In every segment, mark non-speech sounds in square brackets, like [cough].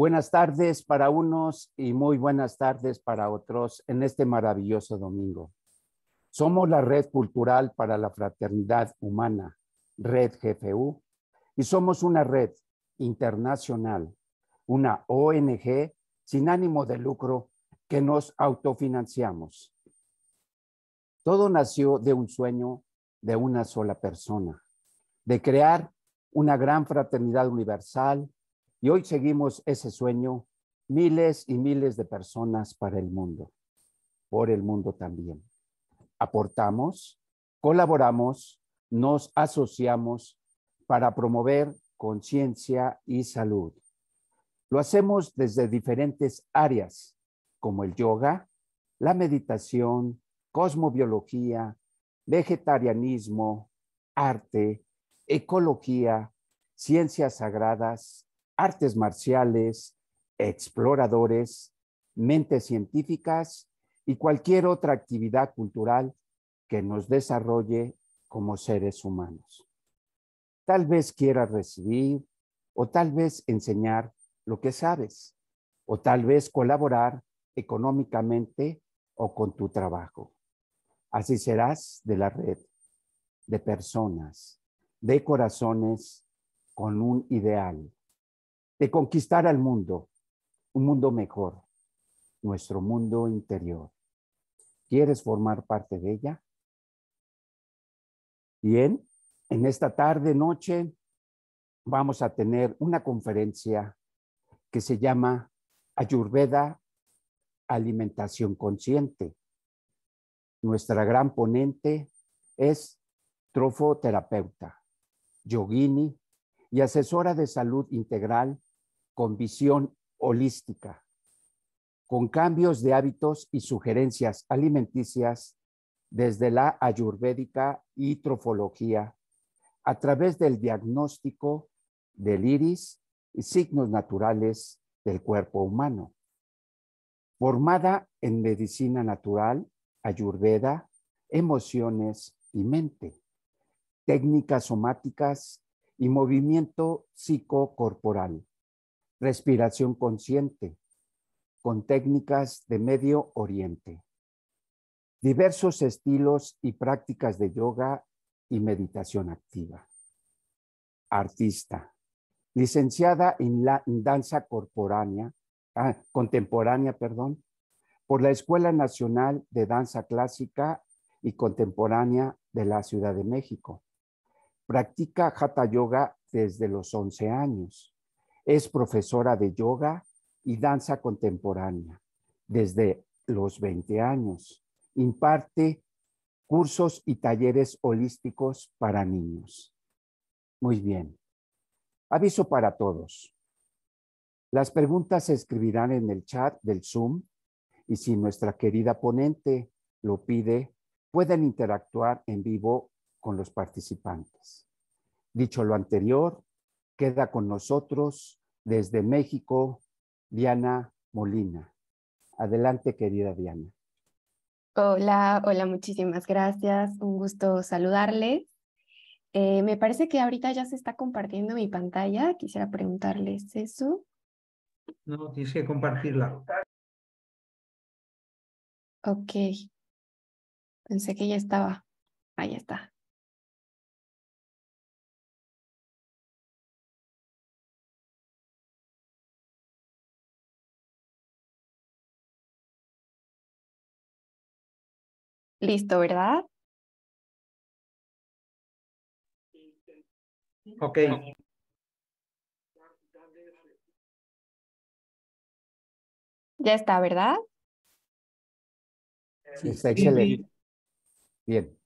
Buenas tardes para unos y muy buenas tardes para otros en este maravilloso domingo. Somos la Red Cultural para la Fraternidad Humana, Red GFU, y somos una red internacional, una ONG sin ánimo de lucro que nos autofinanciamos. Todo nació de un sueño de una sola persona, de crear una gran fraternidad universal y hoy seguimos ese sueño miles y miles de personas para el mundo, por el mundo también. Aportamos, colaboramos, nos asociamos para promover conciencia y salud. Lo hacemos desde diferentes áreas, como el yoga, la meditación, cosmobiología, vegetarianismo, arte, ecología, ciencias sagradas, artes marciales, exploradores, mentes científicas y cualquier otra actividad cultural que nos desarrolle como seres humanos. Tal vez quieras recibir o tal vez enseñar lo que sabes o tal vez colaborar económicamente o con tu trabajo. Así serás de la red de personas, de corazones con un ideal, de conquistar al mundo, un mundo mejor, nuestro mundo interior. ¿Quieres formar parte de ella? Bien, en esta tarde, noche, vamos a tener una conferencia que se llama Ayurveda Alimentación Consciente. Nuestra gran ponente es trofoterapeuta, yogini y asesora de salud integral con visión holística, con cambios de hábitos y sugerencias alimenticias desde la ayurvédica y trofología, a través del diagnóstico del iris y signos naturales del cuerpo humano. Formada en medicina natural, ayurveda, emociones y mente, técnicas somáticas y movimiento psicocorporal respiración consciente, con técnicas de Medio Oriente, diversos estilos y prácticas de yoga y meditación activa. Artista, licenciada en, danza corporánea, ah, contemporánea, perdón, por la Escuela Nacional de Danza Clásica y Contemporánea de la Ciudad de México. Practica Hatha Yoga desde los 11 años es profesora de yoga y danza contemporánea desde los 20 años. Imparte cursos y talleres holísticos para niños. Muy bien. Aviso para todos. Las preguntas se escribirán en el chat del Zoom y si nuestra querida ponente lo pide, pueden interactuar en vivo con los participantes. Dicho lo anterior, queda con nosotros desde México, Diana Molina. Adelante, querida Diana. Hola, hola, muchísimas gracias. Un gusto saludarles. Eh, me parece que ahorita ya se está compartiendo mi pantalla. Quisiera preguntarles eso. No, tienes que compartirla. Ok. Pensé que ya estaba. Ahí está. Listo, ¿verdad? Ok. Ya está, ¿verdad? Sí, está excelente. Bien.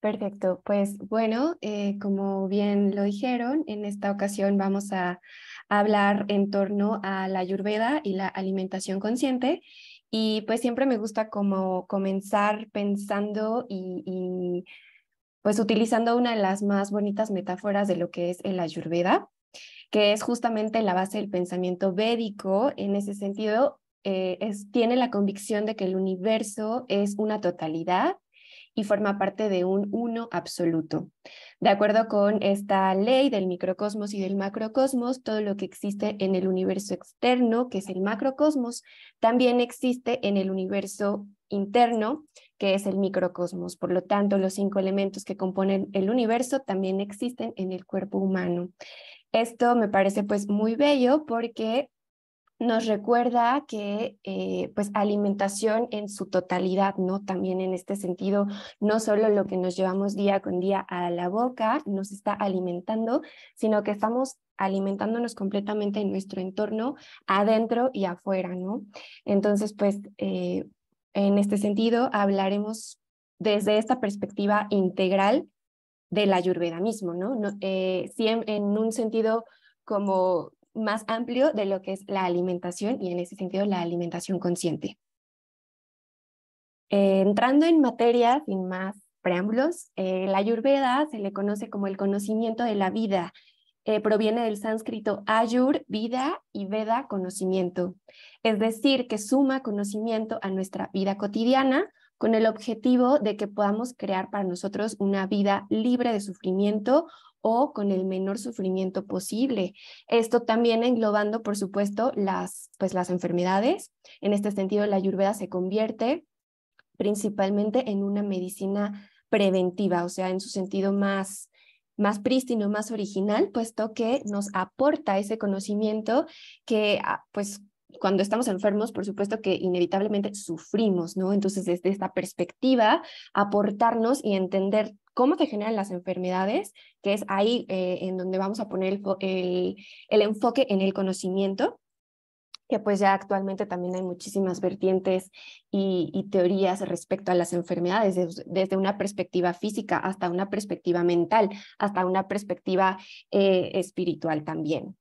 Perfecto, pues bueno, eh, como bien lo dijeron, en esta ocasión vamos a hablar en torno a la ayurveda y la alimentación consciente y pues siempre me gusta como comenzar pensando y, pues utilizando una de las más bonitas metáforas de lo que es el ayurveda, que es justamente la base del pensamiento védico. En ese sentido, eh, es, tiene la convicción de que el universo es una totalidad y forma parte de un uno absoluto. De acuerdo con esta ley del microcosmos y del macrocosmos, todo lo que existe en el universo externo, que es el macrocosmos, también existe en el universo interno, que es el microcosmos. Por lo tanto, los cinco elementos que componen el universo también existen en el cuerpo humano. Esto me parece pues muy bello porque nos recuerda que eh, pues alimentación en su totalidad, ¿no? También en este sentido, no solo lo que nos llevamos día con día a la boca nos está alimentando, sino que estamos alimentándonos completamente en nuestro entorno, adentro y afuera, ¿no? Entonces, pues eh, en este sentido hablaremos desde esta perspectiva integral de la ayurveda mismo, ¿no? Eh, en un sentido como más amplio de lo que es la alimentación y en ese sentido la alimentación consciente. Eh, entrando en materia, sin más preámbulos, eh, la ayurveda se le conoce como el conocimiento de la vida. Eh, proviene del sánscrito ayur, vida, y veda, conocimiento. Es decir, que suma conocimiento a nuestra vida cotidiana con el objetivo de que podamos crear para nosotros una vida libre de sufrimiento o con el menor sufrimiento posible. Esto también englobando, por supuesto, las, pues, las enfermedades. En este sentido, la ayurveda se convierte principalmente en una medicina preventiva, o sea, en su sentido más, más prístino, más original, puesto que nos aporta ese conocimiento que, ah, pues, cuando estamos enfermos, por supuesto que inevitablemente sufrimos, ¿no? Entonces, desde esta perspectiva, aportarnos y entender cómo se generan las enfermedades, que es ahí eh, en donde vamos a poner el, enfoque en el conocimiento que pues ya actualmente también hay muchísimas vertientes y, teorías respecto a las enfermedades, desde, una perspectiva física hasta una perspectiva mental, hasta una perspectiva eh, espiritual también.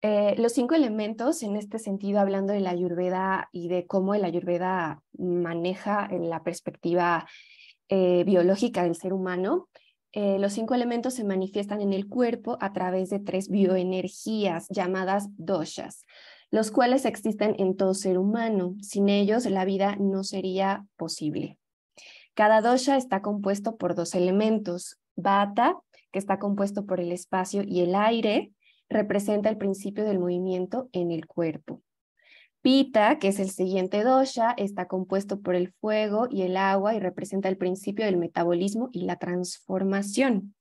Eh, los cinco elementos, en este sentido, hablando de la ayurveda y de cómo la ayurveda maneja en la perspectiva eh, biológica del ser humano, eh, los cinco elementos se manifiestan en el cuerpo a través de tres bioenergías llamadas doshas, los cuales existen en todo ser humano. Sin ellos, la vida no sería posible. Cada dosha está compuesto por dos elementos, bata, que está compuesto por el espacio y el aire, representa el principio del movimiento en el cuerpo. Pita, que es el siguiente dosha, está compuesto por el fuego y el agua y representa el principio del metabolismo y la transformación.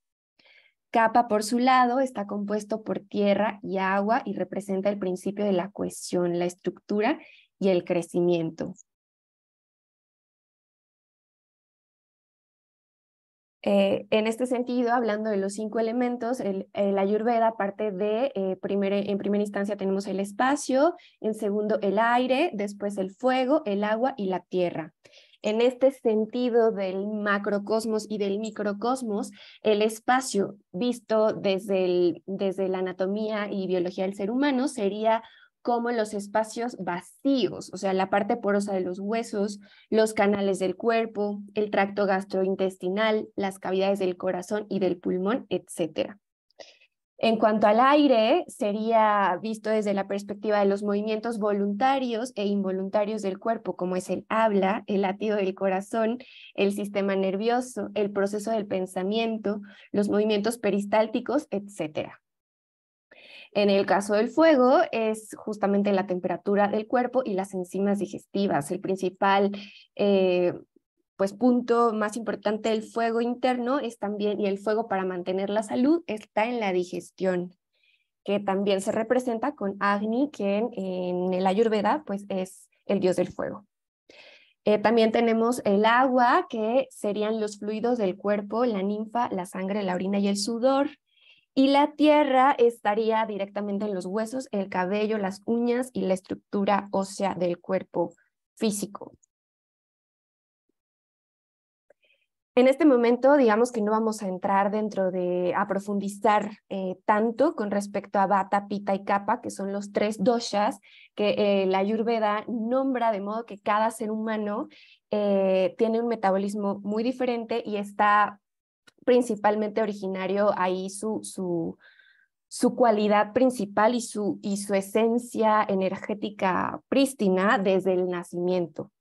Capa, por su lado, está compuesto por tierra y agua y representa el principio de la cohesión, la estructura y el crecimiento. Eh, en este sentido, hablando de los cinco elementos, la ayurveda parte de, eh, primer, en primera instancia tenemos el espacio, en segundo el aire, después el fuego, el agua y la tierra. En este sentido del macrocosmos y del microcosmos, el espacio visto desde, desde la anatomía y biología del ser humano sería como los espacios vacíos, o sea, la parte porosa de los huesos, los canales del cuerpo, el tracto gastrointestinal, las cavidades del corazón y del pulmón, etcétera. En cuanto al aire, sería visto desde la perspectiva de los movimientos voluntarios e involuntarios del cuerpo, como es el habla, el latido del corazón, el sistema nervioso, el proceso del pensamiento, los movimientos peristálticos, etcétera. En el caso del fuego es justamente la temperatura del cuerpo y las enzimas digestivas. El principal eh, pues punto más importante del fuego interno es también, y el fuego para mantener la salud está en la digestión, que también se representa con Agni, quien en el Ayurveda pues es el dios del fuego. Eh, también tenemos el agua, que serían los fluidos del cuerpo, la ninfa, la sangre, la orina y el sudor y la tierra estaría directamente en los huesos, el cabello, las uñas y la estructura ósea del cuerpo físico. En este momento, digamos que no vamos a entrar dentro de, a profundizar eh, tanto con respecto a Bata, Pita y capa, que son los tres doshas que eh, la Ayurveda nombra, de modo que cada ser humano eh, tiene un metabolismo muy diferente y está principalmente originario, ahí su, cualidad principal y su, y su esencia energética prístina desde el nacimiento.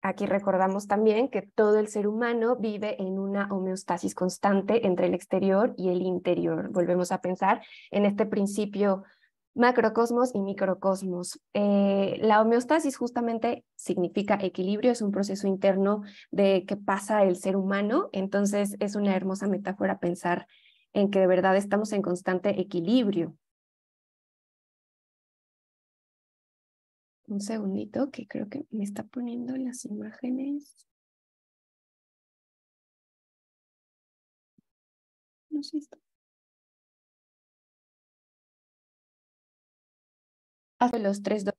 Aquí recordamos también que todo el ser humano vive en una homeostasis constante entre el exterior y el interior. Volvemos a pensar en este principio macrocosmos y microcosmos. Eh, la homeostasis justamente significa equilibrio, es un proceso interno de que pasa el ser humano, entonces es una hermosa metáfora pensar en que de verdad estamos en constante equilibrio. Un segundito que creo que me está poniendo las imágenes. No sé esto. de los tres doshas.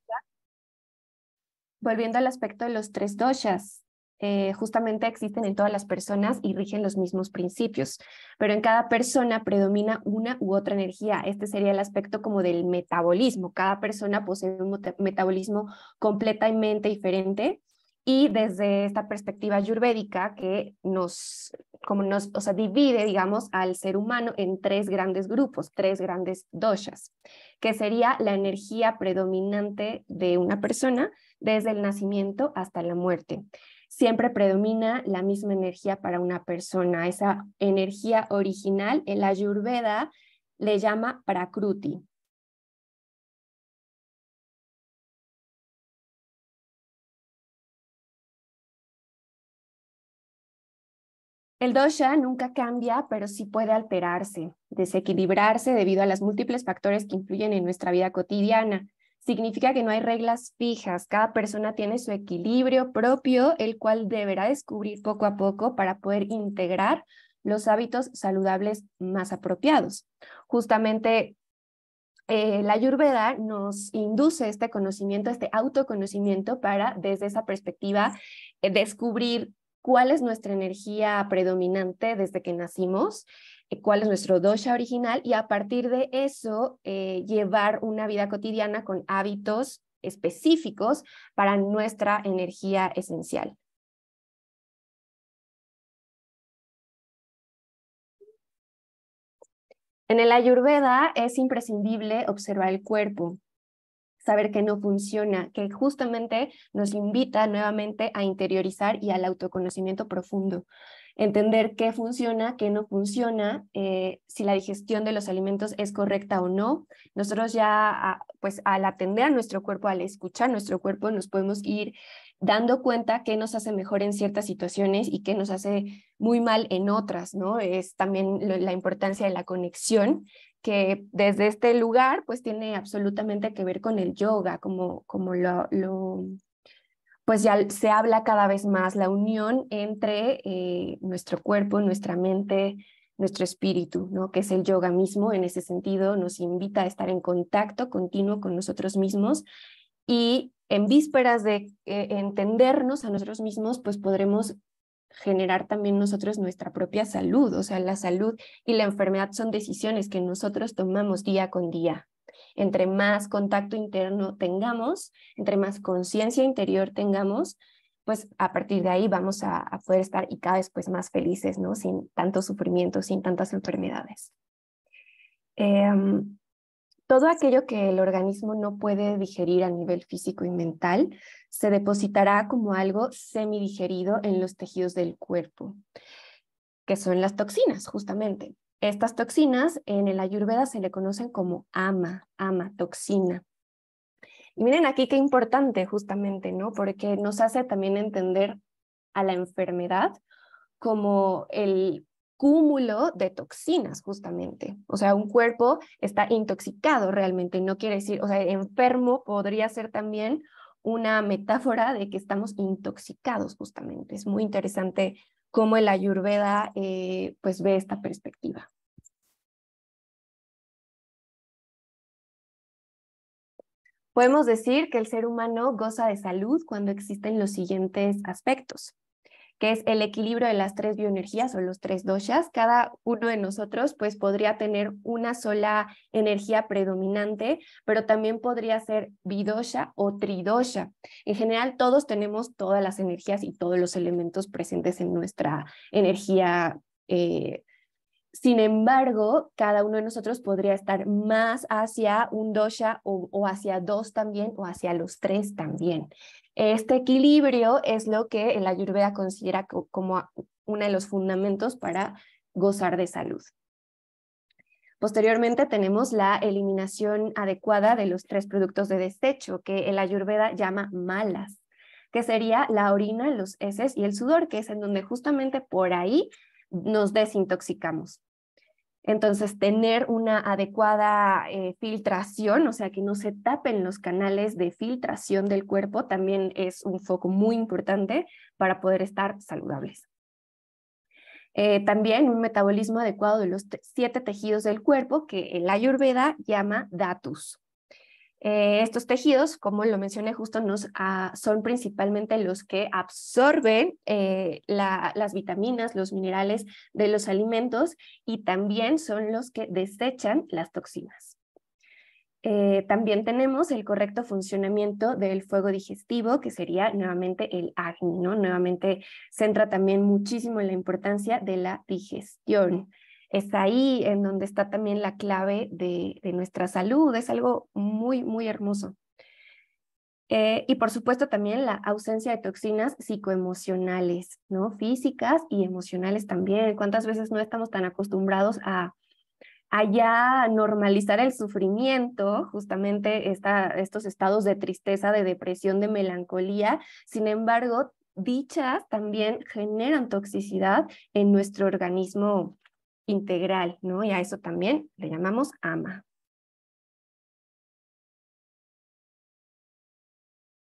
Volviendo al aspecto de los tres doshas, eh, justamente existen en todas las personas y rigen los mismos principios, pero en cada persona predomina una u otra energía. Este sería el aspecto como del metabolismo. Cada persona posee un metabolismo completamente diferente y desde esta perspectiva ayurvédica que nos como nos, o sea, divide, digamos, al ser humano en tres grandes grupos, tres grandes doshas, que sería la energía predominante de una persona desde el nacimiento hasta la muerte. Siempre predomina la misma energía para una persona, esa energía original el Ayurveda le llama Prakruti. El dosha nunca cambia, pero sí puede alterarse, desequilibrarse debido a los múltiples factores que influyen en nuestra vida cotidiana. Significa que no hay reglas fijas, cada persona tiene su equilibrio propio, el cual deberá descubrir poco a poco para poder integrar los hábitos saludables más apropiados. Justamente eh, la Ayurveda nos induce este conocimiento, este autoconocimiento para desde esa perspectiva eh, descubrir cuál es nuestra energía predominante desde que nacimos, eh, cuál es nuestro dosha original y a partir de eso eh, llevar una vida cotidiana con hábitos específicos para nuestra energía esencial. En el ayurveda es imprescindible observar el cuerpo, saber que no funciona, que justamente nos invita nuevamente a interiorizar y al autoconocimiento profundo. Entender qué funciona, qué no funciona, eh, si la digestión de los alimentos es correcta o no. Nosotros ya, ah, pues al atender a nuestro cuerpo, al escuchar nuestro cuerpo, nos podemos ir dando cuenta qué nos hace mejor en ciertas situaciones y qué nos hace muy mal en otras, ¿no? Es también la importancia de la conexión, que desde este lugar pues tiene absolutamente que ver con el yoga, como, como lo, pues ya se habla cada vez más, la unión entre eh, nuestro cuerpo, nuestra mente, nuestro espíritu, ¿no? que es el yoga mismo, en ese sentido nos invita a estar en contacto continuo con nosotros mismos y en vísperas de eh, entendernos a nosotros mismos, pues podremos generar también nosotros nuestra propia salud. O sea, la salud y la enfermedad son decisiones que nosotros tomamos día con día. Entre más contacto interno tengamos, entre más conciencia interior tengamos, pues a partir de ahí vamos a, poder estar y cada vez pues más felices, ¿no? Sin tanto sufrimiento, sin tantas enfermedades. Em, todo aquello que el organismo no puede digerir a nivel físico y mental se depositará como algo semidigerido en los tejidos del cuerpo, que son las toxinas, justamente. Estas toxinas en el ayurveda se le conocen como ama, ama, toxina. Y miren aquí qué importante justamente, ¿no? Porque nos hace también entender a la enfermedad como el cúmulo de toxinas justamente. O sea, un cuerpo está intoxicado realmente, no quiere decir, o sea, enfermo podría ser también una metáfora de que estamos intoxicados justamente. Es muy interesante cómo el ayurveda eh, pues ve esta perspectiva. Podemos decir que el ser humano goza de salud cuando existen los siguientes aspectos que es el equilibrio de las tres bioenergías o los tres doshas. Cada uno de nosotros pues podría tener una sola energía predominante, pero también podría ser bidosha o tridosha. En general todos tenemos todas las energías y todos los elementos presentes en nuestra energía. Eh, sin embargo, cada uno de nosotros podría estar más hacia un dosha o, o, hacia dos también o hacia los tres también. Este equilibrio es lo que el Ayurveda considera como uno de los fundamentos para gozar de salud. Posteriormente tenemos la eliminación adecuada de los tres productos de desecho que el Ayurveda llama malas, que sería la orina, los heces y el sudor, que es en donde justamente por ahí nos desintoxicamos. Entonces, tener una adecuada eh, filtración, o sea, que no se tapen los canales de filtración del cuerpo, también es un foco muy importante para poder estar saludables. Eh, también un metabolismo adecuado de los siete tejidos del cuerpo que el la Ayurveda llama datus. Eh, estos tejidos, como lo mencioné justo, ah, son principalmente los que absorben eh, las vitaminas, los minerales de los alimentos y también son los que desechan las toxinas. Eh, también tenemos el correcto funcionamiento del fuego digestivo, que sería nuevamente el Agni, Nuevamente centra también muchísimo en la importancia de la digestión es ahí en donde está también la clave de, nuestra salud. Es algo muy, muy hermoso. Eh, y por supuesto también la ausencia de toxinas psicoemocionales, ¿no? Físicas y emocionales también. ¿Cuántas veces no estamos tan acostumbrados a, a ya normalizar el sufrimiento, justamente estos estados de tristeza, de depresión, de melancolía? Sin embargo, dichas también generan toxicidad en nuestro organismo integral, ¿no? Y a eso también le llamamos ama.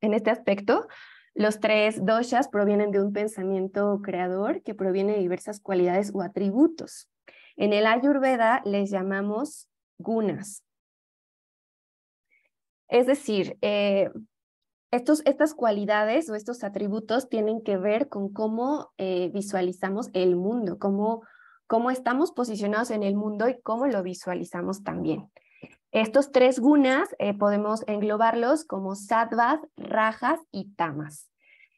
En este aspecto, los tres doshas provienen de un pensamiento creador que proviene de diversas cualidades o atributos. En el Ayurveda les llamamos gunas. Es decir, eh, estas cualidades o estos atributos tienen que ver con cómo eh, visualizamos el mundo, cómo cómo estamos posicionados en el mundo y cómo lo visualizamos también. Estos tres gunas eh, podemos englobarlos como sattvas, rajas y tamas.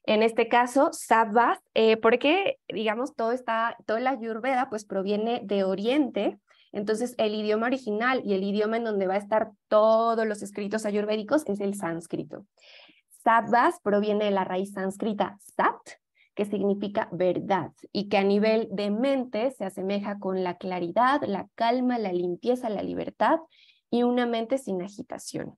En este caso, sattvas, eh, porque digamos todo está, toda la ayurveda pues proviene de Oriente, entonces el idioma original y el idioma en donde va a estar todos los escritos ayurvédicos es el sánscrito. Sattvas proviene de la raíz sánscrita sat, que significa verdad y que a nivel de mente se asemeja con la claridad, la calma, la limpieza, la libertad y una mente sin agitación.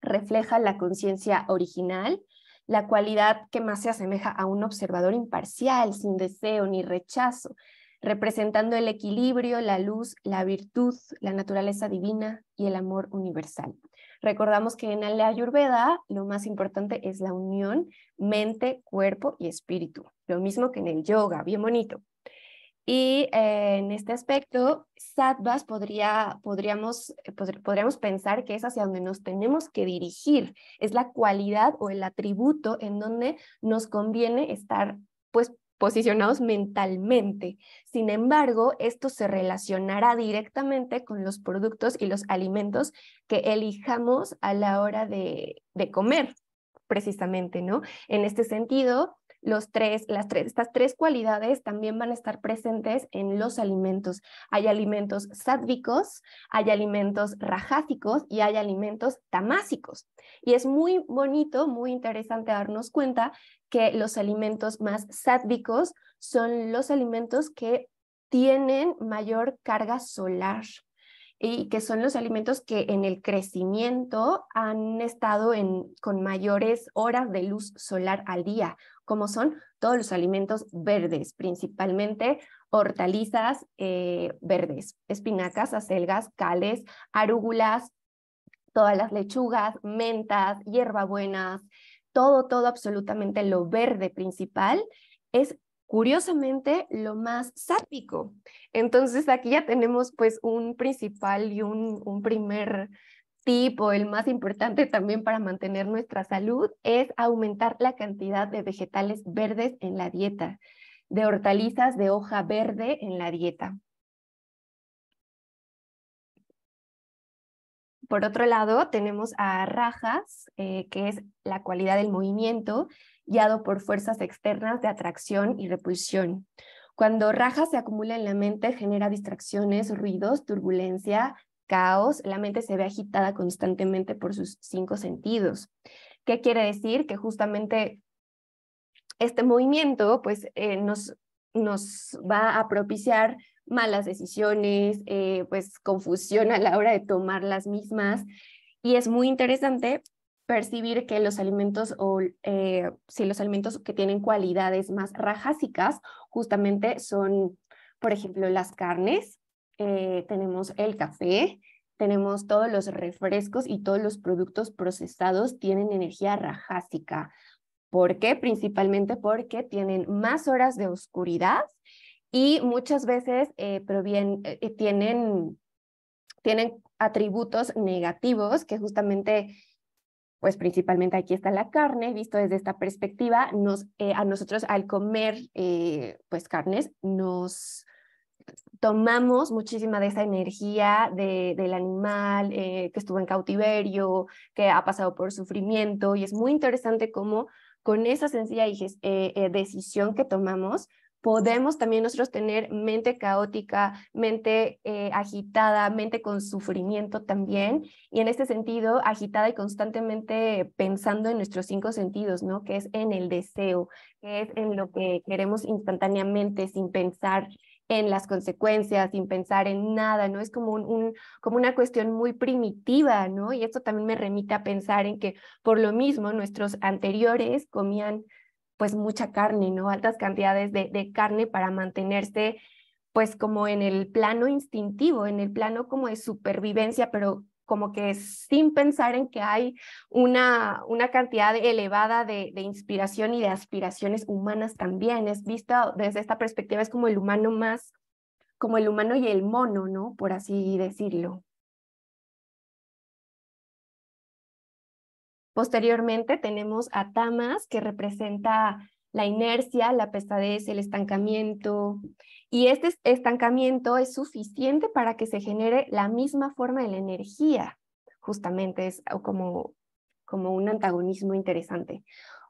Refleja la conciencia original, la cualidad que más se asemeja a un observador imparcial, sin deseo ni rechazo, representando el equilibrio, la luz, la virtud, la naturaleza divina y el amor universal. Recordamos que en la Ayurveda lo más importante es la unión mente, cuerpo y espíritu, lo mismo que en el yoga, bien bonito. Y eh, en este aspecto, sattvas podría, podríamos, eh, podríamos pensar que es hacia donde nos tenemos que dirigir, es la cualidad o el atributo en donde nos conviene estar pues posicionados mentalmente. Sin embargo, esto se relacionará directamente con los productos y los alimentos que elijamos a la hora de, comer, precisamente, ¿no? En este sentido, los tres, las tres, estas tres cualidades también van a estar presentes en los alimentos. Hay alimentos sádvicos, hay alimentos rajásicos y hay alimentos tamásicos. Y es muy bonito, muy interesante darnos cuenta que los alimentos más sádvicos son los alimentos que tienen mayor carga solar y que son los alimentos que en el crecimiento han estado con mayores horas de luz solar al día como son todos los alimentos verdes, principalmente hortalizas eh, verdes, espinacas, acelgas, cales, arúgulas, todas las lechugas, mentas, hierbabuenas, todo, todo absolutamente lo verde principal es curiosamente lo más sápico. Entonces aquí ya tenemos pues un principal y un primer el más importante también para mantener nuestra salud es aumentar la cantidad de vegetales verdes en la dieta, de hortalizas de hoja verde en la dieta. Por otro lado, tenemos a rajas, eh, que es la cualidad del movimiento guiado por fuerzas externas de atracción y repulsión. Cuando rajas se acumula en la mente, genera distracciones, ruidos, turbulencia, caos, la mente se ve agitada constantemente por sus cinco sentidos. ¿Qué quiere decir? Que justamente este movimiento pues, eh, nos, nos va a propiciar malas decisiones, eh, pues confusión a la hora de tomar las mismas. Y es muy interesante percibir que los alimentos o eh, si los alimentos que tienen cualidades más rajásicas justamente son, por ejemplo, las carnes, eh, tenemos el café, tenemos todos los refrescos y todos los productos procesados tienen energía rajásica. ¿Por qué? Principalmente porque tienen más horas de oscuridad y muchas veces eh, eh, tienen, tienen atributos negativos que justamente pues principalmente aquí está la carne, visto desde esta perspectiva, nos, a nosotros al comer pues carnes nos, tomamos muchísima de esa energía del animal eh, que estuvo en cautiverio, que ha pasado por sufrimiento, y es muy interesante cómo con esa sencilla eh, eh, decisión que tomamos, podemos también nosotros tener mente caótica, mente agitada, mente con sufrimiento también, y en este sentido, agitada y constantemente pensando en nuestros cinco sentidos, ¿no? Que es en el deseo, que es en lo que queremos instantáneamente sin pensar, en las consecuencias, sin pensar en nada, ¿no? Es como, un, como una cuestión muy primitiva, ¿no? Y esto también me remite a pensar en que por lo mismo nuestros anteriores comían pues mucha carne, ¿no? Altas cantidades de, de carne para mantenerse pues como en el plano instintivo, en el plano como de supervivencia, pero como que sin pensar en que hay una, una cantidad elevada de, inspiración y de aspiraciones humanas también. Es visto desde esta perspectiva, es como el humano más, como el humano y el mono, ¿no? Por así decirlo. Posteriormente tenemos a Tamas, que representa la inercia, la pesadez, el estancamiento, y este estancamiento es suficiente para que se genere la misma forma de la energía. Justamente es como, un antagonismo interesante.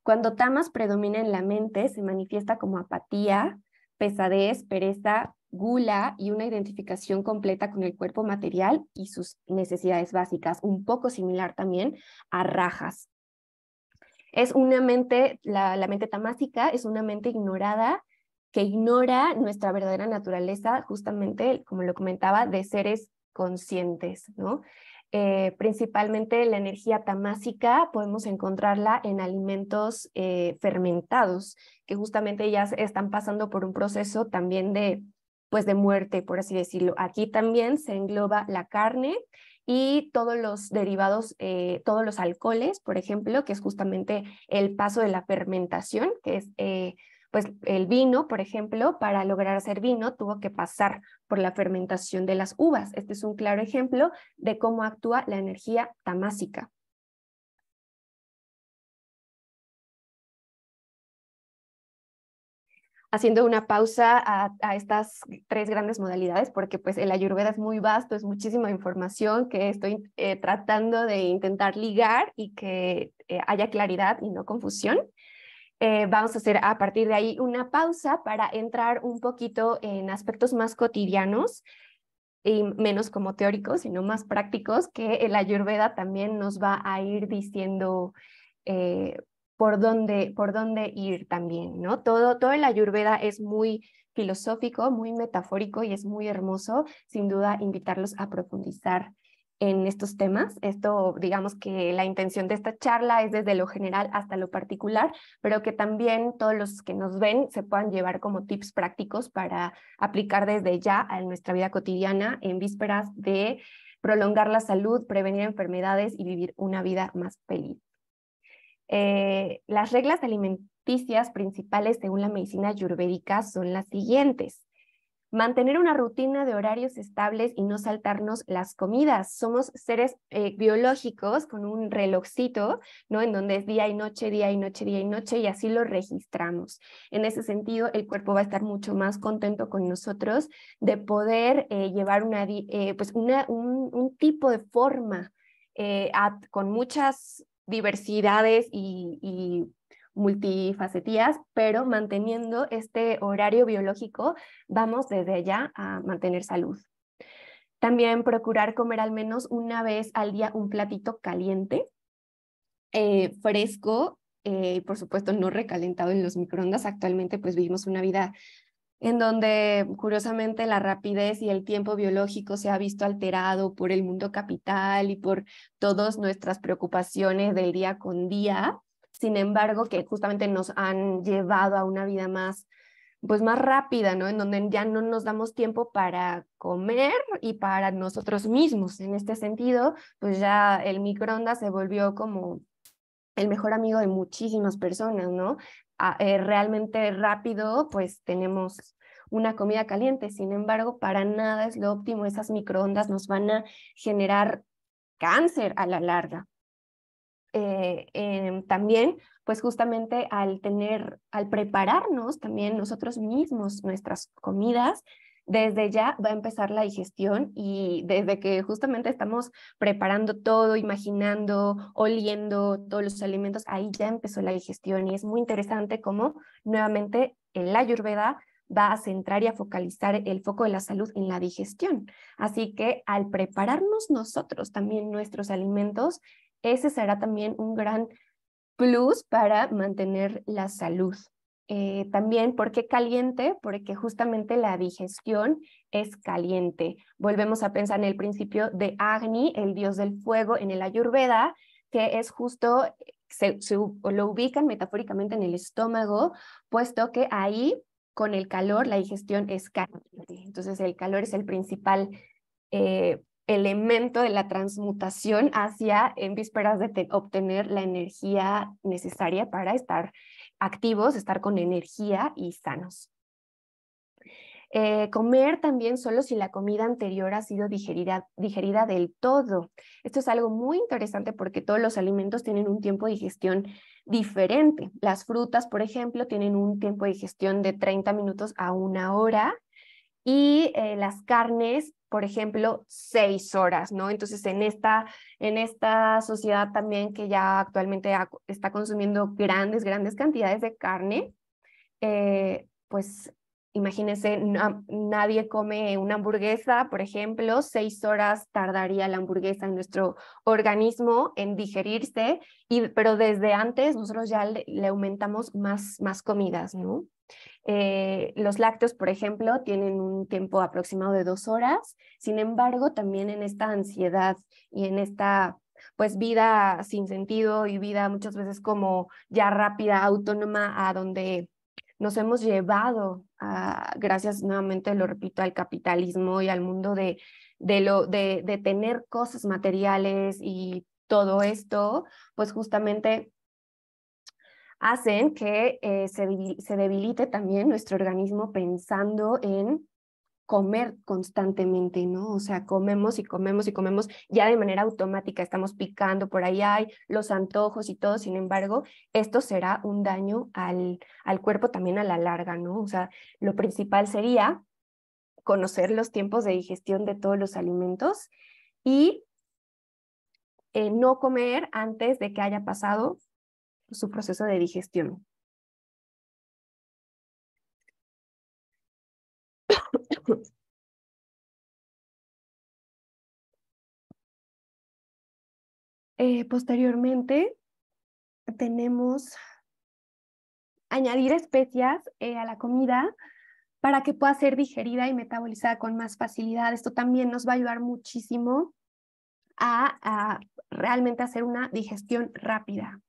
Cuando tamas predomina en la mente, se manifiesta como apatía, pesadez, pereza, gula y una identificación completa con el cuerpo material y sus necesidades básicas, un poco similar también a rajas. Es una mente, la mente tamásica es una mente ignorada que ignora nuestra verdadera naturaleza, justamente, como lo comentaba, de seres conscientes, ¿no? Eh, principalmente la energía tamásica podemos encontrarla en alimentos eh, fermentados, que justamente ya están pasando por un proceso también de, pues de muerte, por así decirlo. Aquí también se engloba la carne y todos los derivados, eh, todos los alcoholes, por ejemplo, que es justamente el paso de la fermentación, que es pues el vino, por ejemplo, para lograr hacer vino tuvo que pasar por la fermentación de las uvas. Este es un claro ejemplo de cómo actúa la energía tamásica. haciendo una pausa a, estas tres grandes modalidades, porque pues el ayurveda es muy vasto, es muchísima información que estoy eh, tratando de intentar ligar y que eh, haya claridad y no confusión. Eh, vamos a hacer a partir de ahí una pausa para entrar un poquito en aspectos más cotidianos y menos como teóricos, sino más prácticos, que el ayurveda también nos va a ir diciendo eh, por, dónde, por dónde ir también, ¿no? Todo, todo el ayurveda es muy filosófico, muy metafórico y es muy hermoso, sin duda invitarlos a profundizar en estos temas. Esto, digamos que la intención de esta charla es desde lo general hasta lo particular, pero que también todos los que nos ven se puedan llevar como tips prácticos para aplicar desde ya a nuestra vida cotidiana en vísperas de prolongar la salud, prevenir enfermedades y vivir una vida más feliz. Eh, las reglas alimenticias principales según la medicina ayurvédica son las siguientes. Mantener una rutina de horarios estables y no saltarnos las comidas. Somos seres eh, biológicos con un relojcito, ¿no? En donde es día y noche, día y noche, día y noche, y así lo registramos. En ese sentido, el cuerpo va a estar mucho más contento con nosotros de poder eh, llevar una, eh, pues una, un, tipo de forma con muchas diversidades y multifacetías, pero manteniendo este horario biológico, vamos desde ya a mantener salud. También procurar comer al menos una vez al día un platito caliente, eh, fresco y eh, por supuesto no recalentado en los microondas. Actualmente pues vivimos una vida en donde curiosamente la rapidez y el tiempo biológico se ha visto alterado por el mundo capital y por todas nuestras preocupaciones del día con día sin embargo, que justamente nos han llevado a una vida más pues más rápida, ¿no? En donde ya no nos damos tiempo para comer y para nosotros mismos. En este sentido, pues ya el microondas se volvió como el mejor amigo de muchísimas personas, ¿no? Ah, eh, realmente rápido, pues tenemos una comida caliente. Sin embargo, para nada es lo óptimo. Esas microondas nos van a generar cáncer a la larga. Eh, em, también, pues justamente al tener, al prepararnos también nosotros mismos nuestras comidas, desde ya va a empezar la digestión y desde que justamente estamos preparando todo, imaginando, oliendo todos los alimentos, ahí ya empezó la digestión y es muy interesante cómo nuevamente en la ayurveda va a centrar y a focalizar el foco de la salud en la digestión. Así que al prepararnos nosotros también nuestros alimentos, ese será también un gran plus para mantener la salud. Eh, también, ¿por qué caliente? Porque justamente la digestión es caliente. Volvemos a pensar en el principio de Agni, el dios del fuego en el Ayurveda, que es justo, lo ubican metafóricamente en el estómago, puesto que ahí con el calor la digestión es caliente. Entonces, el calor es el principal eh, elemento de la transmutación hacia en vísperas de obtener la energía necesaria para estar activos, estar con energía y sanos. Eh, comer también solo si la comida anterior ha sido digerida, del todo. Esto es algo muy interesante porque todos los alimentos tienen un tiempo de digestión diferente. Las frutas, por ejemplo, tienen un tiempo de digestión de 30 minutos a una hora y eh, las carnes, por ejemplo, seis horas, ¿no? Entonces, en esta, en esta sociedad también que ya actualmente está consumiendo grandes, grandes cantidades de carne, eh, pues imagínense, nadie come una hamburguesa, por ejemplo, seis horas tardaría la hamburguesa en nuestro organismo en digerirse, y, pero desde antes nosotros ya le, le aumentamos más, más comidas, ¿no? Eh, los lácteos, por ejemplo, tienen un tiempo aproximado de dos horas. Sin embargo, también en esta ansiedad y en esta pues vida sin sentido y vida muchas veces como ya rápida, autónoma, a donde nos hemos llevado, gracias nuevamente, lo repito, al capitalismo y al mundo de, de, lo, de tener cosas materiales y todo esto, pues justamente hacen que eh, se, debilite también nuestro organismo pensando en comer constantemente, ¿no? O sea, comemos y comemos y comemos ya de manera automática, estamos picando, por ahí hay los antojos y todo, sin embargo, esto será un daño al, cuerpo también a la larga, ¿no? O sea, lo principal sería conocer los tiempos de digestión de todos los alimentos y eh, no comer antes de que haya pasado su proceso de digestión. [coughs] Eh, posteriormente, tenemos añadir especias eh, a la comida para que pueda ser digerida y metabolizada con más facilidad. Esto también nos va a ayudar muchísimo a realmente hacer una digestión rápida.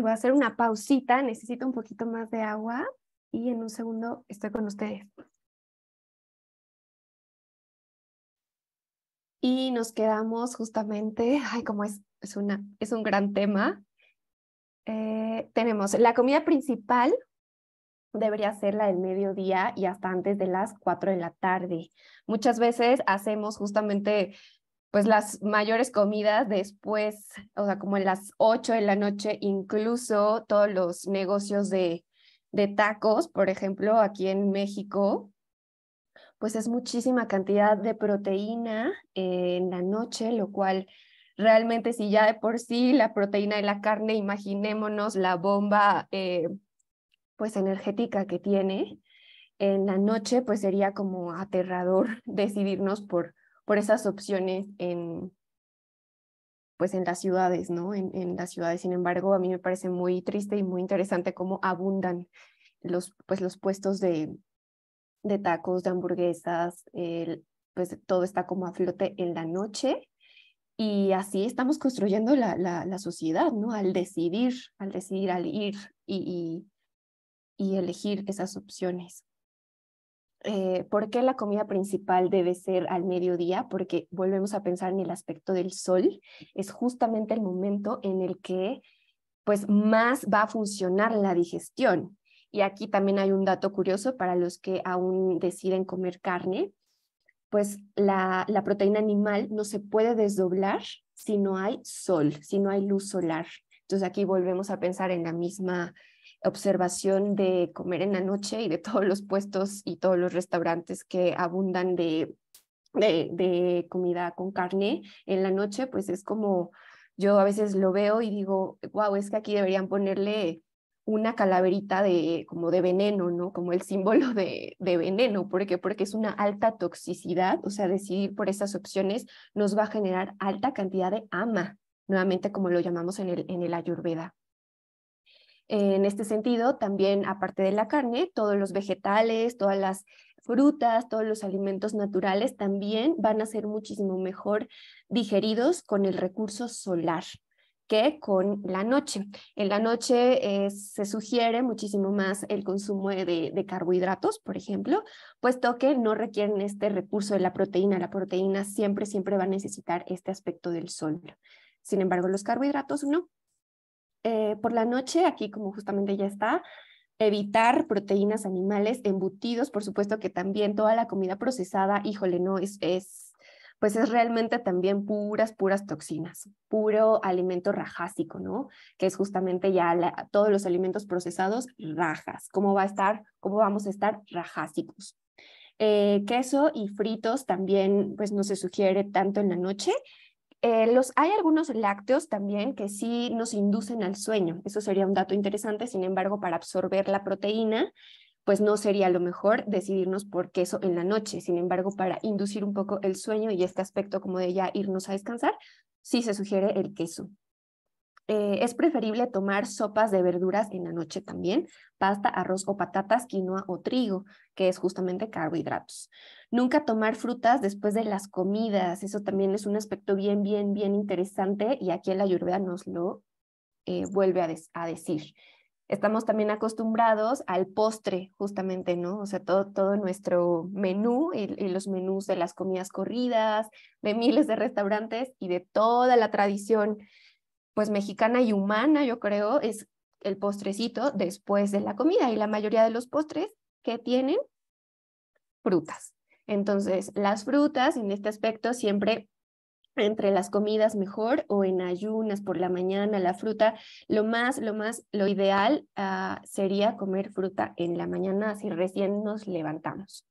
voy a hacer una pausita, necesito un poquito más de agua y en un segundo estoy con ustedes. Y nos quedamos justamente, ay, como es, es, una, es un gran tema. Eh, tenemos la comida principal, debería ser la del mediodía y hasta antes de las 4 de la tarde. Muchas veces hacemos justamente pues las mayores comidas después, o sea, como en las ocho de la noche, incluso todos los negocios de, tacos, por ejemplo, aquí en México, pues es muchísima cantidad de proteína en la noche, lo cual realmente si ya de por sí la proteína de la carne, imaginémonos la bomba eh, pues energética que tiene en la noche, pues sería como aterrador [laughs] decidirnos por, por esas opciones en, pues, en las ciudades, ¿no? En, en, las ciudades, sin embargo, a mí me parece muy triste y muy interesante cómo abundan los, pues, los puestos de, tacos, de hamburguesas, pues todo está como a flote en la noche y así estamos construyendo la, sociedad, ¿no? Al decidir, al decidir, al ir y elegir esas opciones. Eh, ¿por qué la comida principal debe ser al mediodía? Porque volvemos a pensar en el aspecto del sol. Es justamente el momento en el que pues más va a funcionar la digestión. Y aquí también hay un dato curioso para los que aún deciden comer carne, pues la, la proteína animal no se puede desdoblar si no hay sol, si no hay luz solar. Entonces aquí volvemos a pensar en la misma observación de comer en la noche y de todos los puestos y todos los restaurantes que abundan de, de, comida con carne en la noche, pues es como yo a veces lo veo y digo, wow, es que aquí deberían ponerle una calaverita de como de veneno, ¿no? Como el símbolo de, veneno, porque porque es una alta toxicidad, o sea, decidir por esas opciones nos va a generar alta cantidad de ama, nuevamente como lo llamamos en el en el ayurveda. En este sentido, también aparte de la carne, todos los vegetales, todas las frutas, todos los alimentos naturales también van a ser muchísimo mejor digeridos con el recurso solar que con la noche. En la noche eh, se sugiere muchísimo más el consumo de, de, carbohidratos, por ejemplo, puesto que no requieren este recurso de la proteína. La proteína siempre, siempre va a necesitar este aspecto del sol. Sin embargo, los carbohidratos no. Eh, por la noche, aquí como justamente ya está, evitar proteínas animales, embutidos, por supuesto que también toda la comida procesada, híjole, no, es, pues es realmente también puras, puras toxinas, puro alimento rajásico, ¿no? Que es justamente ya todos los alimentos procesados rajas. ¿Cómo va a estar? ¿Cómo vamos a estar rajásicos? Eh, queso y fritos también, pues no se sugiere tanto en la noche. Eh, los, hay algunos lácteos también que sí nos inducen al sueño. Eso sería un dato interesante. Sin embargo, para absorber la proteína, pues no sería lo mejor decidirnos por queso en la noche. Sin embargo, para inducir un poco el sueño y este aspecto como de ya irnos a descansar, sí se sugiere el queso. Eh, es preferible tomar sopas de verduras en la noche también, pasta, arroz o patatas, quinoa o trigo, que es justamente carbohidratos. Nunca tomar frutas después de las comidas, eso también es un aspecto bien, bien, bien interesante y aquí en la Ayurveda nos lo eh, vuelve a, a, decir. Estamos también acostumbrados al postre, justamente, ¿no? O sea, todo, todo nuestro menú y los menús de las comidas corridas, de miles de restaurantes y de toda la tradición pues mexicana y humana, yo creo, es el postrecito después de la comida y la mayoría de los postres que tienen frutas. Entonces, las frutas en este aspecto siempre entre las comidas mejor o en ayunas por la mañana, la fruta, lo más, lo más, lo ideal ah, sería comer fruta en la mañana si recién nos levantamos.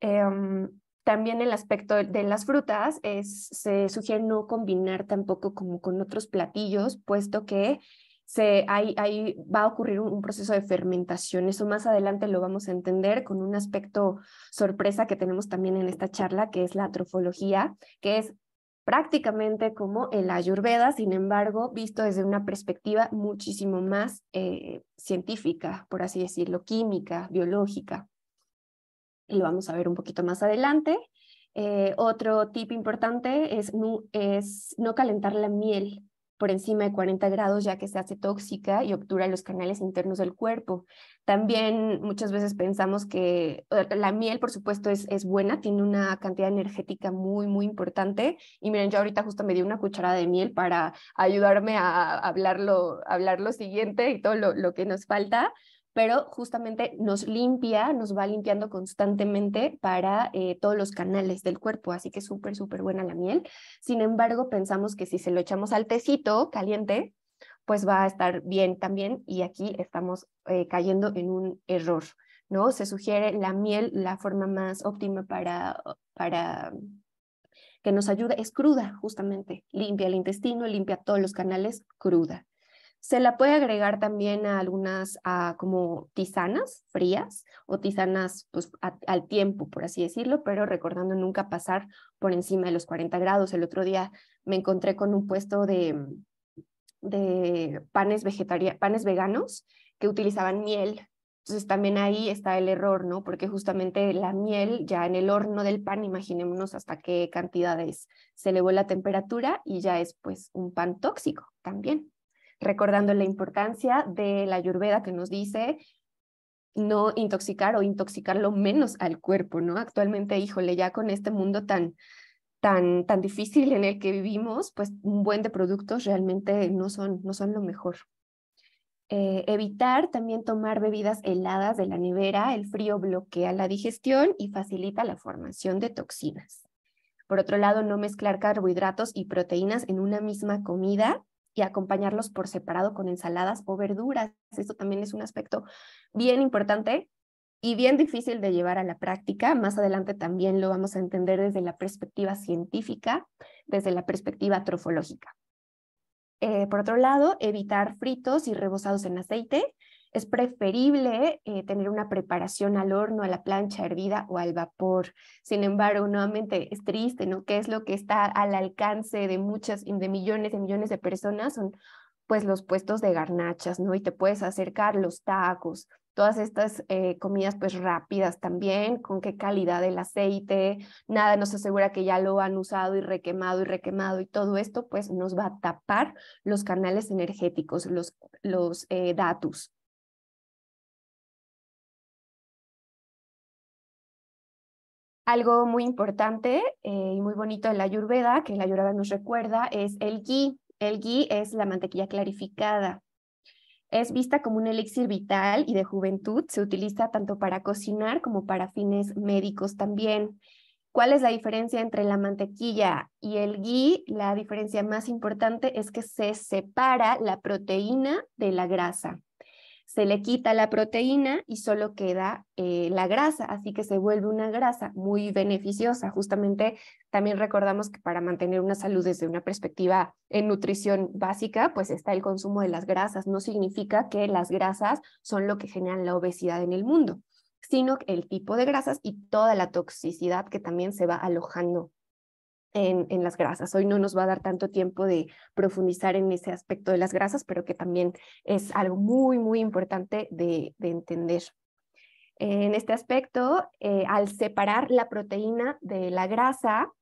Em, también el aspecto de las frutas se sugiere no combinar tampoco como con otros platillos, puesto que se, ahí, va a ocurrir un, proceso de fermentación. Eso más adelante lo vamos a entender con un aspecto sorpresa que tenemos también en esta charla, que es la trofología, que es prácticamente como el ayurveda, sin embargo, visto desde una perspectiva muchísimo más eh, científica, por así decirlo, química, biológica lo vamos a ver un poquito más adelante. Eh, otro tip importante es no, es no calentar la miel por encima de 40 grados ya que se hace tóxica y obtura los canales internos del cuerpo. También muchas veces pensamos que la miel, por supuesto, es, buena, tiene una cantidad energética muy, muy importante. Y miren, yo ahorita justo me di una cucharada de miel para ayudarme a hablar lo, hablar lo siguiente y todo lo, lo que nos falta pero justamente nos limpia, nos va limpiando constantemente para eh, todos los canales del cuerpo, así que es súper, súper buena la miel. Sin embargo, pensamos que si se lo echamos al tecito caliente, pues va a estar bien también y aquí estamos eh, cayendo en un error, ¿no? Se sugiere la miel, la forma más óptima para, para que nos ayude es cruda, justamente. Limpia el intestino, limpia todos los canales cruda. Se la puede agregar también a algunas como tisanas frías o tisanas pues, al tiempo, por así decirlo, pero recordando nunca pasar por encima de los 40 grados. El otro día me encontré con un puesto de, de panes, panes veganos que utilizaban miel. Entonces también ahí está el error, ¿no? Porque justamente la miel ya en el horno del pan, imaginémonos hasta qué cantidades se elevó la temperatura y ya es pues un pan tóxico también recordando la importancia de la ayurveda que nos dice no intoxicar o intoxicar lo menos al cuerpo, ¿no? Actualmente, híjole, ya con este mundo tan, tan, tan difícil en el que vivimos, pues un buen de productos realmente no son, no son lo mejor. Eh, evitar también tomar bebidas heladas de la nevera, el frío bloquea la digestión y facilita la formación de toxinas. Por otro lado, no mezclar carbohidratos y proteínas en una misma comida, y acompañarlos por separado con ensaladas o verduras. Esto también es un aspecto bien importante y bien difícil de llevar a la práctica. Más adelante también lo vamos a entender desde la perspectiva científica, desde la perspectiva trofológica. Eh, por otro lado, evitar fritos y rebozados en aceite. Es preferible eh, tener una preparación al horno, a la plancha hervida o al vapor. Sin embargo, nuevamente es triste, ¿no? ¿Qué es lo que está al alcance de muchas, de millones y millones de personas? Son pues los puestos de garnachas, ¿no? Y te puedes acercar los tacos, todas estas eh, comidas pues rápidas también, con qué calidad del aceite, nada nos asegura que ya lo han usado y requemado y requemado y todo esto pues nos va a tapar los canales energéticos, los, eh, datos. Algo muy importante eh, y muy bonito de la Ayurveda, que la Ayurveda nos recuerda, es el ghee. El ghee es la mantequilla clarificada. Es vista como un elixir vital y de juventud. Se utiliza tanto para cocinar como para fines médicos también. ¿Cuál es la diferencia entre la mantequilla y el ghee? La diferencia más importante es que se separa la proteína de la grasa se le quita la proteína y solo queda eh, la grasa, así que se vuelve una grasa muy beneficiosa. Justamente también recordamos que para mantener una salud desde una perspectiva en nutrición básica, pues está el consumo de las grasas. No significa que las grasas son lo que generan la obesidad en el mundo, sino el tipo de grasas y toda la toxicidad que también se va alojando en, las grasas. Hoy no nos va a dar tanto tiempo de profundizar en ese aspecto de las grasas, pero que también es algo muy, muy importante de, entender. En este aspecto, eh, al separar la proteína de la grasa,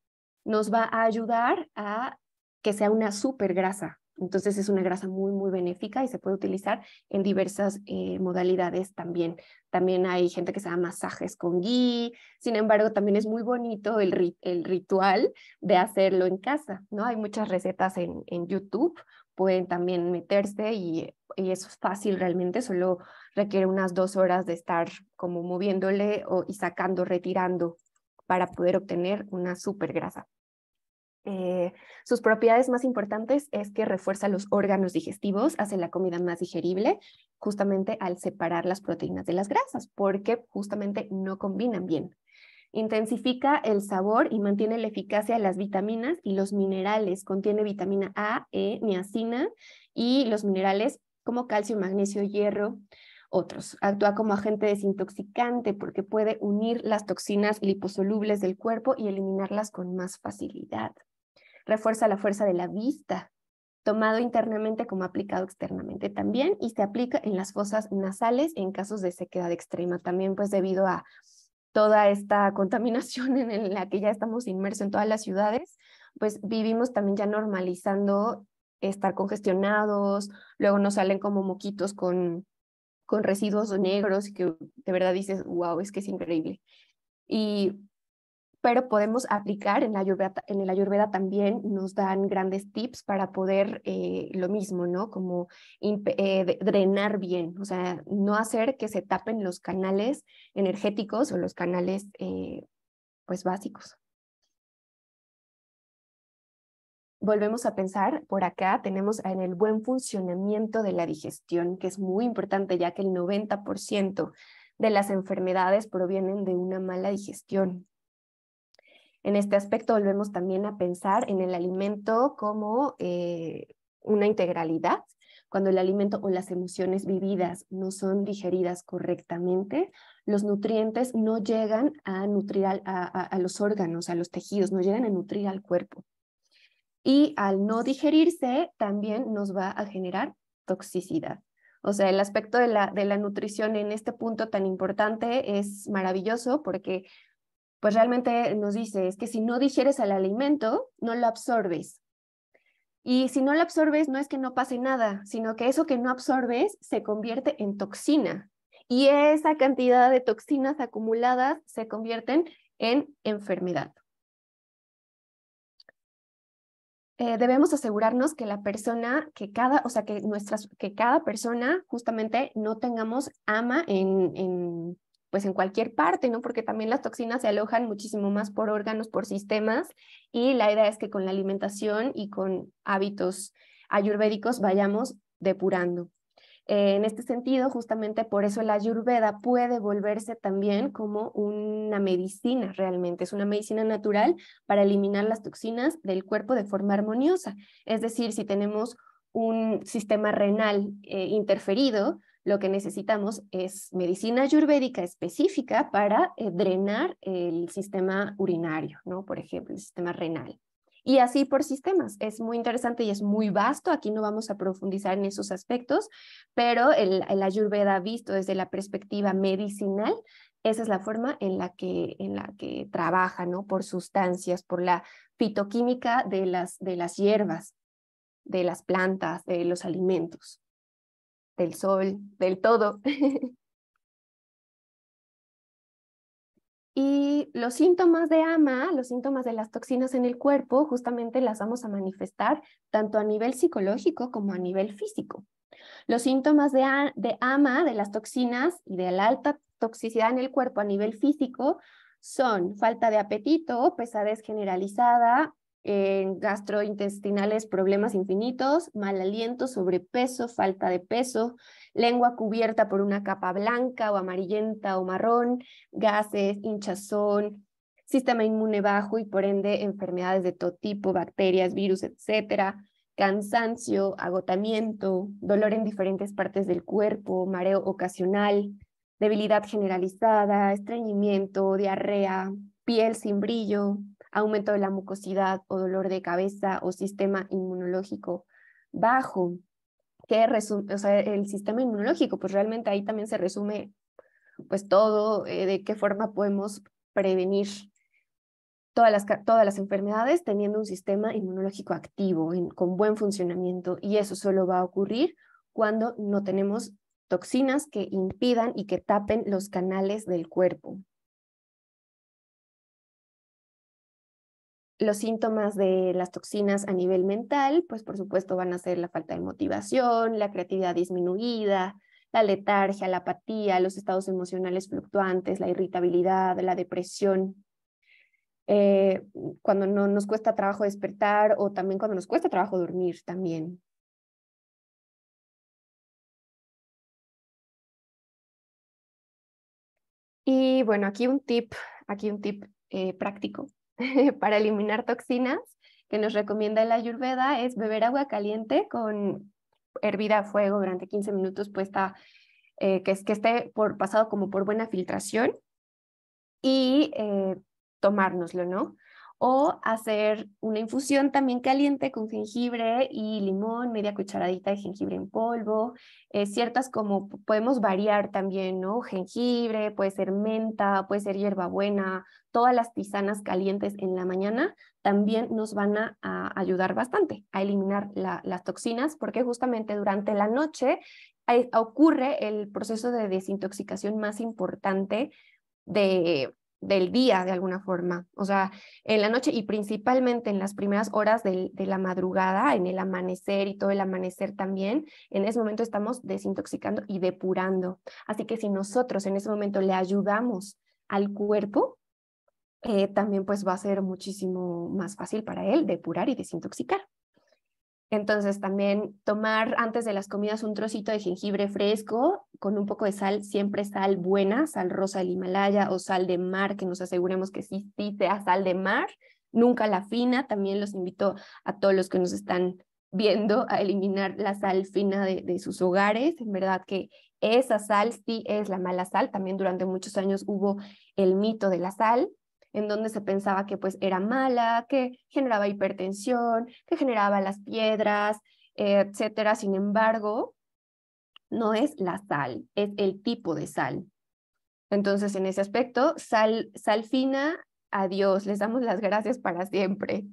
nos va a ayudar a que sea una supergrasa, entonces es una grasa muy, muy benéfica y se puede utilizar en diversas eh, modalidades también. También hay gente que se da masajes con gui, sin embargo también es muy bonito el, ritual de hacerlo en casa, ¿no? Hay muchas recetas en, YouTube, pueden también meterse y, y, es fácil realmente, solo requiere unas dos horas de estar como moviéndole y sacando, retirando para poder obtener una super grasa. Eh, sus propiedades más importantes es que refuerza los órganos digestivos, hace la comida más digerible, justamente al separar las proteínas de las grasas, porque justamente no combinan bien. Intensifica el sabor y mantiene la eficacia de las vitaminas y los minerales. Contiene vitamina A, E, niacina y los minerales como calcio, magnesio, hierro, otros. Actúa como agente desintoxicante porque puede unir las toxinas liposolubles del cuerpo y eliminarlas con más facilidad refuerza la fuerza de la vista, tomado internamente como aplicado externamente también, y se aplica en las fosas nasales en casos de sequedad extrema, también pues debido a toda esta contaminación [laughs] en la que ya estamos inmersos en todas las ciudades, pues vivimos también ya normalizando estar congestionados, luego nos salen como moquitos con, con residuos negros que de verdad dices, wow, es que es increíble. Y pero podemos aplicar en la Ayurveda, en Ayurveda también nos dan grandes tips para poder eh, lo mismo, ¿no? Como eh, drenar bien, o sea, no hacer que se tapen los canales energéticos o los canales, eh, pues, básicos. Volvemos a pensar, por acá tenemos en el buen funcionamiento de la digestión, que es muy importante ya que el 90% de las enfermedades provienen de una mala digestión. En este aspecto volvemos también a pensar en el alimento como eh, una integralidad. Cuando el alimento o las emociones vividas no son digeridas correctamente, los nutrientes no llegan a nutrir a, los órganos, a los tejidos, no llegan a nutrir al cuerpo. Y al no digerirse, también nos va a generar toxicidad. O sea, el aspecto de la, de la nutrición en este punto tan importante es maravilloso porque pues realmente nos dice, es que si no digieres el alimento, no lo absorbes. Y si no lo absorbes, no es que no pase nada, sino que eso que no absorbes se convierte en toxina. Y esa cantidad de toxinas acumuladas se convierten en enfermedad. Eh, debemos asegurarnos que la persona, que cada, o sea, que nuestras, que cada persona justamente no tengamos ama en, pues en cualquier parte, ¿no? Porque también las toxinas se alojan muchísimo más por órganos, por sistemas, y la idea es que con la alimentación y con hábitos ayurvédicos vayamos depurando. Eh, en este sentido, justamente por eso la ayurveda puede volverse también como una medicina realmente, es una medicina natural para eliminar las toxinas del cuerpo de forma armoniosa. Es decir, si tenemos un sistema renal eh, interferido, lo que necesitamos es medicina ayurvédica específica para eh, drenar el sistema urinario, ¿no? Por ejemplo, el sistema renal. Y así por sistemas. Es muy interesante y es muy vasto. Aquí no vamos a profundizar en esos aspectos, pero el, el ayurveda visto desde la perspectiva medicinal, esa es la forma en la que, en la que trabaja, Por sustancias, por la fitoquímica de las, de las hierbas, de las plantas, de los alimentos del sol, del todo. [laughs] y los síntomas de AMA, los síntomas de las toxinas en el cuerpo, justamente las vamos a manifestar tanto a nivel psicológico como a nivel físico. Los síntomas de, AMA, de las toxinas y de la alta toxicidad en el cuerpo a nivel físico son falta de apetito, pesadez generalizada, en gastrointestinales, problemas infinitos, mal aliento, sobrepeso, falta de peso, lengua cubierta por una capa blanca o amarillenta o marrón, gases, hinchazón, sistema inmune bajo y por ende enfermedades de todo tipo, bacterias, virus, etcétera, cansancio, agotamiento, dolor en diferentes partes del cuerpo, mareo ocasional, debilidad generalizada, estreñimiento, diarrea, piel sin brillo, aumento de la mucosidad o dolor de cabeza o sistema inmunológico bajo, que resume, o sea, el sistema inmunológico, pues realmente ahí también se resume pues todo, eh, de qué forma podemos prevenir todas las, todas las enfermedades teniendo un sistema inmunológico activo, con buen funcionamiento, y eso solo va a ocurrir cuando no tenemos toxinas que impidan y que tapen los canales del cuerpo. los síntomas de las toxinas a nivel mental, pues por supuesto van a ser la falta de motivación, la creatividad disminuida, la letargia, la apatía, los estados emocionales fluctuantes, la irritabilidad, la depresión. Eh, cuando no nos cuesta trabajo despertar o también cuando nos cuesta trabajo dormir también. Y bueno, aquí un tip, aquí un tip eh, práctico [laughs] para eliminar toxinas que nos recomienda la Ayurveda es beber agua caliente con hervida a fuego durante 15 minutos puesta, eh, que, que esté por, pasado como por buena filtración y eh, tomárnoslo, ¿no? o hacer una infusión también caliente con jengibre y limón, media cucharadita de jengibre en polvo, eh, ciertas como podemos variar también, ¿no? Jengibre, puede ser menta, puede ser hierbabuena, todas las tisanas calientes en la mañana también nos van a, ayudar bastante a eliminar las toxinas porque justamente durante la noche eh, ocurre el proceso de desintoxicación más importante de del día de alguna forma, o sea, en la noche y principalmente en las primeras horas de, la madrugada, en el amanecer y todo el amanecer también, en ese momento estamos desintoxicando y depurando. Así que si nosotros en ese momento le ayudamos al cuerpo, eh, también pues va a ser muchísimo más fácil para él depurar y desintoxicar. Entonces también tomar antes de las comidas un trocito de jengibre fresco con un poco de sal, siempre sal buena, sal rosa del Himalaya o sal de mar, que nos aseguremos que sí, sí sea sal de mar, nunca la fina. También los invito a todos los que nos están viendo a eliminar la sal fina de, sus hogares. En verdad que esa sal sí es la mala sal. También durante muchos años hubo el mito de la sal en donde se pensaba que pues era mala, que generaba hipertensión, que generaba las piedras, etcétera. Sin embargo, no es la sal, es el tipo de sal. Entonces, en ese aspecto, sal, sal fina, adiós, les damos las gracias para siempre.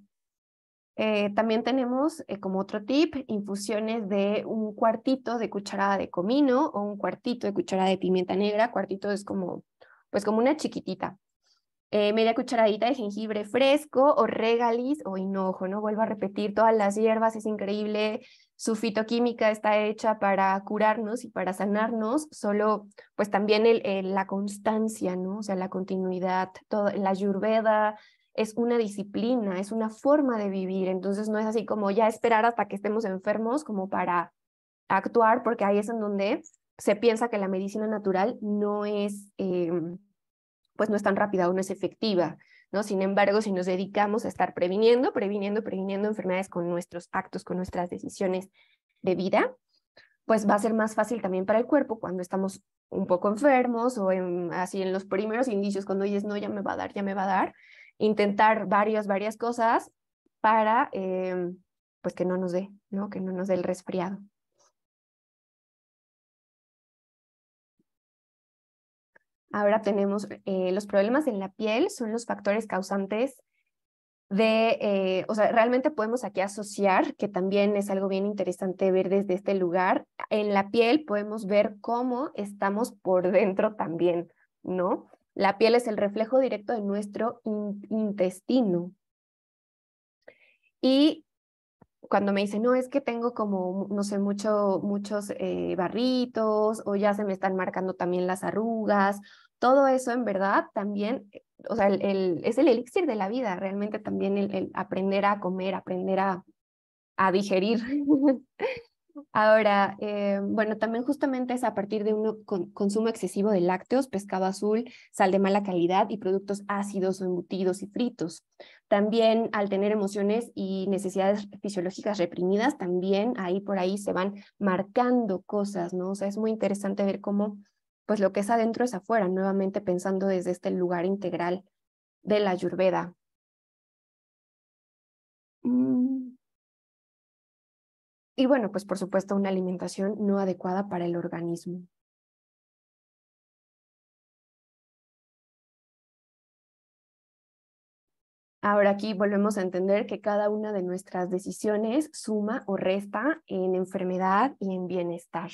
Eh, también tenemos eh, como otro tip infusiones de un cuartito de cucharada de comino o un cuartito de cucharada de pimienta negra. Cuartito es como, pues como una chiquitita. Eh, media cucharadita de jengibre fresco o regaliz o hinojo, ¿no? Vuelvo a repetir, todas las hierbas es increíble, su fitoquímica está hecha para curarnos y para sanarnos, solo pues también el, la constancia, ¿no? O sea, la continuidad, todo, la yurveda es una disciplina, es una forma de vivir, entonces no es así como ya esperar hasta que estemos enfermos como para actuar, porque ahí es en donde se piensa que la medicina natural no es... Em, pues no es tan rápida o no es efectiva. ¿no? Sin embargo, si nos dedicamos a estar previniendo, previniendo, previniendo enfermedades con nuestros actos, con nuestras decisiones de vida, pues va a ser más fácil también para el cuerpo cuando estamos un poco enfermos o así en los primeros indicios, cuando dices, no, ya me va a dar, ya me va a dar, intentar varias, varias cosas para, eh, pues que no nos dé, ¿no? Que no nos dé el resfriado. Ahora tenemos eh, los problemas en la piel, son los factores causantes de, eh, o sea, realmente podemos aquí asociar, que también es algo bien interesante ver desde este lugar, en la piel podemos ver cómo estamos por dentro también, ¿no? La piel es el reflejo directo de nuestro intestino. Y cuando me dicen, no, es que tengo como, no sé, mucho, muchos eh, barritos o ya se me están marcando también las arrugas, todo eso en verdad también, eh, o sea, el, es el elixir de la vida, realmente también el, aprender a comer, aprender a, digerir. [laughs] Ahora, eh, bueno, también justamente es a partir de un consumo excesivo de lácteos, pescado azul, sal de mala calidad y productos ácidos o embutidos y fritos. También al tener emociones y necesidades fisiológicas reprimidas, también ahí por ahí se van marcando cosas, ¿no? O sea, es muy interesante ver cómo pues lo que es adentro es afuera, nuevamente pensando desde este lugar integral de la Ayurveda. Mm. Y bueno, pues por supuesto una alimentación no adecuada para el organismo. Ahora aquí volvemos a entender que cada una de nuestras decisiones suma o resta en enfermedad y en bienestar.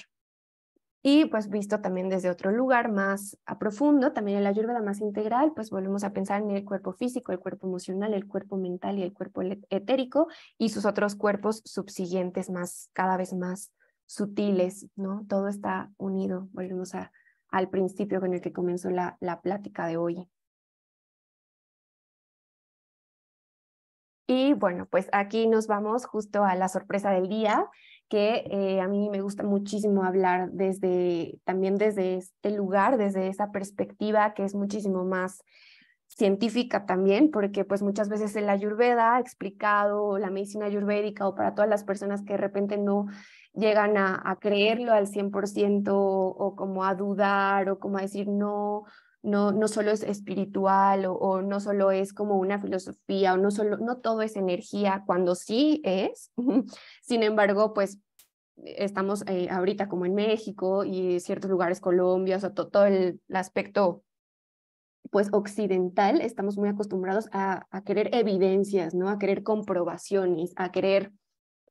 Y pues visto también desde otro lugar más a profundo, también en la ayurveda más integral, pues volvemos a pensar en el cuerpo físico, el cuerpo emocional, el cuerpo mental y el cuerpo e-, etérico y sus otros cuerpos subsiguientes más cada vez más sutiles, ¿no? Todo está unido. Volvemos al principio con el que comenzó la, la plática de hoy. Y bueno, pues aquí nos vamos justo a la sorpresa del día, que eh, a mí me gusta muchísimo hablar desde, también desde este lugar, desde esa perspectiva que es muchísimo más científica también, porque pues muchas veces en la ayurveda explicado, la medicina ayurvédica o para todas las personas que de repente no llegan a, creerlo al 100% o como a dudar o como a decir no, no, solo es espiritual o, no solo es como una filosofía o no solo, no todo es energía cuando sí es. [laughs] Sin embargo, pues estamos eh, ahorita como en México y ciertos lugares Colombia, o todo, el, aspecto pues occidental, estamos muy acostumbrados a, a querer evidencias, ¿no? A querer comprobaciones, a querer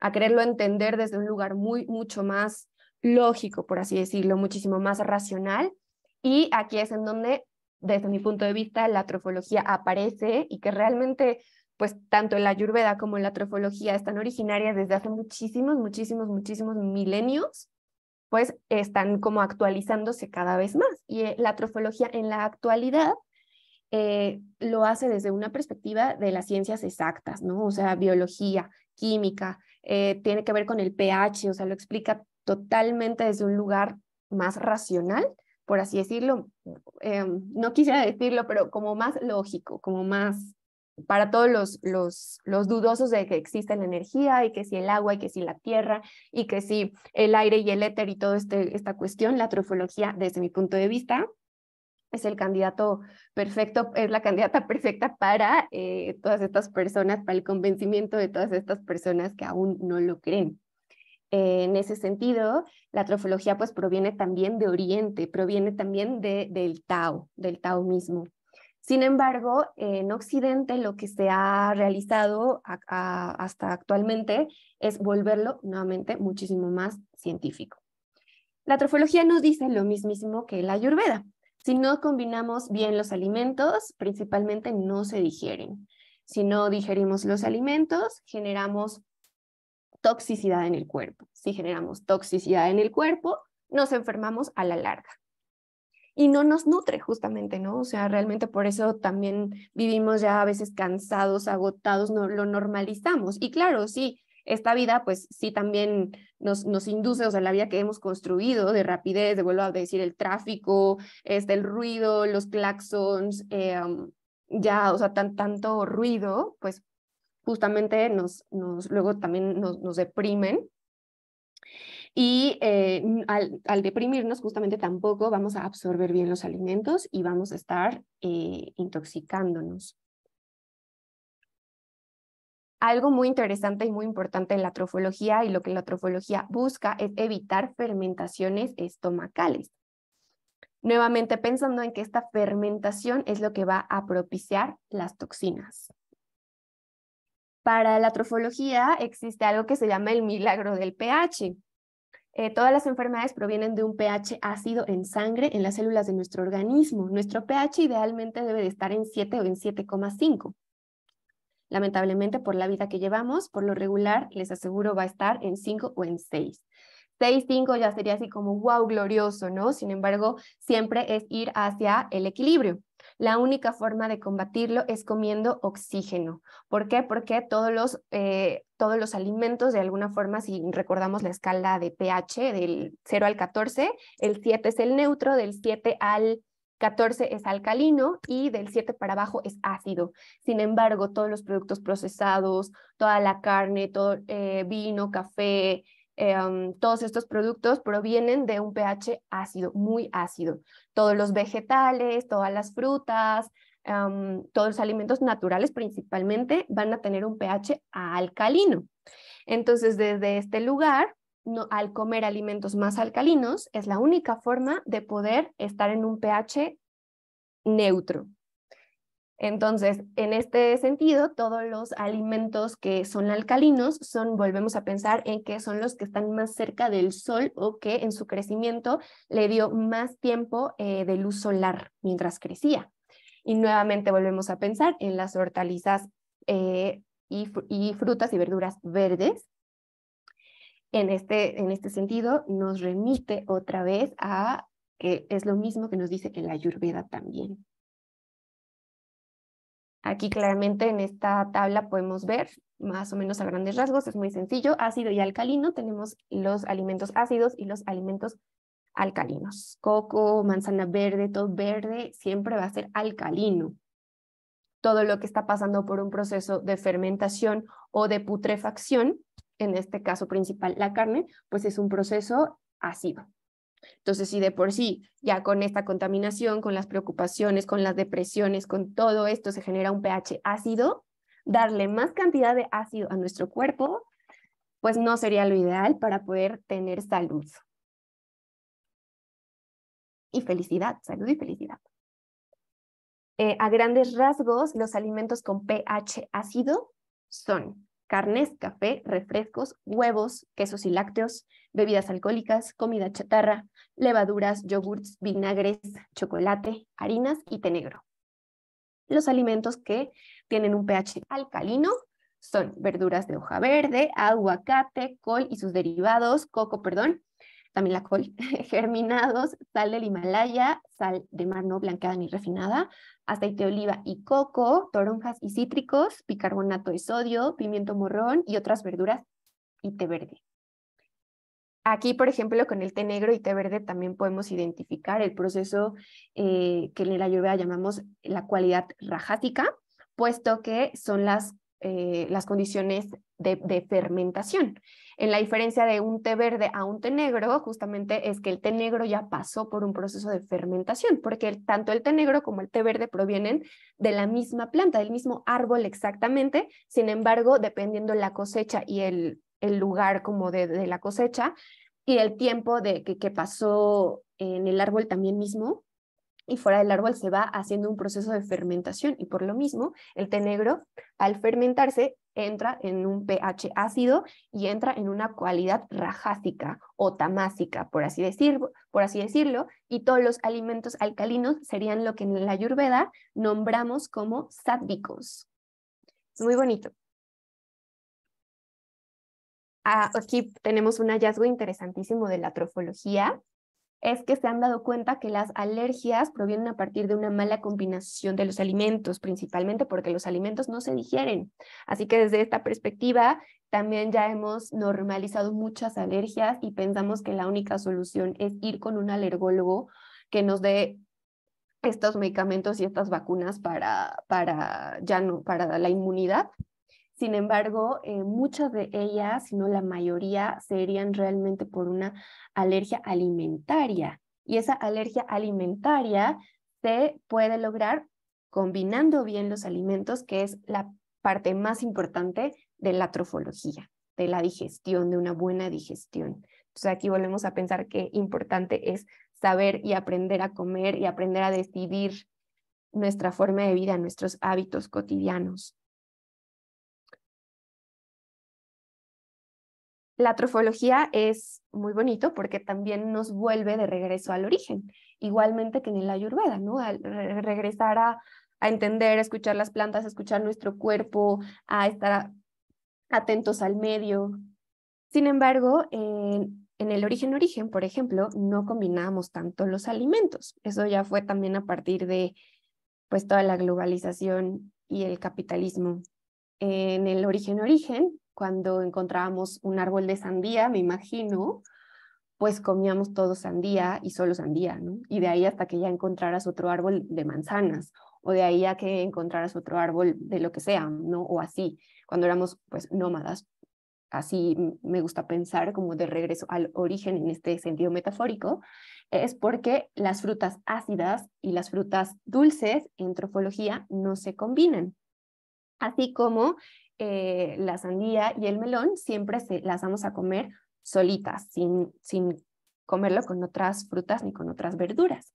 a quererlo entender desde un lugar muy mucho más lógico, por así decirlo, muchísimo más racional y aquí es en donde, desde mi punto de vista, la trofología aparece y que realmente, pues tanto la ayurveda como la trofología están originarias desde hace muchísimos, muchísimos, muchísimos milenios, pues están como actualizándose cada vez más. Y eh, la trofología en la actualidad eh, lo hace desde una perspectiva de las ciencias exactas, ¿no? O sea, biología, química, eh, tiene que ver con el pH, o sea, lo explica totalmente desde un lugar más racional por así decirlo, em, no quisiera decirlo, pero como más lógico, como más para todos los, los, los, dudosos de que existe la energía y que si el agua y que si la tierra y que si el aire y el éter y toda este, esta cuestión, la trofología desde mi punto de vista es el candidato perfecto, es la candidata [laughs] perfecta para eh, todas estas personas, para el convencimiento de todas estas personas que aún no lo creen. Eh, en ese sentido, la trofología pues proviene también de Oriente, proviene también del Tao, del Tao mismo. Sin embargo, en Occidente lo que se ha realizado hasta actualmente es volverlo nuevamente muchísimo más científico. La trofología nos dice lo mismísimo que la ayurveda. Si no combinamos bien los alimentos, principalmente no se digieren. Si no digerimos los alimentos, generamos toxicidad en el cuerpo. Si generamos toxicidad en el cuerpo, nos enfermamos a la larga. Y no nos nutre justamente, ¿no? O sea, realmente por eso también vivimos ya a veces cansados, agotados, no, lo normalizamos. Y claro, sí, esta vida pues sí también nos, nos induce, o sea, la vida que hemos construido de rapidez, de vuelvo a decir, el tráfico, este, el ruido, los claxons, em, ya, o sea, tan, tanto ruido, pues justamente nos, luego también nos, deprimen. Y eh, al, deprimirnos, justamente tampoco vamos a absorber bien los alimentos y vamos a estar eh, intoxicándonos. Algo muy interesante y muy importante en la trofología y lo que la trofología busca es evitar fermentaciones estomacales. Nuevamente pensando en que esta fermentación es lo que va a propiciar las toxinas. Para la trofología existe algo que se llama el milagro del pH. Eh, todas las enfermedades provienen de un pH ácido en sangre en las células de nuestro organismo. Nuestro pH idealmente debe de estar en 7 o en 7,5. Lamentablemente, por la vida que llevamos, por lo regular, les aseguro va a estar en 5 o en 6. 6, 5 ya sería así como wow, glorioso, ¿no? Sin embargo, siempre es ir hacia el equilibrio. La única forma de combatirlo es comiendo oxígeno. ¿Por qué? Porque todos los, eh, todos los alimentos, de alguna forma, si recordamos la escala de pH del 0 al 14, el 7 es el neutro, del 7 al 14 es alcalino y del 7 para abajo es ácido. Sin embargo, todos los productos procesados, toda la carne, todo eh, vino, café, Em, todos estos productos provienen de un pH ácido, muy ácido. Todos los vegetales, todas las frutas, em, todos los alimentos naturales principalmente van a tener un pH alcalino. Entonces, desde este lugar, al comer alimentos más alcalinos, es la única forma de poder estar en un pH neutro, entonces, en este sentido, todos los alimentos que son alcalinos son, volvemos a pensar en que son los que están más cerca del sol o que en su crecimiento le dio más tiempo eh, de luz solar mientras crecía. Y nuevamente volvemos a pensar en las hortalizas eh, y, frutas y verduras verdes. Este, en este, sentido, nos remite otra vez a que es lo mismo que nos dice que la Ayurveda también. Aquí claramente en esta tabla podemos ver más o menos a grandes rasgos, es muy sencillo, ácido y alcalino, tenemos los alimentos ácidos y los alimentos alcalinos. Coco, manzana verde, todo verde siempre va a ser alcalino. Todo lo que está pasando por un proceso de fermentación o de putrefacción, en este caso principal la carne, pues es un proceso ácido. Entonces, si de por sí ya con esta contaminación, con las preocupaciones, con las depresiones, con todo esto se genera un pH ácido, darle más cantidad de ácido a nuestro cuerpo, pues no sería lo ideal para poder tener salud. Y felicidad, salud y felicidad. Eh, a grandes rasgos, los alimentos con pH ácido son carnes, café, refrescos, huevos, quesos y lácteos, bebidas alcohólicas, comida chatarra, levaduras, yogurts, vinagres, chocolate, harinas y té negro. Los alimentos que tienen un pH alcalino son verduras de hoja verde, aguacate, col y sus derivados, coco, perdón, también la col, [laughs] germinados, sal del Himalaya, sal de mar no blanqueada ni refinada, aceite de oliva y coco, toronjas y cítricos, bicarbonato de sodio, pimiento morrón y otras verduras y té verde. Aquí, por ejemplo, con el té negro y té verde también podemos identificar el proceso eh, que en la lluvia llamamos la cualidad rajática, puesto que son las, eh, las condiciones de, fermentación. En la diferencia de un té verde a un té negro, justamente es que el té negro ya pasó por un proceso de fermentación, porque tanto el té negro como el té verde provienen de la misma planta, del mismo árbol exactamente, sin embargo, dependiendo la cosecha y el el lugar como de, la cosecha y el tiempo de que, pasó en el árbol también mismo y fuera del árbol se va haciendo un proceso de fermentación y por lo mismo el té negro al fermentarse entra en un pH ácido y entra en una cualidad rajásica o tamásica, por así, decir, por así decirlo, y todos los alimentos alcalinos serían lo que en la ayurveda nombramos como sádvicos. Es muy bonito. Ah, aquí tenemos un hallazgo interesantísimo de la trofología, es que se han dado cuenta que las alergias provienen a partir de una mala combinación de los alimentos, principalmente porque los alimentos no se digieren. Así que desde esta perspectiva también ya hemos normalizado muchas alergias y pensamos que la única solución es ir con un alergólogo que nos dé estos medicamentos y estas vacunas para, para, ya no, para la inmunidad, sin embargo, eh, muchas de ellas, si no la mayoría, serían realmente por una alergia alimentaria. Y esa alergia alimentaria se puede lograr combinando bien los alimentos, que es la parte más importante de la trofología, de la digestión, de una buena digestión. Entonces aquí volvemos a pensar que importante es saber y aprender a comer y aprender a decidir nuestra forma de vida, nuestros hábitos cotidianos. La trofología es muy bonito porque también nos vuelve de regreso al origen, igualmente que en el ayurveda, ¿no? Al regresar a, entender, a escuchar las plantas, a escuchar nuestro cuerpo, a estar atentos al medio. Sin embargo, en, el origen-origen, por ejemplo, no combinamos tanto los alimentos. Eso ya fue también a partir de pues toda la globalización y el capitalismo. En el origen-origen cuando encontrábamos un árbol de sandía, me imagino, pues comíamos todo sandía y solo sandía, ¿no? Y de ahí hasta que ya encontraras otro árbol de manzanas o de ahí a que encontraras otro árbol de lo que sea, ¿no? O así, cuando éramos pues nómadas, así me gusta pensar como de regreso al origen en este sentido metafórico, es porque las frutas ácidas y las frutas dulces en trofología no se combinan, así como eh, la sandía y el melón siempre se, las vamos a comer solitas, sin, sin comerlo con otras frutas ni con otras verduras.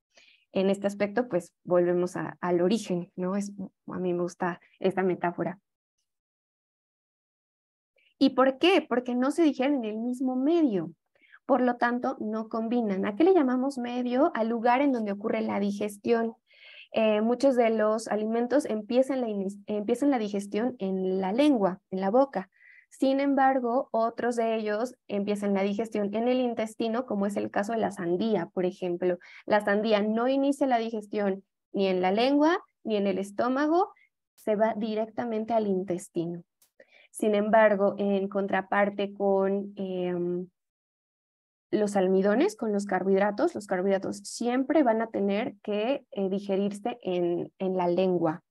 En este aspecto, pues volvemos al origen, ¿no? a mí me gusta esta metáfora. ¿Y por qué? Porque no se dijeron en el mismo medio. Por lo tanto, no combinan. ¿A qué le llamamos medio? Al lugar en donde ocurre la digestión. Eh, muchos de los alimentos empiezan la, empiezan la digestión en la lengua, en la boca. Sin embargo, otros de ellos empiezan la digestión en el intestino, como es el caso de la sandía, por ejemplo. La sandía no inicia la digestión ni en la lengua ni en el estómago, se va directamente al intestino. Sin embargo, en contraparte con em, los almidones con los carbohidratos, los carbohidratos siempre van a tener que eh, digerirse en, en, la lengua,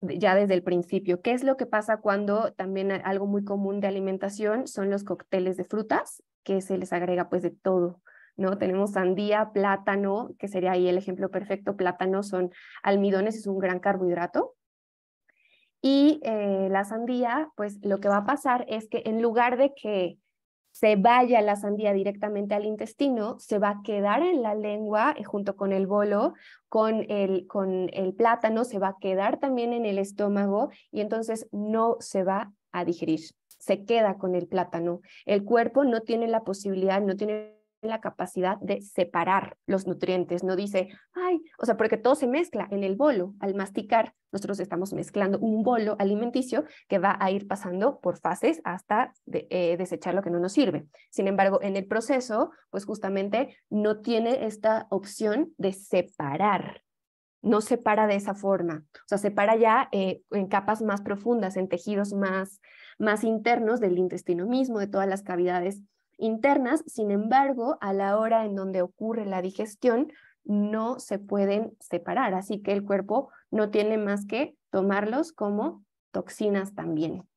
ya desde el principio. ¿Qué es lo que pasa cuando también algo muy común de alimentación son los cócteles de frutas, que se les agrega pues de todo? ¿no? Tenemos sandía, plátano, que sería ahí el ejemplo perfecto, plátano son almidones, es un gran carbohidrato, y eh, la sandía, pues lo que va a pasar es que en lugar de que se vaya la sandía directamente al intestino, se va a quedar en la lengua eh, junto con el bolo, con el, con el plátano, se va a quedar también en el estómago y entonces no se va a digerir, se queda con el plátano. El cuerpo no tiene la posibilidad, no tiene la capacidad de separar los nutrientes, no dice, ay, o sea, porque todo se mezcla en el bolo, al masticar, nosotros estamos mezclando un bolo alimenticio que va a ir pasando por fases hasta eh, desechar lo que no nos sirve. Sin embargo, en el proceso, pues justamente no tiene esta opción de separar, no separa de esa forma, o sea, separa ya eh, en capas más profundas, en tejidos más, más internos del intestino mismo, de todas las cavidades internas, sin embargo, a la hora en donde ocurre la digestión, no se pueden separar, así que el cuerpo no tiene más que tomarlos como toxinas también.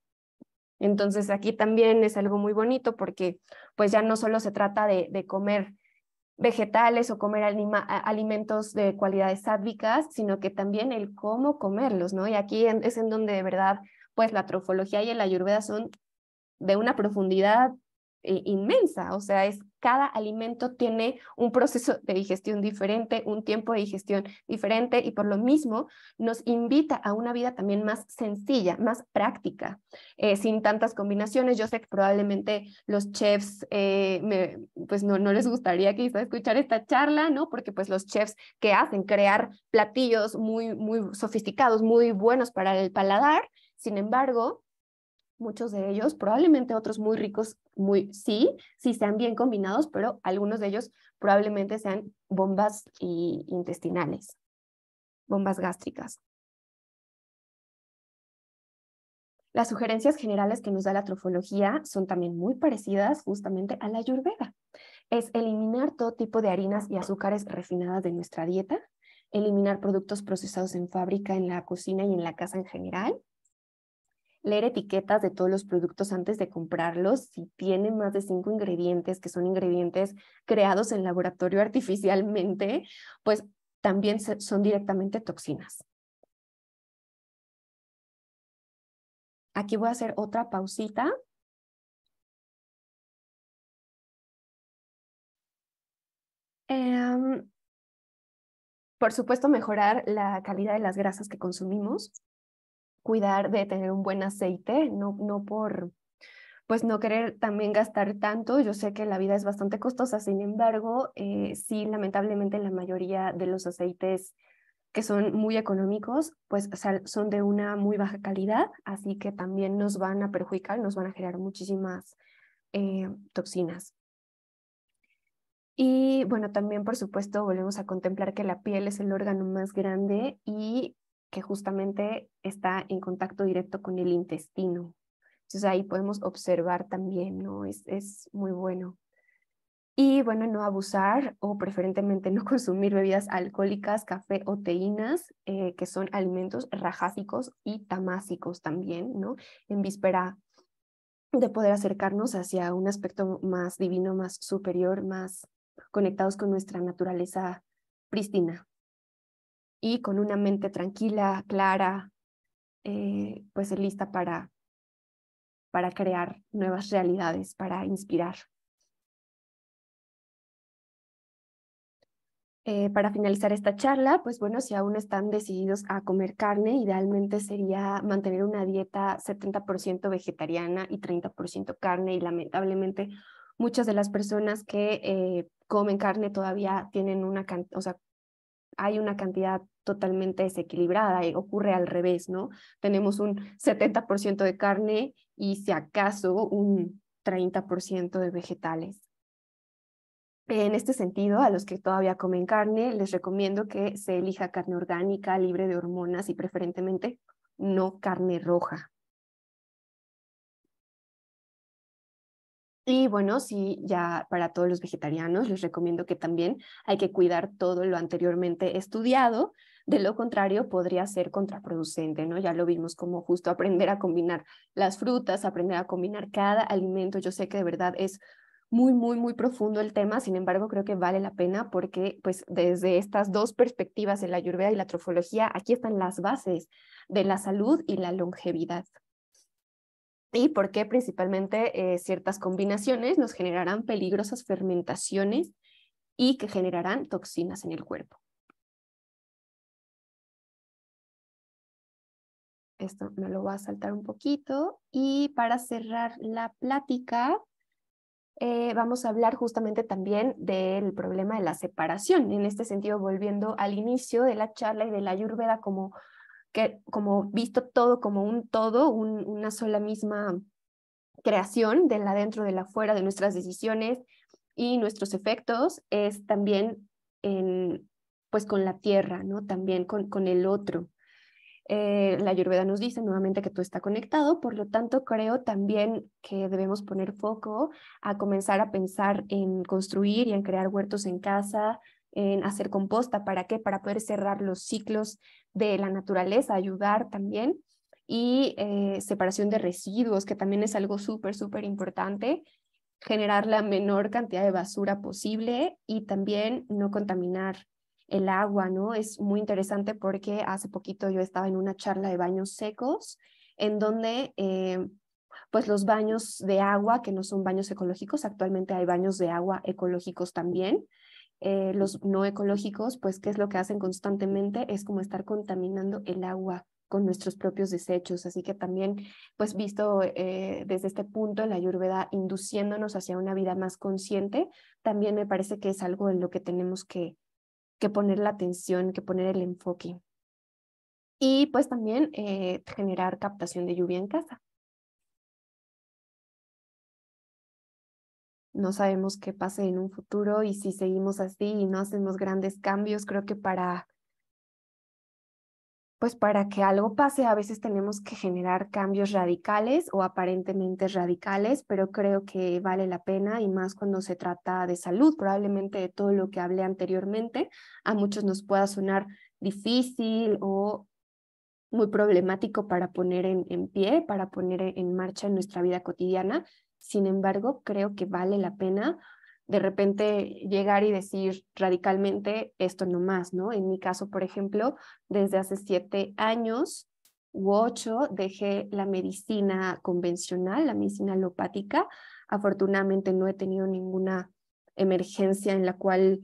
Entonces aquí también es algo muy bonito porque pues ya no solo se trata de, comer vegetales o comer alimentos de cualidades sádvicas, sino que también el cómo comerlos, ¿no? Y aquí es en donde de verdad pues la trofología y la ayurveda son de una profundidad eh, inmensa, o sea, es cada alimento tiene un proceso de digestión diferente, un tiempo de digestión diferente y por lo mismo nos invita a una vida también más sencilla, más práctica, eh, sin tantas combinaciones. Yo sé que probablemente los chefs, eh, pues no, no les gustaría quizá escuchar esta charla, ¿no? Porque pues los chefs que hacen crear platillos muy, muy sofisticados, muy buenos para el paladar, sin embargo, muchos de ellos, probablemente otros muy ricos, muy sí, sí sean bien combinados, pero algunos de ellos probablemente sean bombas eh, intestinales, bombas gástricas. Las sugerencias generales que nos da la trofología son también muy parecidas justamente a la ayurveda. Es eliminar todo tipo de harinas y azúcares refinadas de nuestra dieta, eliminar productos procesados en fábrica, en la cocina y en la casa en general, leer etiquetas de todos los productos antes de comprarlos, si tienen más de cinco ingredientes, que son ingredientes creados en laboratorio artificialmente, pues también son directamente toxinas. Aquí voy a hacer otra pausita. Em, por supuesto, mejorar la calidad de las grasas que consumimos cuidar de tener un buen aceite, no, no por pues no querer también gastar tanto. Yo sé que la vida es bastante costosa, sin embargo, eh, sí, lamentablemente la mayoría de los aceites que son muy económicos, pues son de una muy baja calidad, así que también nos van a perjudicar, nos van a generar muchísimas eh, toxinas. Y bueno, también por supuesto volvemos a contemplar que la piel es el órgano más grande y que justamente está en contacto directo con el intestino. Entonces ahí podemos observar también, ¿no? Es, muy bueno. Y bueno, no abusar o preferentemente no [laughs] consumir bebidas alcohólicas, café o teínas, eh, que son alimentos rajásicos y tamásicos también, ¿no? En víspera de poder acercarnos hacia un aspecto más divino, más superior, más conectados con nuestra naturaleza prístina y con una mente tranquila, clara, eh, pues lista para, para crear nuevas realidades, para inspirar. Eh, para finalizar esta charla, pues bueno, si aún están decididos a comer carne, idealmente sería mantener una dieta 70% vegetariana y 30% carne. Y lamentablemente muchas de las personas que eh, comen carne todavía tienen una, o sea, hay una cantidad totalmente desequilibrada, y ocurre al revés, ¿no? Tenemos un 70% de carne y si acaso un 30% de vegetales. En este sentido, a los que todavía comen carne, les recomiendo que se elija carne orgánica, libre de hormonas y preferentemente no carne roja. Y bueno, sí, ya para todos los vegetarianos les recomiendo que también hay que cuidar todo lo anteriormente estudiado, de lo contrario podría ser contraproducente, ¿no? Ya lo vimos como justo aprender a combinar las frutas, aprender a combinar cada alimento. Yo sé que de verdad es muy, muy, muy profundo el tema, sin embargo creo que vale la pena porque pues desde estas dos perspectivas, en la ayurveda y la trofología, aquí están las bases de la salud y la longevidad y por qué principalmente eh, ciertas combinaciones nos generarán peligrosas fermentaciones y que generarán toxinas en el cuerpo. Esto me lo voy a saltar un poquito. Y para cerrar la plática, eh, vamos a hablar justamente también del problema de la separación. En este sentido, volviendo al inicio de la charla y de la ayurveda como que como visto todo como un todo, una sola misma creación de la dentro, de la fuera, de nuestras decisiones y nuestros efectos, es también en, pues con la tierra, ¿no? También con, el otro. Eh, la Ayurveda nos dice nuevamente que tú está conectado, por lo tanto creo también que debemos poner foco a comenzar a pensar en construir y en crear huertos en casa, en hacer composta. ¿Para qué? Para poder cerrar los ciclos de la naturaleza, ayudar también. Y eh, separación de residuos, que también es algo súper, súper importante generar la menor cantidad de basura posible y también no contaminar el agua, ¿no? Es muy interesante porque hace poquito yo estaba en una charla de baños secos en donde eh, pues los baños de agua, que no son baños ecológicos, actualmente hay baños de agua ecológicos también, eh, los no ecológicos, pues, ¿qué es lo que hacen constantemente? Es como estar contaminando el agua con nuestros propios desechos. Así que también, pues visto eh, desde este punto, la ayurveda induciéndonos hacia una vida más consciente, también me parece que es algo en lo que tenemos que, poner la atención, que poner el enfoque. Y pues también eh, generar captación de lluvia en casa. no sabemos qué pase en un futuro y si seguimos así y no hacemos grandes cambios, creo que para pues para que algo pase a veces tenemos que generar cambios radicales o aparentemente radicales, pero creo que vale la pena y más cuando se trata de salud, probablemente de todo lo que hablé anteriormente, a muchos nos pueda sonar difícil o muy problemático para poner en, en pie, para poner en marcha en nuestra vida cotidiana, sin embargo, creo que vale la pena de repente llegar y decir radicalmente esto no más, ¿no? En mi caso, por ejemplo, desde hace siete años u ocho dejé la medicina convencional, la medicina alopática. Afortunadamente no he tenido ninguna emergencia en la cual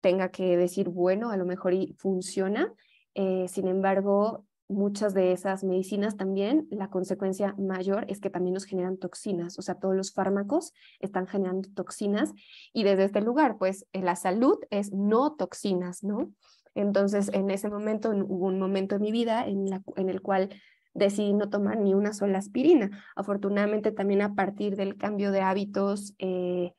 tenga que decir, bueno, a lo mejor funciona. Eh, sin embargo, muchas de esas medicinas también, la consecuencia mayor es que también nos generan toxinas, o sea, todos los fármacos están generando toxinas y desde este lugar, pues eh, la salud es no toxinas, ¿no? Entonces, en ese momento, hubo un momento en mi vida en, en el cual decidí no tomar ni una sola aspirina. Afortunadamente, también a partir del cambio de hábitos eh,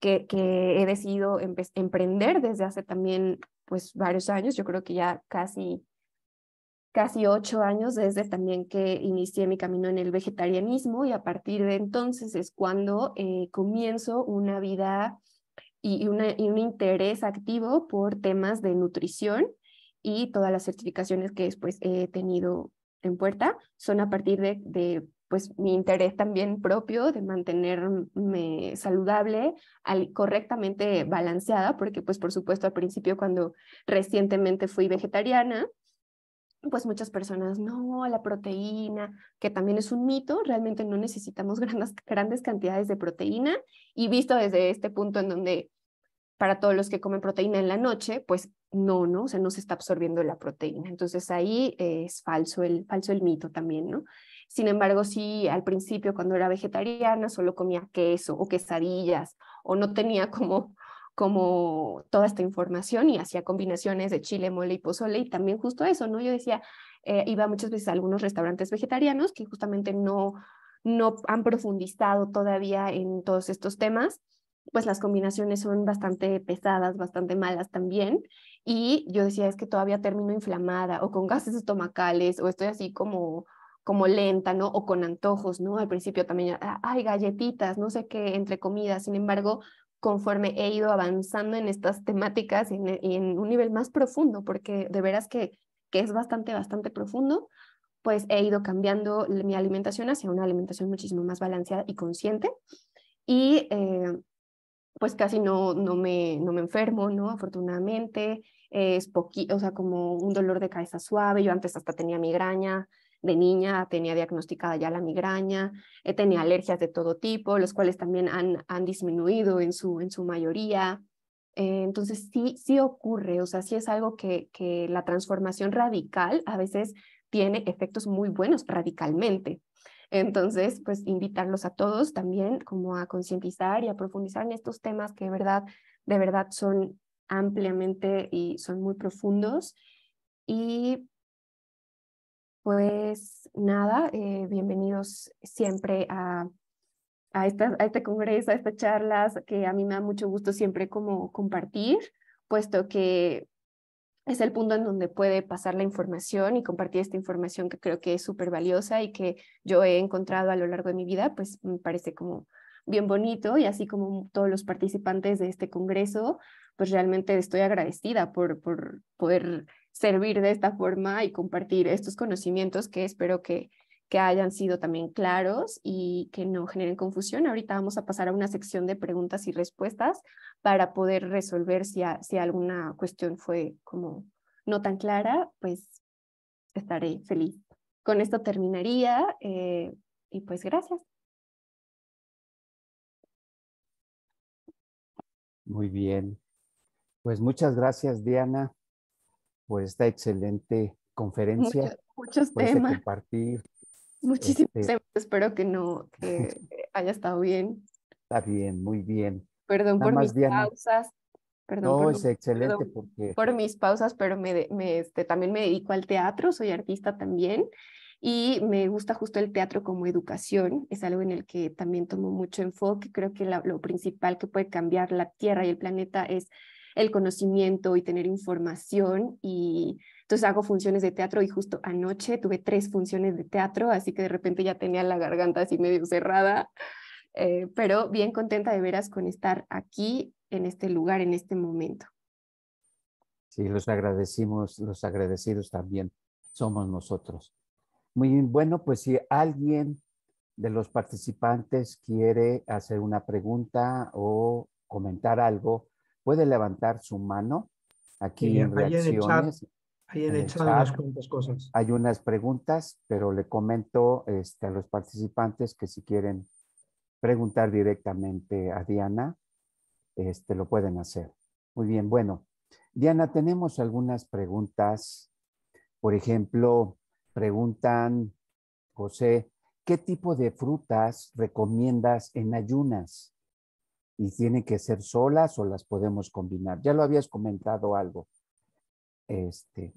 que, que he decidido emprender desde hace también, pues, varios años, yo creo que ya casi casi ocho años desde también que inicié mi camino en el vegetarianismo y a partir de entonces es cuando eh, comienzo una vida y, un interés activo por temas de nutrición y todas las certificaciones que después he tenido en puerta son a partir de, pues mi interés también propio de mantenerme saludable, al, correctamente balanceada, porque pues por supuesto al principio cuando recientemente fui vegetariana, pues muchas personas, no, la proteína, que también es un mito, realmente no necesitamos [laughs] grandes, grandes cantidades de proteína y visto desde este punto en donde para todos los que comen proteína en la noche, pues no, no, o sea, no se está absorbiendo la proteína. Entonces ahí es falso el, falso el mito también, ¿no? Sin embargo, sí, al principio cuando era vegetariana solo comía queso o quesadillas o no tenía como como toda esta información y hacía combinaciones de chile, mole y pozole y también justo eso, ¿no? Yo decía, eh, iba muchas veces a algunos restaurantes vegetarianos que justamente no, no han profundizado todavía en todos estos temas, pues las combinaciones son bastante pesadas, bastante malas también. Y yo decía, es que todavía termino inflamada o con gases estomacales o estoy así como como lenta, ¿no? O con antojos, ¿no? Al principio también, ah, ay, galletitas, no sé qué, entre comidas. Sin embargo, conforme he ido avanzando en estas temáticas e, y en, un nivel más profundo, porque de veras que, que es bastante, bastante profundo, pues he ido cambiando mi alimentación hacia una alimentación muchísimo más balanceada y consciente. Y eh, pues casi no, no, me, no me enfermo, ¿no? Afortunadamente, es o sea, como un dolor de cabeza suave, yo antes hasta tenía migraña, de niña tenía diagnosticada ya la migraña, eh, tenía alergias de todo tipo, los cuales también han, disminuido en su, en su mayoría. Eh, entonces sí, sí ocurre, o sea, sí es algo que, que la transformación radical a veces tiene efectos muy buenos radicalmente. Entonces, pues invitarlos a todos también como a concientizar y a profundizar en estos temas que de verdad, de verdad son ampliamente y son muy profundos. Y pues nada, eh, bienvenidos siempre a, a, esta, a, este congreso, a estas charlas, que a mí me da mucho gusto siempre como compartir, puesto que es el punto en donde puede pasar la información y compartir esta información que creo que es súper valiosa y que yo he encontrado a lo largo de mi vida, pues me parece como bien bonito y así como todos los participantes de este congreso, pues realmente estoy agradecida por, por poder servir de esta forma y compartir estos conocimientos que espero que, que hayan sido también claros y que no generen confusión. Ahorita vamos a pasar a una sección de preguntas y respuestas para poder resolver si, alguna cuestión fue como no tan clara, pues estaré feliz. Con esto terminaría eh, y pues gracias. Muy bien. Pues muchas gracias, Diana por esta excelente conferencia. muchos este temas. compartir. Muchísimos este temas. Espero que no [laughs] que haya estado bien. Está bien, muy bien. Perdón por mis pausas. no, es excelente porque... Por mis pausas, pero me, me, este, también me dedico al teatro, soy artista también y me gusta justo el teatro como educación, es algo en el que también tomo mucho enfoque, creo que lo principal que puede cambiar la Tierra y el planeta es el conocimiento y tener información y entonces hago funciones de teatro y justo anoche tuve tres funciones de teatro, así que de repente ya tenía la garganta así medio cerrada, eh, pero bien contenta de veras con estar aquí, en este lugar, en este momento. Sí, los agradecimos, los agradecidos también somos nosotros. Muy bien, bueno, pues si alguien de los participantes quiere hacer una pregunta o comentar algo, puede levantar su mano aquí en reacciones. unas cuantas cosas. Hay unas preguntas, pero le comento este, a los participantes que si quieren preguntar directamente a Diana, este, lo pueden hacer. Muy bien, bueno. Diana, tenemos algunas preguntas. Por ejemplo, preguntan, José, ¿qué tipo de frutas recomiendas en ayunas? y tiene que ser solas o las podemos combinar. Ya lo habías comentado algo. Este.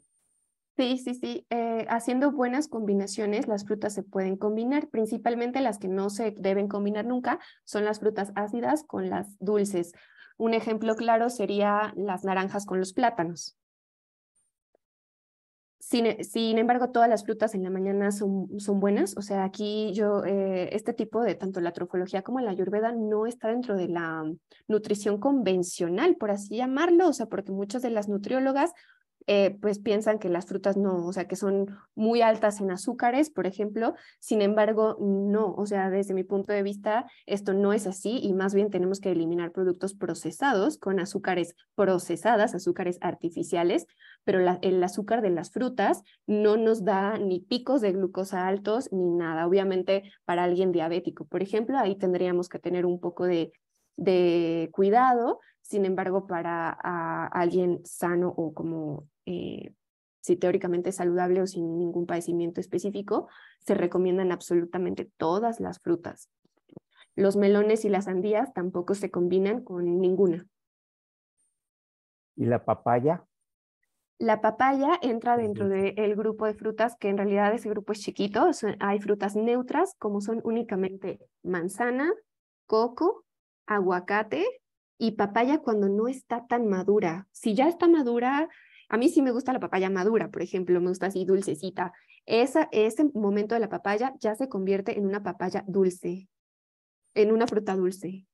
Sí, sí, sí. Eh, haciendo buenas combinaciones, las frutas se pueden combinar. Principalmente las que no se deben combinar nunca son las frutas ácidas con las dulces. Un ejemplo claro sería las naranjas con los plátanos. E, sin, embargo, todas las frutas en la mañana son, buenas. O sea, aquí yo, eh, este tipo de tanto la trofología como la ayurveda no está dentro de la nutrición convencional, por así llamarlo. O sea, porque muchas de las nutriólogas eh, pues piensan que las frutas no, o sea, que son muy altas en azúcares, por ejemplo. Sin embargo, no, o sea, desde mi punto de vista, esto no es así y más bien tenemos que eliminar productos procesados con azúcares procesadas, azúcares artificiales, pero el azúcar de las frutas no nos da ni picos de glucosa altos ni nada. Obviamente, para alguien diabético, por ejemplo, ahí tendríamos que tener un poco de, de cuidado, sin embargo, para alguien sano o como eh, si teóricamente es saludable o sin ningún padecimiento específico, se recomiendan absolutamente todas las frutas. Los melones y las sandías tampoco se combinan con ninguna. ¿Y la papaya? La papaya entra dentro del grupo de frutas que en realidad ese grupo es chiquito. Hay frutas neutras como son únicamente manzana, coco, aguacate y papaya cuando no está tan madura. Si ya está madura, a mí sí me gusta la papaya madura, por ejemplo, me gusta así dulcecita. ese momento de la papaya ya se convierte en una papaya dulce, en una fruta dulce.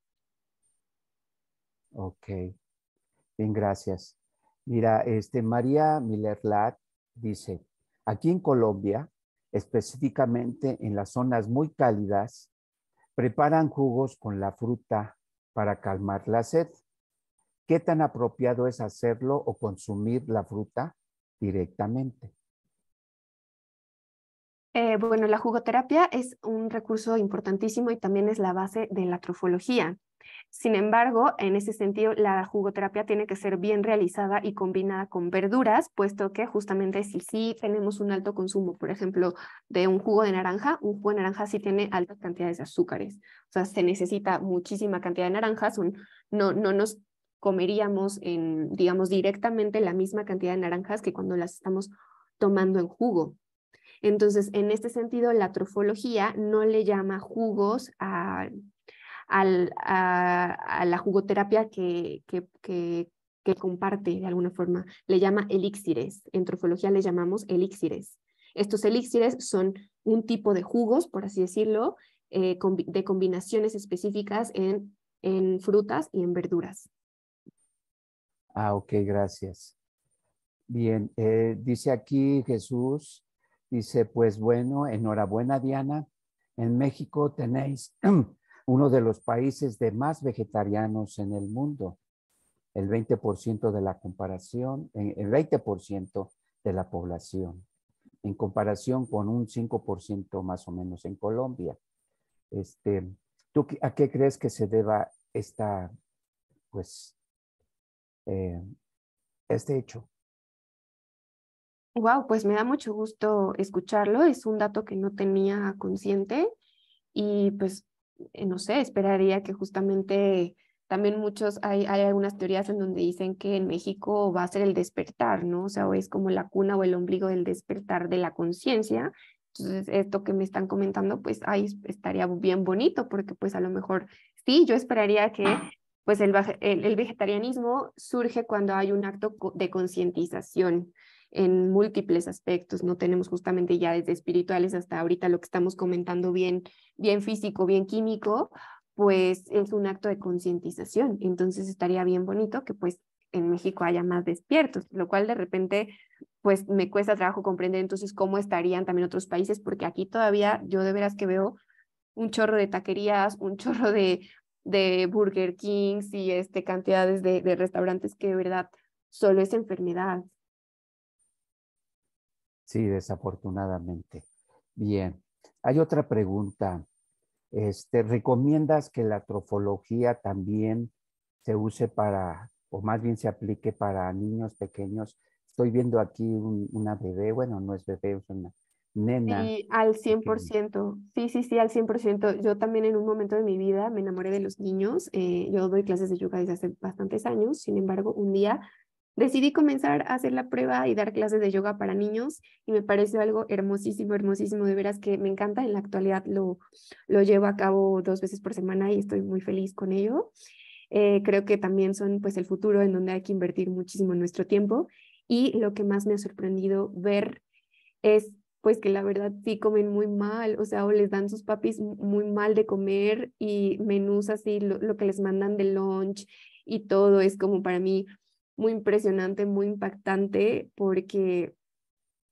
Ok, bien, gracias. Mira, este, María Miller-Lat dice, aquí en Colombia, específicamente en las zonas muy cálidas, preparan jugos con la fruta para calmar la sed. ¿Qué tan apropiado es hacerlo o consumir la fruta directamente? Eh, bueno, la jugoterapia es un recurso importantísimo y también es la base de la trofología. Sin embargo, en ese sentido, la jugoterapia tiene que ser bien realizada y combinada con verduras, puesto que justamente si sí tenemos un alto consumo, por ejemplo, de un jugo de naranja, un jugo de naranja sí tiene altas cantidades de azúcares. O sea, se necesita muchísima cantidad de naranjas, no, no nos comeríamos en, digamos, directamente la misma cantidad de naranjas que cuando las estamos tomando en jugo. Entonces, en este sentido, la trofología no le llama jugos a, la jugoterapia que, comparte de alguna forma. Le llama elixires. En trofología le llamamos elixires. Estos elixires son un tipo de jugos, por así decirlo, eh, de combinaciones específicas en frutas y en verduras. Ah, ok, gracias. Bien, eh, dice aquí Jesús, dice, pues bueno, enhorabuena Diana, en México tenéis [clears throat] uno de los países de más vegetarianos en el mundo, el 20% de la comparación, el 20% de la población, en comparación con un 5% más o menos en Colombia. Este, ¿Tú a qué crees que se deba esta, pues, eh, este hecho. Wow, pues me da mucho gusto escucharlo. Es un dato que no tenía consciente y pues eh, no sé, esperaría que justamente también muchos, hay, algunas teorías en donde dicen que en México va a ser el despertar, ¿no? O sea, o es como la cuna o el ombligo del despertar de la conciencia. Entonces, esto que me están comentando, pues ahí estaría bien bonito porque pues a lo mejor sí, yo esperaría que pues el, vegetarianismo surge cuando hay un acto de concientización en múltiples aspectos, no tenemos justamente ya desde espirituales hasta ahorita lo que estamos comentando bien, bien físico, bien químico, pues es un acto de concientización. Entonces estaría bien bonito que pues en México haya más despiertos, lo cual de repente pues me cuesta trabajo comprender entonces cómo estarían también otros países, porque aquí todavía yo de veras que veo un chorro de taquerías, un chorro de de Burger King y este, cantidades de, restaurantes que de verdad solo es enfermedad. Sí, desafortunadamente. Bien, hay otra pregunta. Este, ¿Recomiendas que la trofología también se use para, o más bien se aplique para niños pequeños? Estoy viendo aquí una bebé, bueno, no es bebé, es una nena. Sí, al 100%. Sí, sí, sí, al 100%. Yo también en un momento de mi vida me enamoré de los niños. Eh, yo doy clases de yoga desde hace bastantes años. Sin embargo, un día decidí comenzar a hacer la prueba y dar clases de yoga para niños y me parece algo hermosísimo, hermosísimo, de veras que me encanta. En la actualidad lo, lo llevo a cabo dos veces por semana y estoy muy feliz con ello. Eh, creo que también son pues el futuro en donde hay que invertir muchísimo nuestro tiempo y lo que más me ha sorprendido ver es pues que la verdad sí comen muy mal, o sea, o les dan sus papis muy mal de comer y menús así, lo, lo que les mandan de lunch y todo es como para mí muy impresionante, muy impactante, porque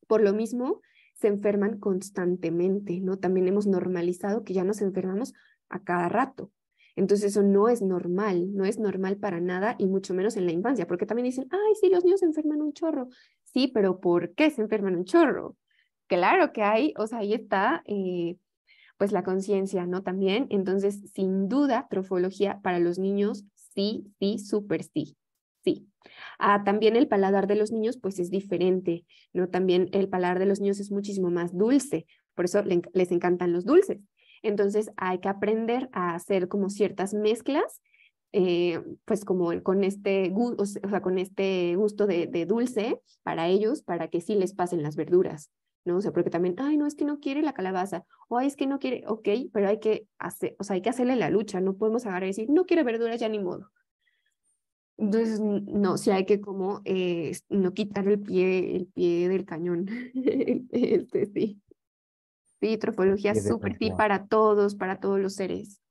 por lo mismo se enferman constantemente, ¿no? También hemos normalizado que ya nos enfermamos a cada rato. Entonces eso no es normal, no es normal para nada y mucho menos en la infancia, porque también dicen, ay, sí, los niños se enferman un chorro. Sí, pero ¿por qué se enferman un chorro? Claro que hay, o sea, ahí está eh, pues la conciencia, ¿no? También, entonces, sin duda, trofología para los niños, sí, sí, súper sí. Sí. Ah, también el paladar de los niños, pues es diferente, ¿no? También el paladar de los niños es muchísimo más dulce, por eso les encantan los dulces. Entonces hay que aprender a hacer como ciertas mezclas, eh, pues como con este, sea, con este gusto de dulce para ellos, para que sí les pasen las verduras, ¿no? O sea, porque también, ay, no, es que no quiere la calabaza, o ay, es que no quiere, ok, pero hay que hacer, o sea, hay que hacerle la lucha, no podemos agarrar y decir, no quiere verduras, ya ni modo. Entonces, no, sí hay que como eh, no quitar el pie, el pie del cañón. [laughs] este sí. trofología súper sí para todos, para todos los seres.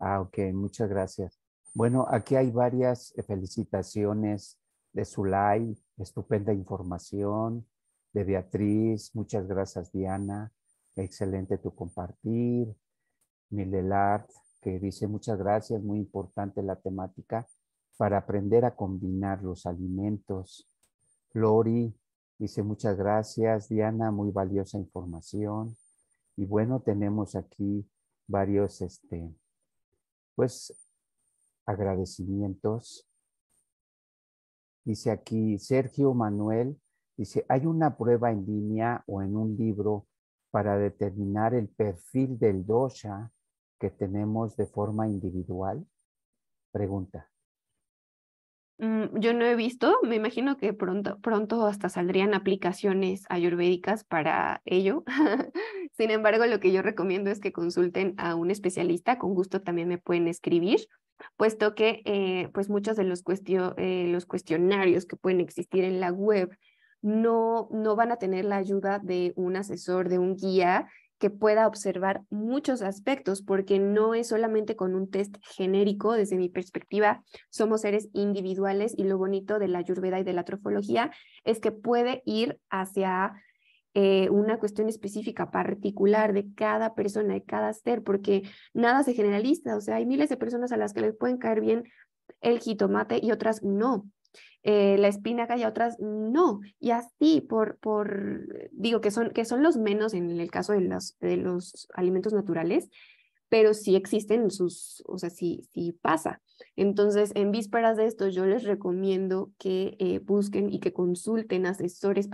Ah, ok, muchas gracias. Bueno, aquí hay varias eh, felicitaciones de su live, estupenda información de Beatriz, muchas gracias Diana, excelente tu compartir. Milelart, que dice muchas gracias, muy importante la temática para aprender a combinar los alimentos. Lori dice muchas gracias, Diana, muy valiosa información. Y bueno, tenemos aquí varios, este, pues, agradecimientos. Dice aquí Sergio Manuel, Dice, hay una prueba en línea o en un libro para determinar el perfil del dosha que tenemos de forma individual. Pregunta. Mm, yo no he visto, me imagino que pronto, pronto hasta saldrían aplicaciones ayurvédicas para ello. [laughs] Sin embargo, lo que yo recomiendo es que consulten a un especialista, con gusto también me pueden escribir puesto que eh, pues muchos de los, eh, los cuestionarios que pueden existir en la web no, no van a tener la ayuda de un asesor, de un guía que pueda observar muchos aspectos, porque no es solamente con un test genérico, desde mi perspectiva, somos seres individuales y lo bonito de la yurveda y de la trofología es que puede ir hacia eh, una cuestión específica, particular de cada persona, de cada ser, porque nada se generaliza, o sea, hay miles de personas a las que les pueden caer bien el jitomate y otras no. Eh, la espinaca y otras no. Y así, por, por digo que son, que son los menos en el caso de los, de los alimentos naturales, pero sí existen sus, o sea, sí, pasa. Entonces, en vísperas de esto, yo les recomiendo que eh, busquen y que consulten asesores,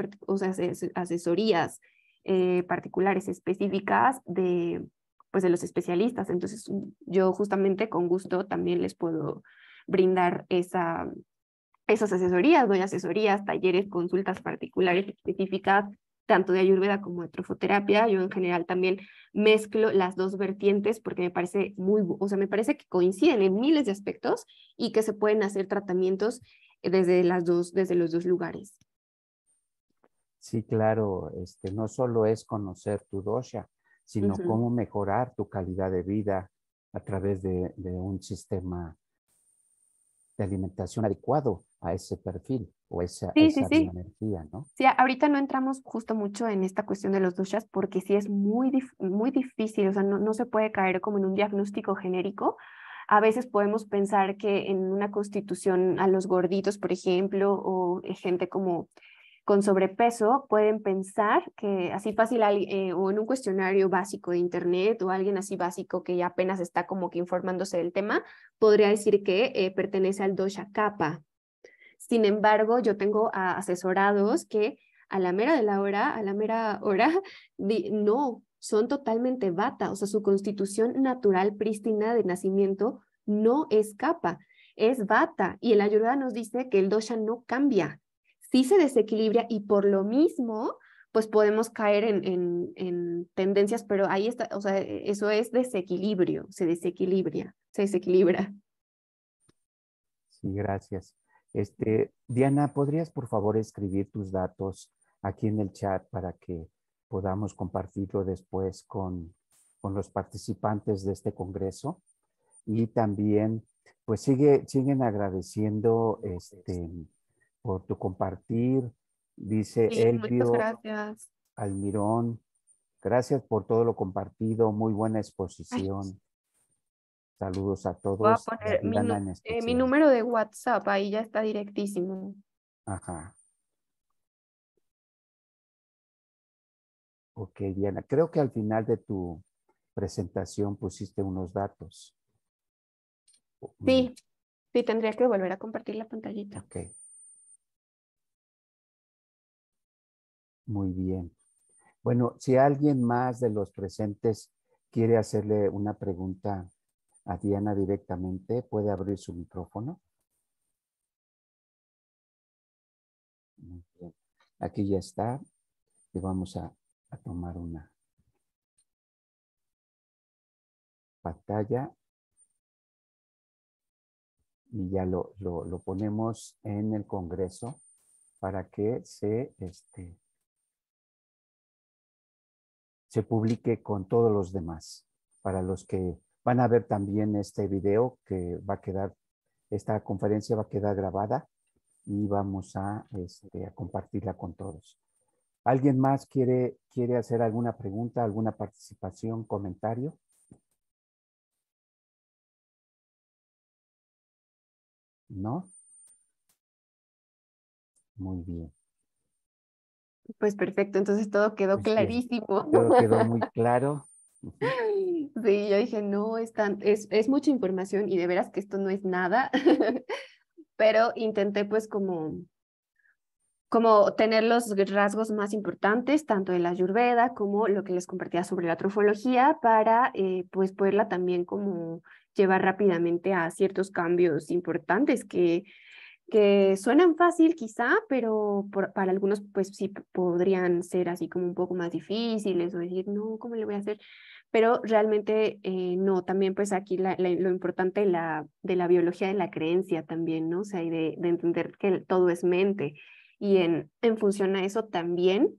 asesorías eh, particulares específicas de, pues, de los especialistas. Entonces, yo justamente con gusto también les puedo brindar esa, esas asesorías, doy asesorías, talleres, consultas particulares específicas, tanto de ayurveda como de trofoterapia. Yo en general también mezclo las dos vertientes porque me parece muy, o sea, me parece que coinciden en miles de aspectos y que se pueden hacer tratamientos eh, desde las dos, desde los dos lugares. Sí, claro, este, no solo es conocer tu dosha, sino cómo mejorar tu calidad de vida a través de un sistema de alimentación adecuado a ese perfil o esa, sí, sí, sí. energía, Sí, ahorita no entramos justo mucho en esta cuestión de los duchas porque sí es muy, muy difícil, o sea, no, no, se puede caer como en un diagnóstico genérico. A veces podemos pensar que en una constitución a los gorditos, por ejemplo, o gente como con sobrepeso pueden pensar que así fácil eh, o en un cuestionario básico de internet o alguien así básico que ya apenas está como que informándose del tema, podría decir que eh, pertenece al dosha capa. Sin embargo, yo tengo asesorados que a la mera de la hora, a la mera hora, [laughs] no, son totalmente bata, o sea, su constitución natural prístina de nacimiento no es kappa, es bata. Y el ayurveda nos dice que el dosha no cambia, sí se desequilibra y por lo mismo, pues podemos caer en, en, tendencias, pero ahí está, o sea, e, eso es desequilibrio, se desequilibra, se desequilibra. Sí, gracias. Este, Diana, ¿podrías por favor escribir tus datos aquí en el chat para que podamos compartirlo después con, con los participantes de este congreso? Y también, pues sigue, siguen agradeciendo este, por tu compartir. Dice el Elvio Almirón, gracias por todo lo compartido, muy buena exposición. Saludos a todos. Voy a poner mi, eh, mi, número de WhatsApp, ahí ya está directísimo. Ajá. Ok, Diana, creo que al final de tu presentación pusiste unos datos. Sí, mm. sí, tendría que volver a compartir la pantallita. Ok. Muy bien. Bueno, si alguien más de los presentes quiere hacerle una pregunta a Diana directamente, puede abrir su micrófono. Aquí ya está. Y vamos a, tomar una pantalla. Y ya lo, lo ponemos en el Congreso para que se este, se publique con todos los demás. Para los que van a ver también este video que va a quedar, esta conferencia va a quedar grabada y vamos a, este, compartirla con todos. ¿Alguien más quiere, quiere hacer alguna pregunta, alguna participación, comentario? ¿No? Muy bien. Pues perfecto, entonces todo quedó clarísimo. todo [laughs] quedó muy claro. Sí, yo dije, no, es, es, mucha información y de veras que esto no es nada, [laughs] pero intenté pues como, como tener los rasgos más importantes, tanto de la Ayurveda como lo que les compartía sobre la trofología, para eh, pues poderla también como llevar rápidamente a ciertos cambios importantes que que suenan fácil quizá, pero para algunos pues sí podrían ser así como un poco más difíciles o decir, no, ¿cómo le voy a hacer? Pero realmente eh, no, también pues aquí lo importante de la, de la biología de la creencia también, ¿no? O sea, y de, de entender que todo es mente y en, en función a eso también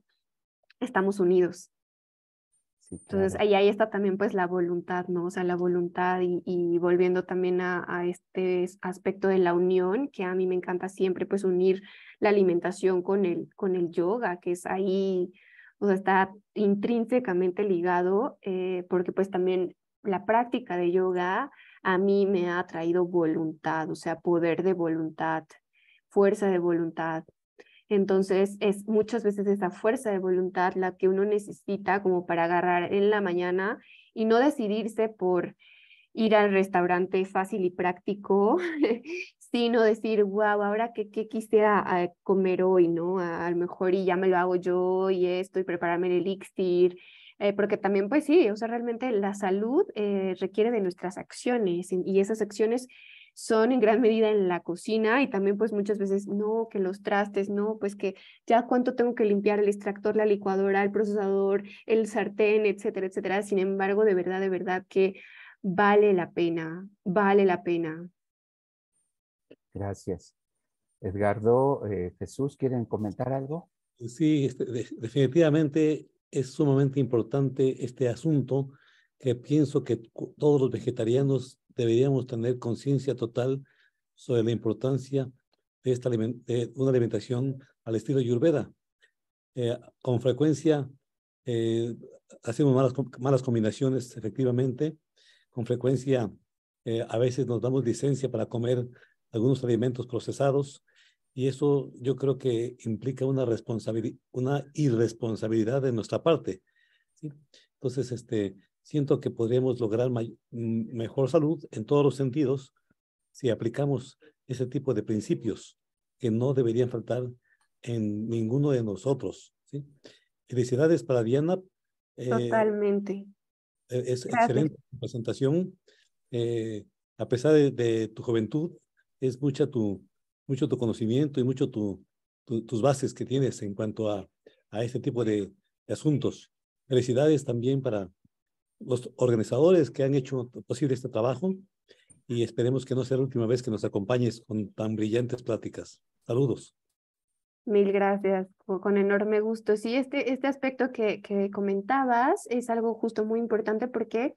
estamos unidos entonces ahí, ahí, está también pues la voluntad, ¿no? O sea, la voluntad y, volviendo también a, este aspecto de la unión, que a mí me encanta siempre pues unir la alimentación con el, yoga, que es ahí, o está intrínsecamente ligado, eh, porque pues también la práctica de yoga a mí me ha traído voluntad, o sea, poder de voluntad, fuerza de voluntad, entonces, es muchas veces esa fuerza de voluntad la que uno necesita como para agarrar en la mañana y no decidirse por ir al restaurante fácil y práctico, [laughs] sino decir, wow, ahora qué, quisiera ah, comer hoy, ¿no? A, lo mejor y ya me lo hago yo y esto y prepararme el elixir, eh, porque también pues sí, o sea, realmente la salud eh, requiere de nuestras acciones y esas acciones son en gran medida en la cocina y también pues muchas veces, no, que los trastes, no, pues que ya cuánto tengo que limpiar el extractor, la licuadora, el procesador, el sartén, etcétera, etcétera. Sin embargo, de verdad, de verdad que vale la pena, vale la pena. Gracias. Edgardo, eh, Jesús, ¿quieren comentar algo? Pues sí, este, definitivamente es sumamente importante este asunto que pienso que todos los vegetarianos deberíamos tener conciencia total sobre la importancia de, esta, una alimentación al estilo yurveda. Eh, con frecuencia eh, hacemos malas, malas combinaciones, efectivamente. Con frecuencia, eh, a veces nos damos licencia para comer algunos alimentos procesados y eso yo creo que implica una, responsabilidad, una irresponsabilidad de nuestra parte. ¿sí? Entonces, este, siento que podríamos lograr mejor salud en todos los sentidos si aplicamos ese tipo de principios que no deberían faltar en ninguno de nosotros. ¿sí? Felicidades para Diana. Eh, Totalmente. E-, es excelente tu presentación. Eh, a pesar de, tu juventud, es mucha tu, mucho tu conocimiento y mucho tu, tus bases que tienes en cuanto a, a este tipo de asuntos. Felicidades también para, los organizadores que han hecho posible este trabajo y esperemos que no sea la última vez que nos acompañes con tan brillantes pláticas. Saludos. Mil gracias, con enorme gusto. Sí, este, este aspecto que, que comentabas es algo justo muy importante porque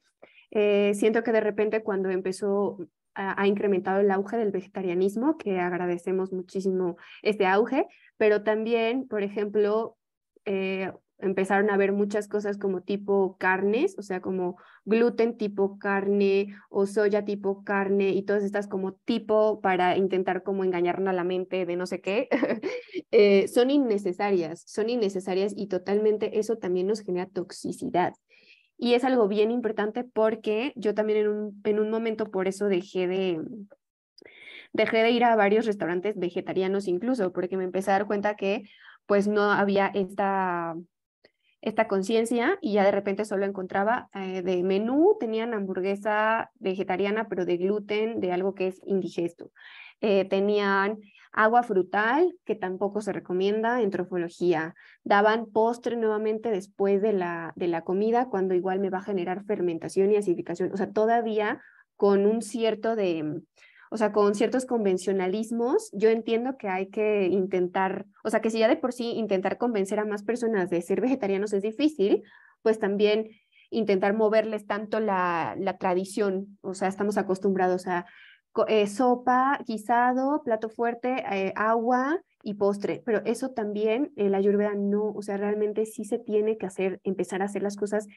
eh, siento que de repente cuando empezó ha incrementado el auge del vegetarianismo, que agradecemos muchísimo este auge, pero también, por ejemplo, eh, empezaron a ver muchas cosas como tipo carnes, o sea, como gluten tipo carne o soya tipo carne y todas estas como tipo para intentar como engañarnos a la mente de no sé qué, [laughs] eh, son innecesarias, son innecesarias y totalmente eso también nos genera toxicidad. Y es algo bien importante porque yo también en un, en un momento por eso dejé de, dejé de ir a varios restaurantes vegetarianos incluso, porque me empecé a dar cuenta que pues no había esta esta conciencia y ya de repente solo encontraba eh, de menú, tenían hamburguesa vegetariana, pero de gluten, de algo que es indigesto. Eh, tenían agua frutal, que tampoco se recomienda en trofología. Daban postre nuevamente después de la, de la comida, cuando igual me va a generar fermentación y acidificación. O sea, todavía con un cierto de o sea, con ciertos convencionalismos, yo entiendo que hay que intentar, o sea, que si ya de por sí intentar convencer a más personas de ser vegetarianos es difícil, pues también intentar moverles tanto la, tradición, o sea, estamos acostumbrados a eh, sopa, guisado, plato fuerte, eh, agua y postre, pero eso también eh, la ayurveda no, o sea, realmente sí se tiene que hacer, empezar a hacer las cosas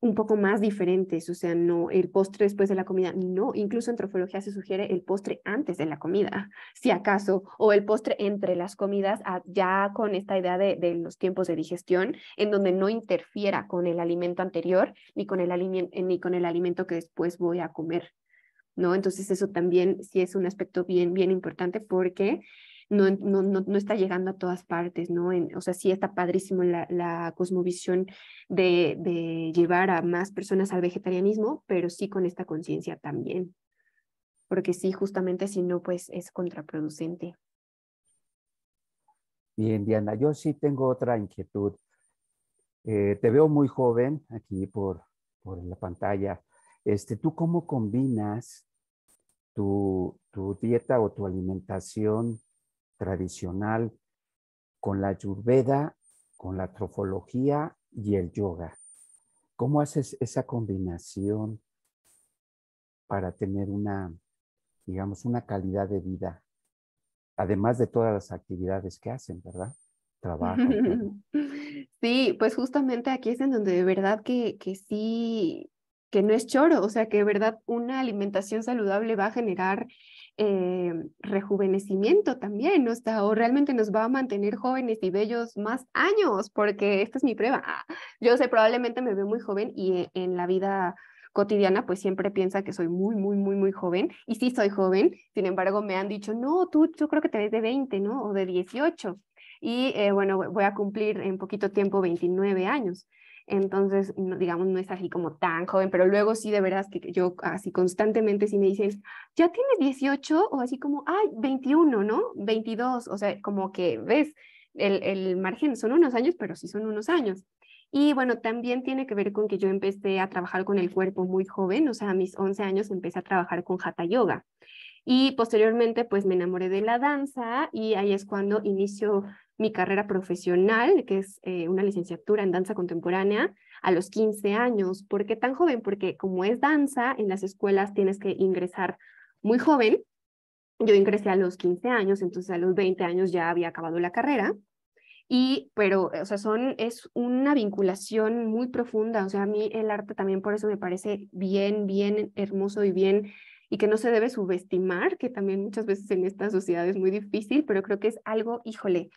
un poco más diferentes, o sea, no el postre después de la comida, no, incluso en trofología se sugiere el postre antes de la comida, [laughs] si acaso, o el postre entre las comidas, ah, ya con esta idea de, los tiempos de digestión, en donde no interfiera con el alimento anterior ni con el, eh, ni con el alimento que después voy a comer. ¿No? Entonces eso también sí es un aspecto bien, bien importante porque no, no, no, no está llegando a todas partes, ¿no? En, o sea, sí está padrísimo la, la cosmovisión de, de llevar a más personas al vegetarianismo, pero sí con esta conciencia también, porque sí, justamente si no, pues es contraproducente. Bien, Diana, yo sí tengo otra inquietud. Eh, te veo muy joven aquí por, por la pantalla. Este, ¿Tú cómo combinas tu, tu dieta o tu alimentación tradicional, con la ayurveda, con la trofología y el yoga. ¿Cómo haces esa combinación para tener una, digamos, una calidad de vida? Además de todas las actividades que hacen, ¿verdad? Trabajo. [laughs] Sí, pues justamente aquí es en donde de verdad que, que sí, que no es choro, o sea que de verdad una alimentación saludable va a generar eh, rejuvenecimiento también, o está? o realmente nos va a mantener jóvenes y bellos más años, porque esta es mi prueba. Ah, yo sé, probablemente me veo muy joven y eh, en la vida cotidiana pues siempre piensa que soy muy, muy, muy, muy joven y sí soy joven, sin embargo me han dicho, no, tú yo creo que te ves de 20, ¿no? O de 18. Y eh, bueno, voy a cumplir en poquito tiempo 29 años. Entonces, digamos, no es así como tan joven, pero luego sí, de veras que yo así constantemente si me dices ya tienes 18 o así como, ay, 21, ¿no? 22, o sea, como que ves el, margen, son unos años, pero sí son unos años. Y bueno, también tiene que ver con que yo empecé a trabajar con el cuerpo muy joven, o sea, a mis 11 años empecé a trabajar con Hatha Yoga. Y posteriormente, pues me enamoré de la danza y ahí es cuando inicio mi carrera profesional, que es eh, una licenciatura en danza contemporánea, a los 15 años. ¿Por qué tan joven? Porque como es danza, en las escuelas tienes que ingresar muy joven. Yo ingresé a los 15 años, entonces a los 20 años ya había acabado la carrera. Y, pero, o sea, son, es una vinculación muy profunda. O sea, a mí el arte también por eso me parece bien, bien hermoso y bien y que no se debe subestimar, que también muchas veces en esta sociedad es muy difícil, pero creo que es algo, híjole,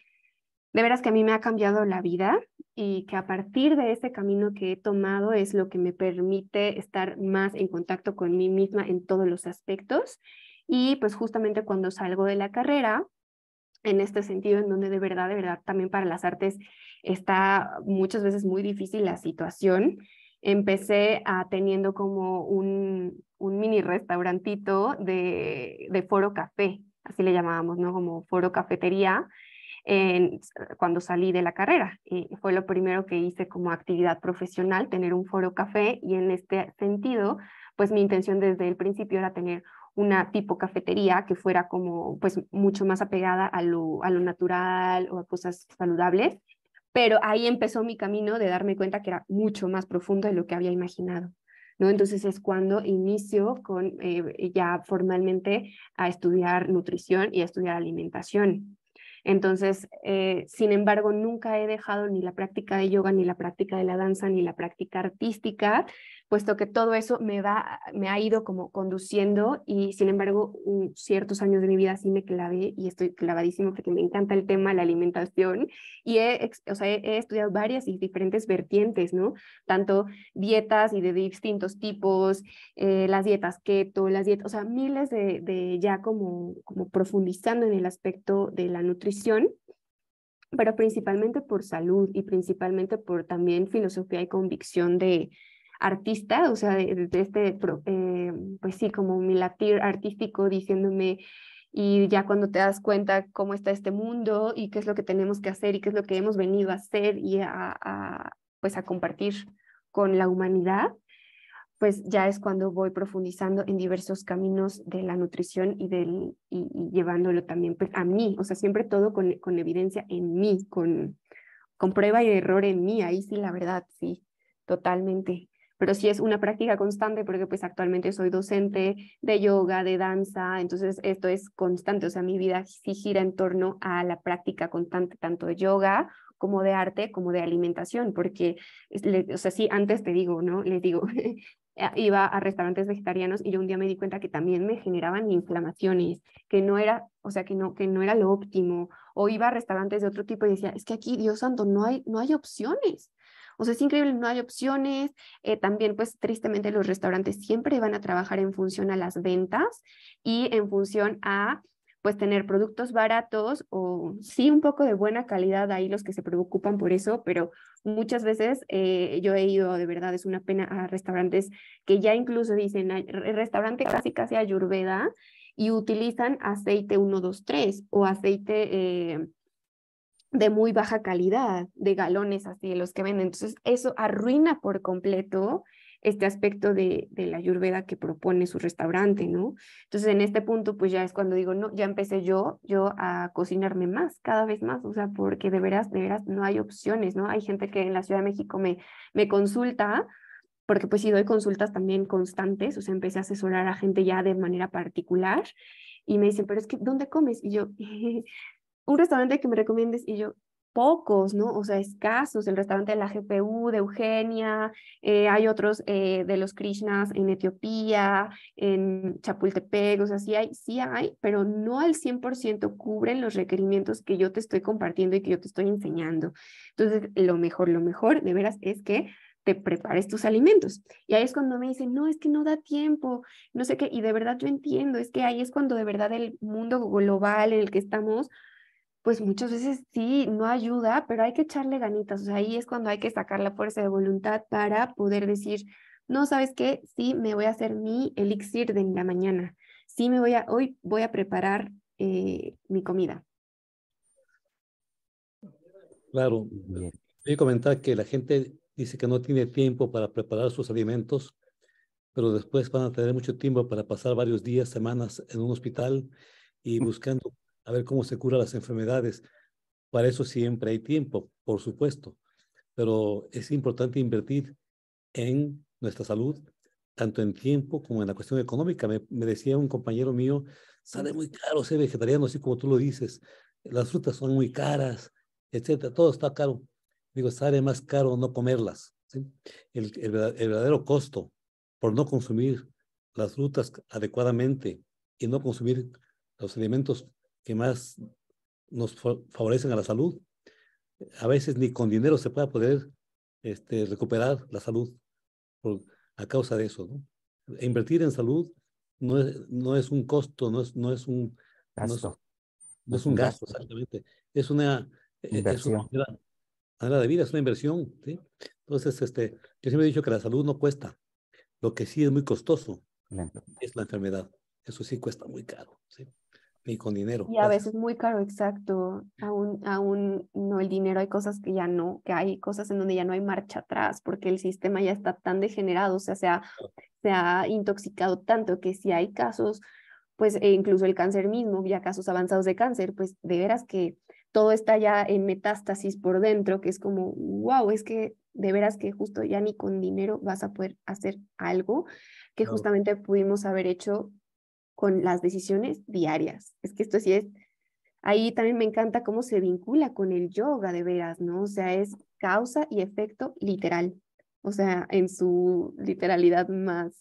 de veras que a mí me ha cambiado la vida y que a partir de este camino que he tomado es lo que me permite estar más en contacto con mí misma en todos los aspectos. Y pues justamente cuando salgo de la carrera, en este sentido, en donde de verdad, de verdad, también para las artes está muchas veces muy difícil la situación, empecé a teniendo como un, mini restaurantito de, de foro café, así le llamábamos, ¿no? Como foro cafetería en cuando salí de la carrera. Eh, fue lo primero que hice como actividad profesional, tener un foro café y en este sentido, pues mi intención desde el principio era tener una tipo cafetería que fuera como pues mucho más apegada a lo, a lo natural o a cosas saludables, pero ahí empezó mi camino de darme cuenta que era mucho más profundo de lo que había imaginado. ¿No? Entonces es cuando inicio con eh, ya formalmente a estudiar nutrición y a estudiar alimentación. Entonces, eh, sin embargo, nunca he dejado ni la práctica de yoga, ni la práctica de la danza, ni la práctica artística, puesto que todo eso me, va, me ha ido como conduciendo y sin embargo ciertos años de mi vida sí me clavé y estoy clavadísimo porque me encanta el tema, de la alimentación y he, o sea, estudiado varias y diferentes vertientes, ¿no? Tanto dietas y de distintos tipos, eh, las dietas keto, las dietas, o sea, miles de, de ya como, como profundizando en el aspecto de la nutrición pero principalmente por salud y principalmente por también filosofía y convicción de, artista, o sea, de, este, eh, pues sí, como mi latir artístico diciéndome, y ya cuando te das cuenta cómo está este mundo y qué es lo que tenemos que hacer y qué es lo que hemos venido a hacer y a, pues a compartir con la humanidad, pues ya es cuando voy profundizando en diversos caminos de la nutrición y, del, y, llevándolo también pues, a mí, o sea, siempre todo con, evidencia en mí, con, con prueba y error en mí, ahí sí, la verdad, sí, totalmente pero sí es una práctica constante porque pues actualmente soy docente de yoga, de danza, entonces esto es constante, o sea, mi vida sí gira en torno a la práctica constante tanto de yoga como de arte, como de alimentación, porque, o sea, sí, antes te digo, ¿no? Les digo, [laughs] eh, iba a restaurantes vegetarianos y yo un día me di cuenta que también me generaban inflamaciones, que no era, o sea, que no, que no era lo óptimo, o iba a restaurantes de otro tipo y decía, es que aquí, Dios santo, no hay, no hay opciones, o sea, es increíble, no hay opciones. Eh, también, pues tristemente, los restaurantes siempre van a trabajar en función a las ventas y en función a pues tener productos baratos o sí un poco de buena calidad ahí los que se preocupan por eso, pero muchas veces eh, yo he ido, de verdad es una pena, a restaurantes que ya incluso dicen restaurante casi casi ayurveda y utilizan aceite 3 o aceite... Eh, de muy baja calidad, de galones así, los que venden. Entonces, eso arruina por completo este aspecto de, la ayurveda que propone su restaurante, ¿no? Entonces, en este punto, pues ya es cuando digo, no, ya empecé yo, yo a cocinarme más, cada vez más, o sea, porque de veras, de veras, no hay opciones, ¿no? Hay gente que en la Ciudad de México me, me consulta, porque pues sí doy consultas también constantes, o sea, empecé a asesorar a gente ya de manera particular, y me dicen, pero es que, ¿dónde comes? Y yo, [laughs] eh, un restaurante que me recomiendes y yo, pocos, ¿no? O sea, escasos. El restaurante de la GPU de Eugenia, eh, hay otros eh, de los Krishnas en Etiopía, en Chapultepec, o sea, sí hay, sí hay, pero no al 100% cubren los requerimientos que yo te estoy compartiendo y que yo te estoy enseñando. Entonces, lo mejor, lo mejor de veras es que te prepares tus alimentos. Y ahí es cuando me dicen, no, es que no da tiempo, no sé qué, y de verdad yo entiendo, es que ahí es cuando de verdad el mundo global en el que estamos pues muchas veces sí, no ayuda, pero hay que echarle ganitas. O sea, ahí es cuando hay que sacar la fuerza de voluntad para poder decir, no, ¿sabes qué? Sí, me voy a hacer mi elixir de la mañana. Sí, me voy a, hoy voy a preparar eh, mi comida. Claro. Voy a comentar que la gente dice que no tiene tiempo para preparar sus alimentos, pero después van a tener mucho tiempo para pasar varios días, semanas en un hospital y mm. buscando a ver cómo se curan las enfermedades. Para eso siempre hay tiempo, por supuesto, pero es importante invertir en nuestra salud, tanto en tiempo como en la cuestión económica. Me, decía un compañero mío, sale muy caro ser vegetariano, así como tú lo dices, las frutas son muy caras, etcétera, todo está caro. Digo, sale más caro no comerlas. El, el verdadero costo por no consumir las frutas adecuadamente y no consumir los alimentos que más nos favorecen a la salud. A veces ni con dinero se puede poder este, recuperar la salud por, a causa de eso. ¿no? invertir en salud no es, no es un costo, no es, no es un gasto. No es, un gasto, exactamente. Es una, e-, es una manera, de vida, es una inversión. ¿sí? Entonces, este, yo siempre he dicho que la salud no cuesta. Lo que sí es muy costoso es la enfermedad. Eso sí cuesta muy caro. ¿sí? Ni con dinero. Y a veces muy caro, exacto. Mm. Aún, aún no, el dinero hay cosas que ya no, que hay cosas en donde ya no hay marcha atrás, porque el sistema ya está tan degenerado, o sea, se ha, se ha intoxicado tanto que si hay casos, pues e incluso el cáncer mismo, ya casos avanzados de cáncer, pues de veras que todo está ya en metástasis por dentro, que es como, wow, es que de veras que justo ya ni con dinero vas a poder hacer algo que justamente pudimos haber hecho con las decisiones diarias. Es que esto sí es, ahí también me encanta cómo se vincula con el yoga de veras, ¿no? O sea, es causa y efecto literal, o sea, en su literalidad más,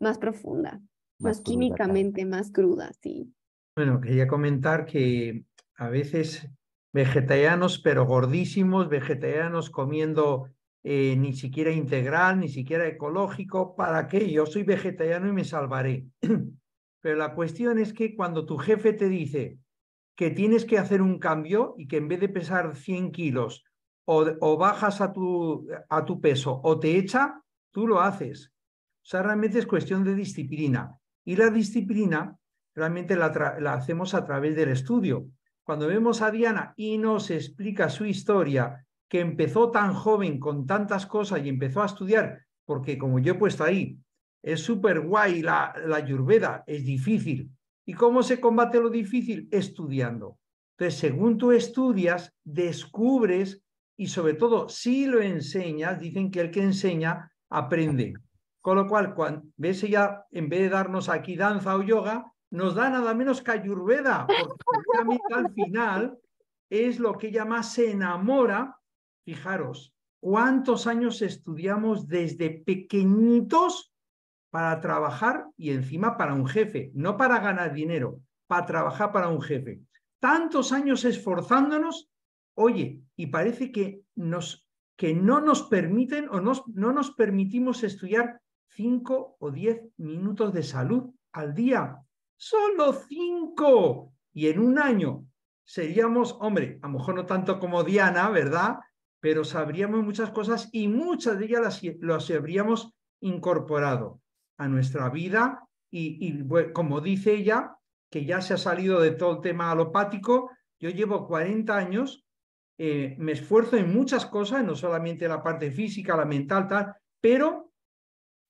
más profunda, más, químicamente, más cruda, sí. Bueno, quería comentar que a veces vegetarianos, pero gordísimos, vegetarianos comiendo eh, ni siquiera integral, ni siquiera ecológico, ¿para qué? Yo soy vegetariano y me salvaré. [clears throat] Pero la cuestión es que cuando tu jefe te dice que tienes que hacer un cambio y que en vez de pesar 100 kilos o, bajas a tu, a tu peso o te echa, tú lo haces. O sea, realmente es cuestión de disciplina. Y la disciplina realmente la, hacemos a través del estudio. Cuando vemos a Diana y nos explica su historia, que empezó tan joven con tantas cosas y empezó a estudiar, porque como yo he puesto ahí, es súper guay la, la ayurveda, es difícil. ¿Y cómo se combate lo difícil? Estudiando. Entonces, según tú estudias, descubres y sobre todo, si lo enseñas, dicen que el que enseña aprende. Con lo cual, cuando ves ella, en vez de darnos aquí danza o yoga, nos da nada menos que ayurveda, porque al final es lo que ella más se enamora. Fijaros, cuántos años estudiamos desde pequeñitos para trabajar y encima para un jefe, no para ganar dinero, para trabajar para un jefe. Tantos años esforzándonos, oye, y parece que, nos, que no nos permiten o no nos permitimos estudiar cinco o diez minutos de salud al día. Solo cinco, Y en un año seríamos, hombre, a lo mejor no tanto como Diana, ¿verdad? Pero sabríamos muchas cosas y muchas de ellas las habríamos incorporado a nuestra vida y, como dice ella, que ya se ha salido de todo el tema alopático, yo llevo 40 años, eh, me esfuerzo en muchas cosas, no solamente la parte física, la mental, tal, pero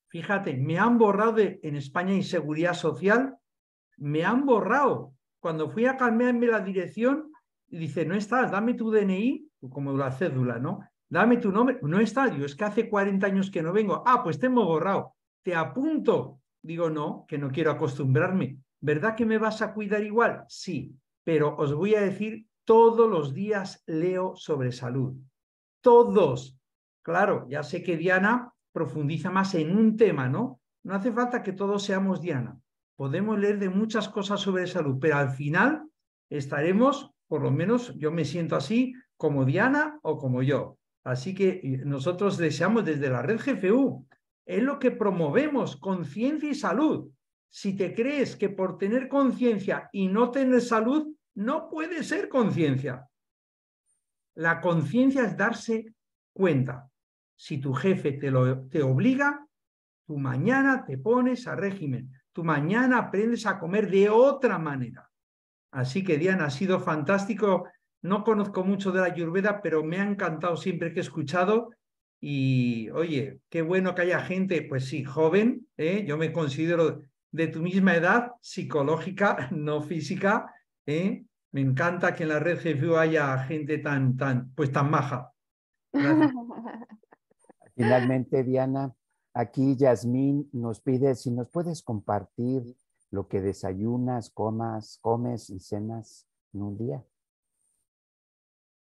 fíjate, me han borrado en España inseguridad social, me han borrado. Cuando fui a calmarme la dirección, dice, no estás, dame tu DNI, como la cédula, ¿no? Dame tu nombre, no está, yo es que hace 40 años que no vengo, ah, pues te hemos borrado te apunto. Digo, no, que no quiero acostumbrarme. ¿Verdad que me vas a cuidar igual? Sí, pero os voy a decir, todos los días leo sobre salud. Todos. Claro, ya sé que Diana profundiza más en un tema, ¿no? No hace falta que todos seamos Diana. Podemos leer de muchas cosas sobre salud, pero al final estaremos, por lo menos yo me siento así, como Diana o como yo. Así que eh, nosotros deseamos desde la red GFU es lo que promovemos, conciencia y salud. Si te crees que por tener conciencia y no tener salud, no puede ser conciencia. La conciencia es darse cuenta. Si tu jefe te, lo, te obliga, tu mañana te pones a régimen, Tu mañana aprendes a comer de otra manera. Así que Diana, ha sido fantástico. No conozco mucho de la Yurveda, pero me ha encantado siempre que he escuchado y oye, qué bueno que haya gente, pues sí, joven, ¿eh? yo me considero de tu misma edad, psicológica, [laughs] no física. ¿eh? Me encanta que en la red GFU haya gente tan, tan, pues tan maja. [laughs] Finalmente, Diana, aquí Yasmín nos pide si nos puedes compartir lo que desayunas, comas, comes y cenas en un día.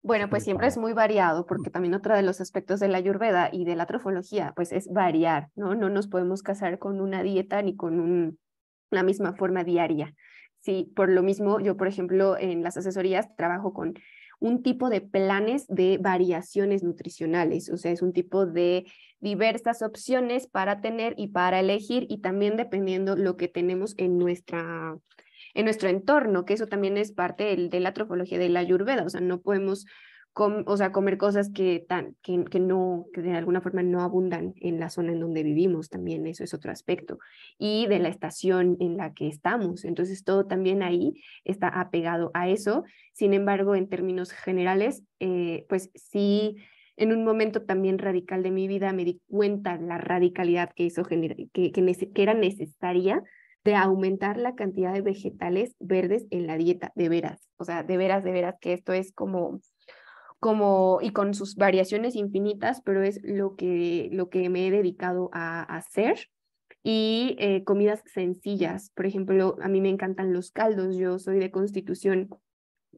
Bueno, pues siempre es muy variado, porque también otro de los aspectos de la ayurveda y de la trofología, pues es variar, ¿no? No nos podemos casar con una dieta ni con la misma forma diaria. Sí, por lo mismo, yo, por ejemplo, en las asesorías trabajo con un tipo de planes de variaciones nutricionales, o sea, es un tipo de diversas opciones para tener y para elegir y también dependiendo lo que tenemos en nuestra en nuestro entorno, que eso también es parte del, de la antropología de la ayurveda, o sea, no podemos o sea, comer cosas que, tan, que, no, que de alguna forma no abundan en la zona en donde vivimos, también eso es otro aspecto, y de la estación en la que estamos, entonces todo también ahí está apegado a eso, sin embargo, en términos generales, eh, pues sí en un momento también radical de mi vida me di cuenta la radicalidad que eso que, era necesaria de aumentar la cantidad de vegetales verdes en la dieta, de veras, o sea, de veras, de veras, que esto es como, como, y con sus variaciones infinitas, pero es lo que, lo que me he dedicado a, hacer. Y eh, comidas sencillas, por ejemplo, a mí me encantan los caldos, yo soy de constitución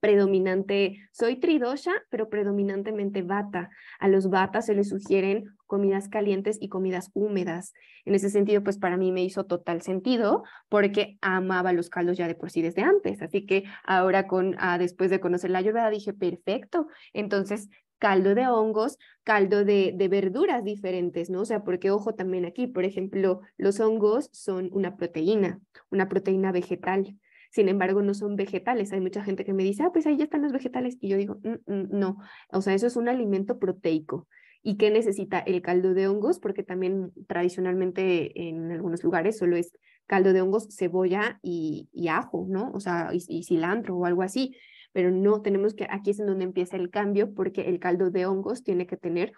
predominante, soy tridosha, pero predominantemente bata. A los vatas se les sugieren comidas calientes y comidas húmedas. En ese sentido, pues para mí me hizo total sentido porque amaba los caldos ya de por sí desde antes. Así que ahora con ah, después de conocer la ayurveda dije, perfecto. Entonces, caldo de hongos, caldo de, de, verduras diferentes, ¿no? O sea, porque ojo también aquí, por ejemplo, los hongos son una proteína, una proteína vegetal sin embargo no son vegetales. Hay mucha gente que me dice, ah, pues ahí ya están los vegetales. Y yo digo, mm, mm, no, o sea, eso es un alimento proteico. ¿Y qué necesita? El caldo de hongos, porque también tradicionalmente en algunos lugares solo es caldo de hongos, cebolla y, ajo, ¿no? O sea, y, cilantro o algo así. Pero no, tenemos que, aquí es en donde empieza el cambio, porque el caldo de hongos tiene que tener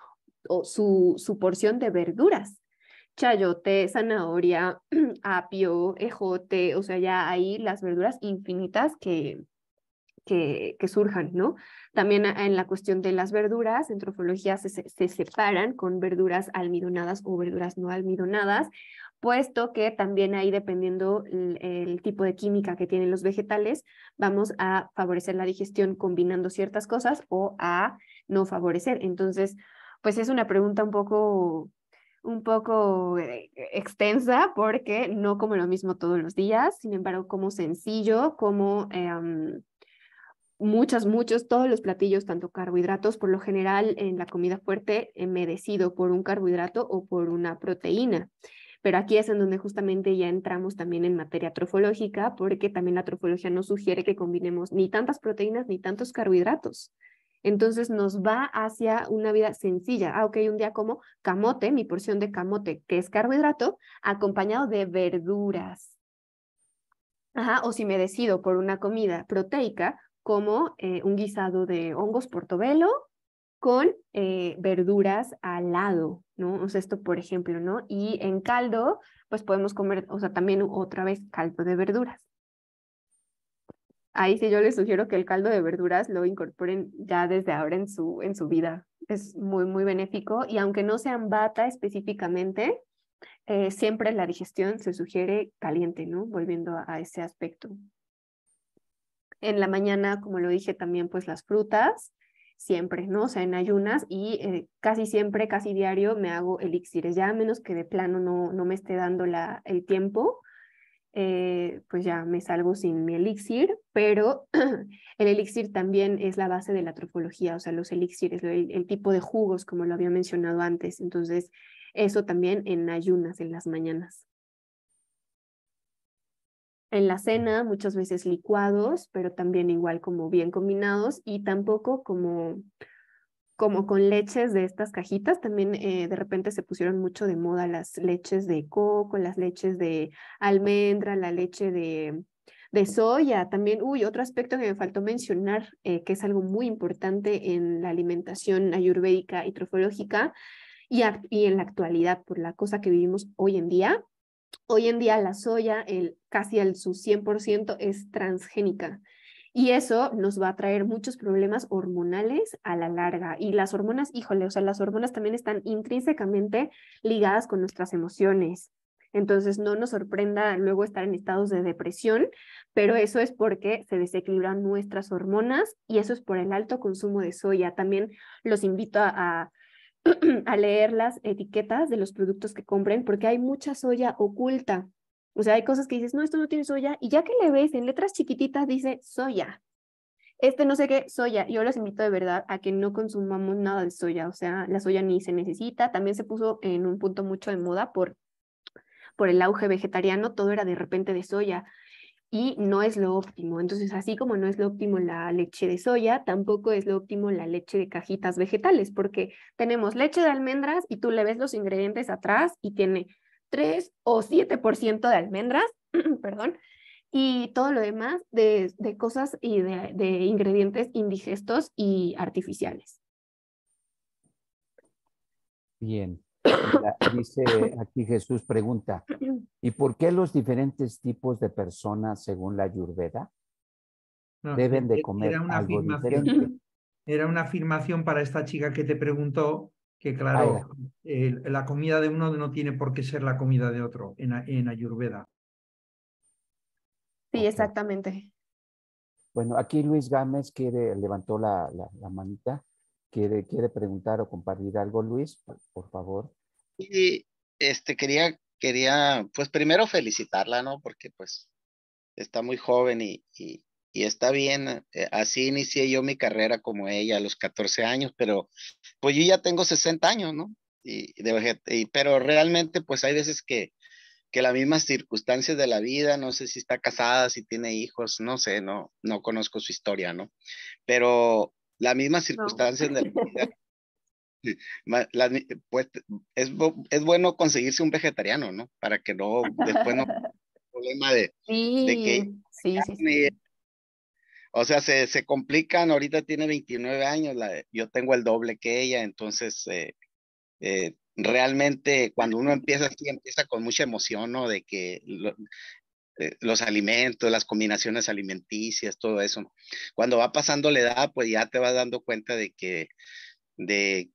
su, porción de verduras chayote, zanahoria, [clears throat] apio, ejote, o sea, ya ahí las verduras infinitas que, que, que, surjan, ¿no? También en la cuestión de las verduras, en trofología se, se separan con verduras almidonadas o verduras no almidonadas, puesto que también ahí dependiendo el, el, tipo de química que tienen los vegetales, vamos a favorecer la digestión combinando ciertas cosas o a no favorecer. Entonces, pues es una pregunta un poco un poco eh, extensa porque no como lo mismo todos los días, sin embargo, como sencillo, como eh, muchas, muchos, todos los platillos, tanto carbohidratos, por lo general en la comida fuerte eh, me decido por un carbohidrato o por una proteína. Pero aquí es en donde justamente ya entramos también en materia trofológica, porque también la trofología no sugiere que combinemos ni tantas proteínas ni tantos carbohidratos, entonces nos va hacia una vida sencilla. Ah, ok, un día como camote, mi porción de camote, que es carbohidrato, acompañado de verduras. Ajá, o si me decido por una comida proteica, como eh, un guisado de hongos portobelo con eh, verduras al lado, ¿no? O sea, esto por ejemplo, ¿no? Y en caldo, pues podemos comer, o sea, también otra vez caldo de verduras ahí sí yo les sugiero que el caldo de verduras lo incorporen ya desde ahora en su, en su vida. Es muy, muy benéfico y aunque no sean bata específicamente, eh, siempre la digestión se sugiere caliente, ¿no? Volviendo a, ese aspecto. En la mañana, como lo dije también, pues las frutas, siempre, ¿no? O sea, en ayunas y eh, casi siempre, casi diario me hago elixires, ya menos que de plano no, no me esté dando la, el tiempo, eh, pues ya me salgo sin mi elixir, pero [clears throat] el elixir también es la base de la trofología, o sea, los elixires, el, el, tipo de jugos, como lo había mencionado antes. Entonces, eso también en ayunas, en las mañanas. En la cena, muchas veces licuados, pero también igual como bien combinados y tampoco como, como con leches de estas cajitas. También eh, de repente se pusieron mucho de moda las leches de coco, las leches de almendra, la leche de, soya. También, uy, otro aspecto que me faltó mencionar, eh, que es algo muy importante en la alimentación ayurvédica y trofológica y, y en la actualidad, por la cosa que vivimos hoy en día. Hoy en día la soya, el, casi al su 100%, es transgénica. Y eso nos va a traer muchos problemas hormonales a la larga. Y las hormonas, híjole, o sea, las hormonas también están intrínsecamente ligadas con nuestras emociones. Entonces, no nos sorprenda luego estar en estados de depresión, pero eso es porque se desequilibran nuestras hormonas y eso es por el alto consumo de soya. También los invito a, a, [clears throat] leer las etiquetas de los productos que compren porque hay mucha soya oculta. O sea, hay cosas que dices, no, esto no tiene soya, y ya que le ves en letras chiquititas dice soya. Este no sé qué, soya. Yo los invito de verdad a que no consumamos nada de soya, o sea, la soya ni se necesita. También se puso en un punto mucho de moda por, por el auge vegetariano, todo era de repente de soya y no es lo óptimo. Entonces, así como no es lo óptimo la leche de soya, tampoco es lo óptimo la leche de cajitas vegetales, porque tenemos leche de almendras y tú le ves los ingredientes atrás y tiene 3 o 7% de almendras, [clears throat] perdón, y todo lo demás de, cosas y de, ingredientes indigestos y artificiales. Bien. [clears throat] dice aquí Jesús pregunta, [clears throat] ¿y por qué los diferentes tipos de personas según la yurveda deben de comer algo diferente? Era una afirmación para esta chica que te preguntó que claro, la comida de uno no tiene por qué ser la comida de otro en, Ayurveda. Sí, exactamente. Bueno, aquí Luis Gámez quiere, levantó la, la, manita, quiere, quiere preguntar o compartir algo, Luis, por, favor. Y este quería, quería, pues primero felicitarla, ¿no? Porque pues está muy joven y, y está bien, eh, así inicié yo mi carrera como ella a los 14 años, pero pues yo ya tengo 60 años, ¿no? Y, de, pero realmente pues hay veces que, que las mismas circunstancias de la vida, no sé si está casada, si tiene hijos, no sé, no, no conozco su historia, ¿no? Pero las mismas circunstancias del de la [laughs] vida. pues es, bueno conseguirse un vegetariano, ¿no? Para que no, después no [laughs] problema de, que o sea, se, se, complican, ahorita tiene 29 años, yo tengo el doble que ella, entonces eh, eh, realmente cuando uno empieza así, empieza con mucha emoción, ¿no? De que eh, los alimentos, las combinaciones alimenticias, todo eso. Cuando va pasando la edad, pues ya te vas dando cuenta de que, de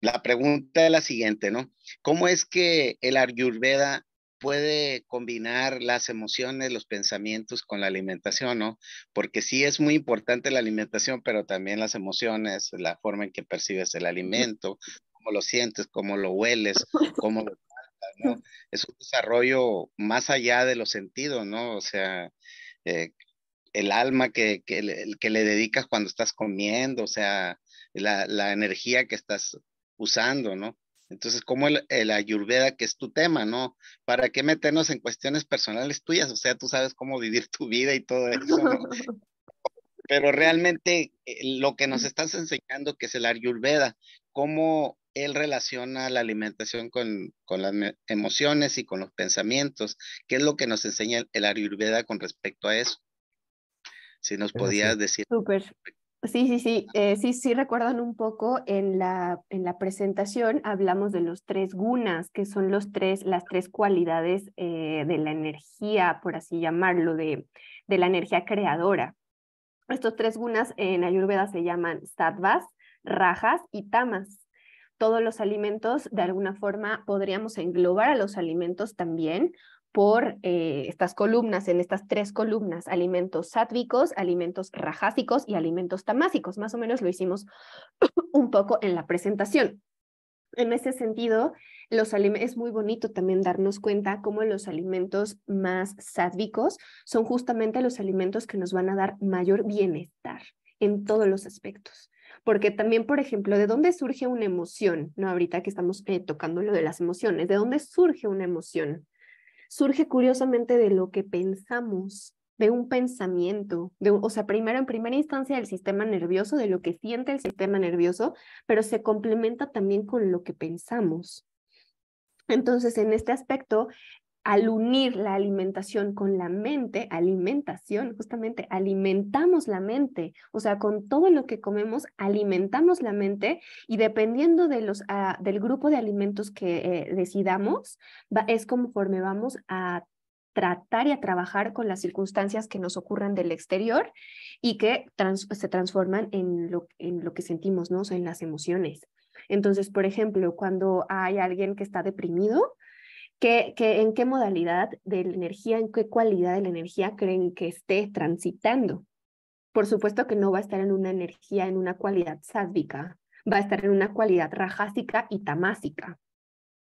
la pregunta es la siguiente, ¿no? ¿Cómo es que el Ayurveda puede combinar las emociones, los pensamientos con la alimentación, ¿no? Porque sí es muy importante la alimentación, pero también las emociones, la forma en que percibes el alimento, cómo lo sientes, cómo lo hueles, [laughs] cómo lo tratas, ¿no? Es un desarrollo más allá de los sentidos, ¿no? O sea, eh, el alma que, le, que, le dedicas cuando estás comiendo, o sea, la, la energía que estás usando, ¿no? Entonces, como el, ayurveda, que es tu tema, ¿no? ¿Para qué meternos en cuestiones personales tuyas? O sea, tú sabes cómo vivir tu vida y todo eso, ¿no? [laughs] Pero realmente eh, lo que nos mm. estás enseñando, que es el ayurveda, cómo él relaciona la alimentación con, las emociones y con los pensamientos, ¿qué es lo que nos enseña el, el ayurveda con respecto a eso? Si nos podías decir. Súper. Sí, sí, sí, eh, sí, sí recuerdan un poco en la, en la presentación hablamos de los tres gunas, que son los tres, las tres cualidades eh, de la energía, por así llamarlo, de, de, la energía creadora. Estos tres gunas en Ayurveda se llaman sattvas, rajas y tamas. Todos los alimentos, de alguna forma, podríamos englobar a los alimentos también por eh, estas columnas, en estas tres columnas, alimentos sádvicos, alimentos rajásicos y alimentos tamásicos. Más o menos lo hicimos [coughs] un poco en la presentación. En ese sentido, es muy bonito también darnos cuenta cómo los alimentos más sádvicos son justamente los alimentos que nos van a dar mayor bienestar en todos los aspectos porque también, por ejemplo, ¿de dónde surge una emoción? No, ahorita que estamos eh, tocando lo de las emociones, ¿de dónde surge una emoción? surge curiosamente de lo que pensamos, de un pensamiento, de o sea, primero en primera instancia del sistema nervioso, de lo que siente el sistema nervioso, pero se complementa también con lo que pensamos. Entonces, en este aspecto, al unir la alimentación con la mente, alimentación, justamente alimentamos la mente, o sea, con todo lo que comemos alimentamos la mente y dependiendo de los, ah, del grupo de alimentos que eh, decidamos, es conforme vamos a tratar y a trabajar con las circunstancias que nos ocurran del exterior y que se transforman en lo, en lo que sentimos, ¿no? O sea, en las emociones. Entonces, por ejemplo, cuando hay alguien que está deprimido, en qué modalidad de la energía, en qué cualidad de la energía creen que esté transitando. Por supuesto que no va a estar en una energía, en una cualidad sádvica, va a estar en una cualidad rajásica y tamásica.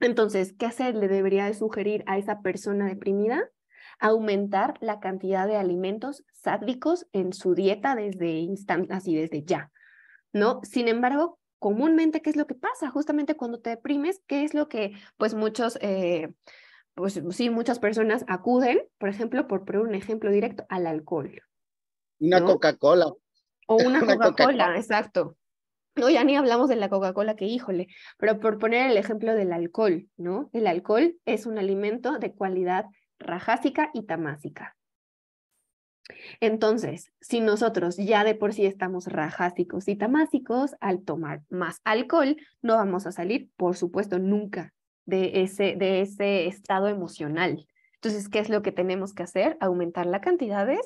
Entonces, ¿qué hacer? Le debería de sugerir a esa persona deprimida aumentar la cantidad de alimentos sádvicos en su dieta desde instantes y desde ya. ¿No? Sin embargo, comúnmente qué es lo que pasa justamente cuando te deprimes, qué es lo que pues muchos, eh, pues sí, muchas personas acuden, por ejemplo, por poner un ejemplo directo, al alcohol. Una coca Coca-Cola. O [laughs] una, Coca-Cola, exacto. No, ya ni hablamos de la Coca-Cola, que híjole, pero por poner el ejemplo del alcohol, ¿no? El alcohol es un alimento de cualidad rajásica y tamásica. Entonces, si nosotros ya de por sí estamos rajásticos y tamásicos, al tomar más alcohol, no vamos a salir, por supuesto, nunca de ese, de ese estado emocional. Entonces, ¿qué es lo que tenemos que hacer? Aumentar las cantidades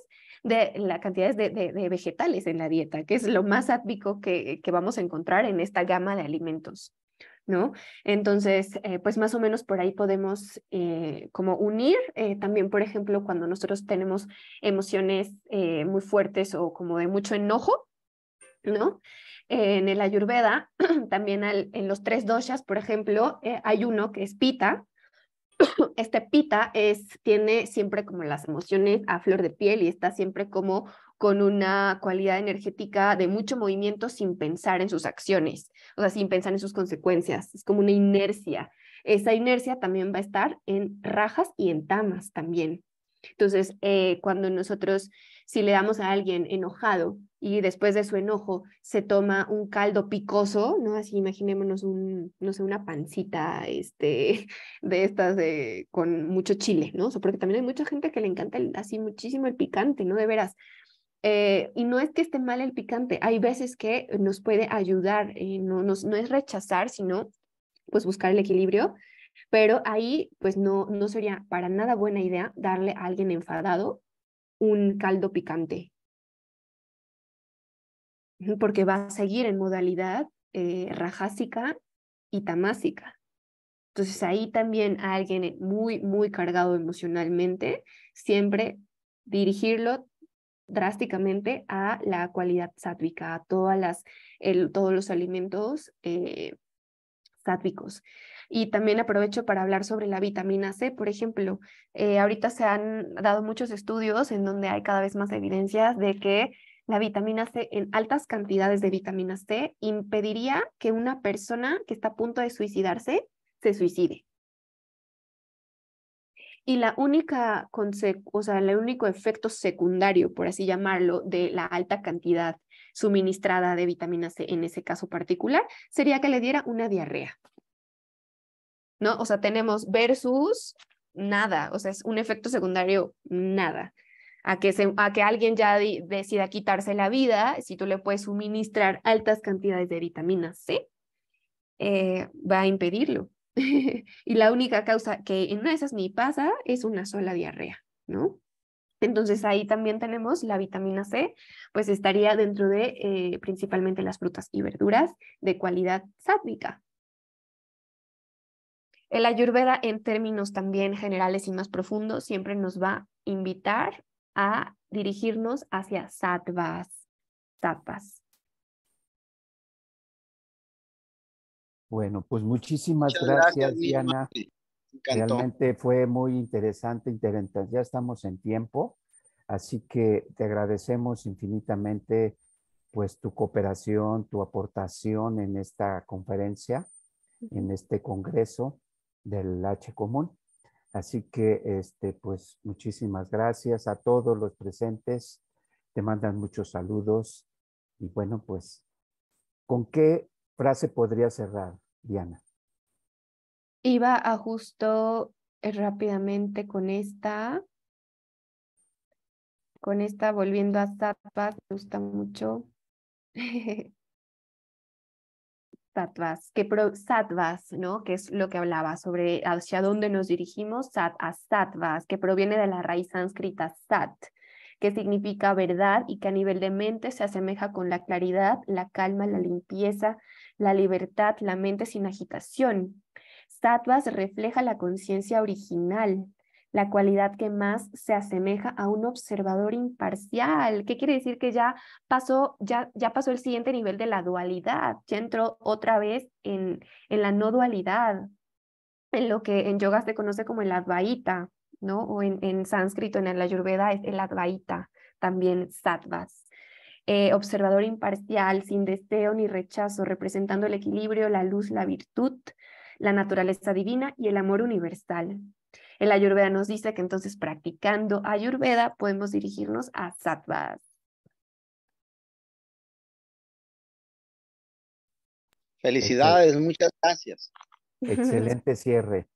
de, la cantidad de, vegetales en la dieta, que es lo más ápico que vamos a encontrar en esta gama de alimentos. ¿no? Entonces, eh, pues más o menos por ahí podemos eh, como unir eh, también, por ejemplo, cuando nosotros tenemos emociones muy fuertes o como de mucho enojo, ¿no? en el Ayurveda, [clears throat] también en los tres doshas, por ejemplo, hay uno que es pita. [clears throat] Este pita es, tiene siempre como las emociones a flor de piel y está siempre como con una cualidad energética de mucho movimiento sin pensar en sus acciones, o sea, sin pensar en sus consecuencias. Es como una inercia. Esa inercia también va a estar en rajas y en tamas también. Entonces, eh, cuando nosotros, si le damos a alguien enojado y después de su enojo se toma un caldo picoso, ¿no? Así imaginémonos un, no sé, una pancita, este, [laughs] de estas de, con mucho chile, ¿no? porque también hay mucha gente que le encanta así muchísimo el picante, ¿no? De veras, eh, y no es que esté mal el picante, hay veces que nos puede ayudar, eh, no, no es rechazar, sino pues buscar el equilibrio, pero ahí pues no, no sería para nada buena idea darle a alguien enfadado un caldo picante, porque va a seguir en modalidad eh, rajásica y tamásica. Entonces ahí también a alguien muy, muy cargado emocionalmente, siempre dirigirlo drásticamente a la cualidad sátvica, a todas las, el, todos los alimentos eh, Y también aprovecho para hablar sobre la vitamina C, por ejemplo. Eh, ahorita se han dado muchos estudios en donde hay cada vez más evidencias de que la vitamina C en altas cantidades de vitamina C impediría que una persona que está a punto de suicidarse se suicide. Y la única, o sea, el único efecto secundario, por así llamarlo, de la alta cantidad suministrada de vitamina C en ese caso particular sería que le diera una diarrea. ¿No? O sea, tenemos versus nada, o sea, es un efecto secundario nada. A que, a que alguien ya decida quitarse la vida, si tú le puedes suministrar altas cantidades de vitamina C, eh, va a impedirlo. [laughs] y la única causa que en esas ni pasa es una sola diarrea, ¿no? Entonces ahí también tenemos la vitamina C, pues estaría dentro de eh, principalmente las frutas y verduras de cualidad sádica. El ayurveda en términos también generales y más profundos siempre nos va a invitar a dirigirnos hacia sattvas, tapas. Bueno, pues muchísimas gracias, Diana. Realmente fue muy interesante, interesante. Ya estamos en tiempo, así que te agradecemos infinitamente pues tu cooperación, tu aportación en esta conferencia, en este congreso del H común. Así que este pues muchísimas gracias a todos los presentes. Te mandan muchos saludos y bueno, pues con qué frase podría cerrar, Diana? Iba a justo eh, rápidamente con esta, con esta volviendo a Satvas, me gusta mucho. satvas [laughs] que pro, satvas ¿no? Que es lo que hablaba sobre hacia dónde nos dirigimos, sat a satvas que proviene de la raíz sánscrita sat, que significa verdad y que a nivel de mente se asemeja con la claridad, la calma, la limpieza, la libertad, la mente sin agitación. Sattvas refleja la conciencia original, la cualidad que más se asemeja a un observador imparcial. ¿Qué quiere decir que ya pasó, ya, ya pasó el siguiente nivel de la dualidad? Ya entró otra vez en, en la no dualidad, en lo que en yoga se conoce como el Advaita. ¿no? O en, sánscrito, en el Ayurveda, es el Advaita, también Sattvas. Eh, observador imparcial, sin deseo ni rechazo, representando el equilibrio, la luz, la virtud, la naturaleza divina y el amor universal. El Ayurveda nos dice que entonces practicando Ayurveda podemos dirigirnos a Sattvas. Felicidades, muchas gracias. Excelente cierre.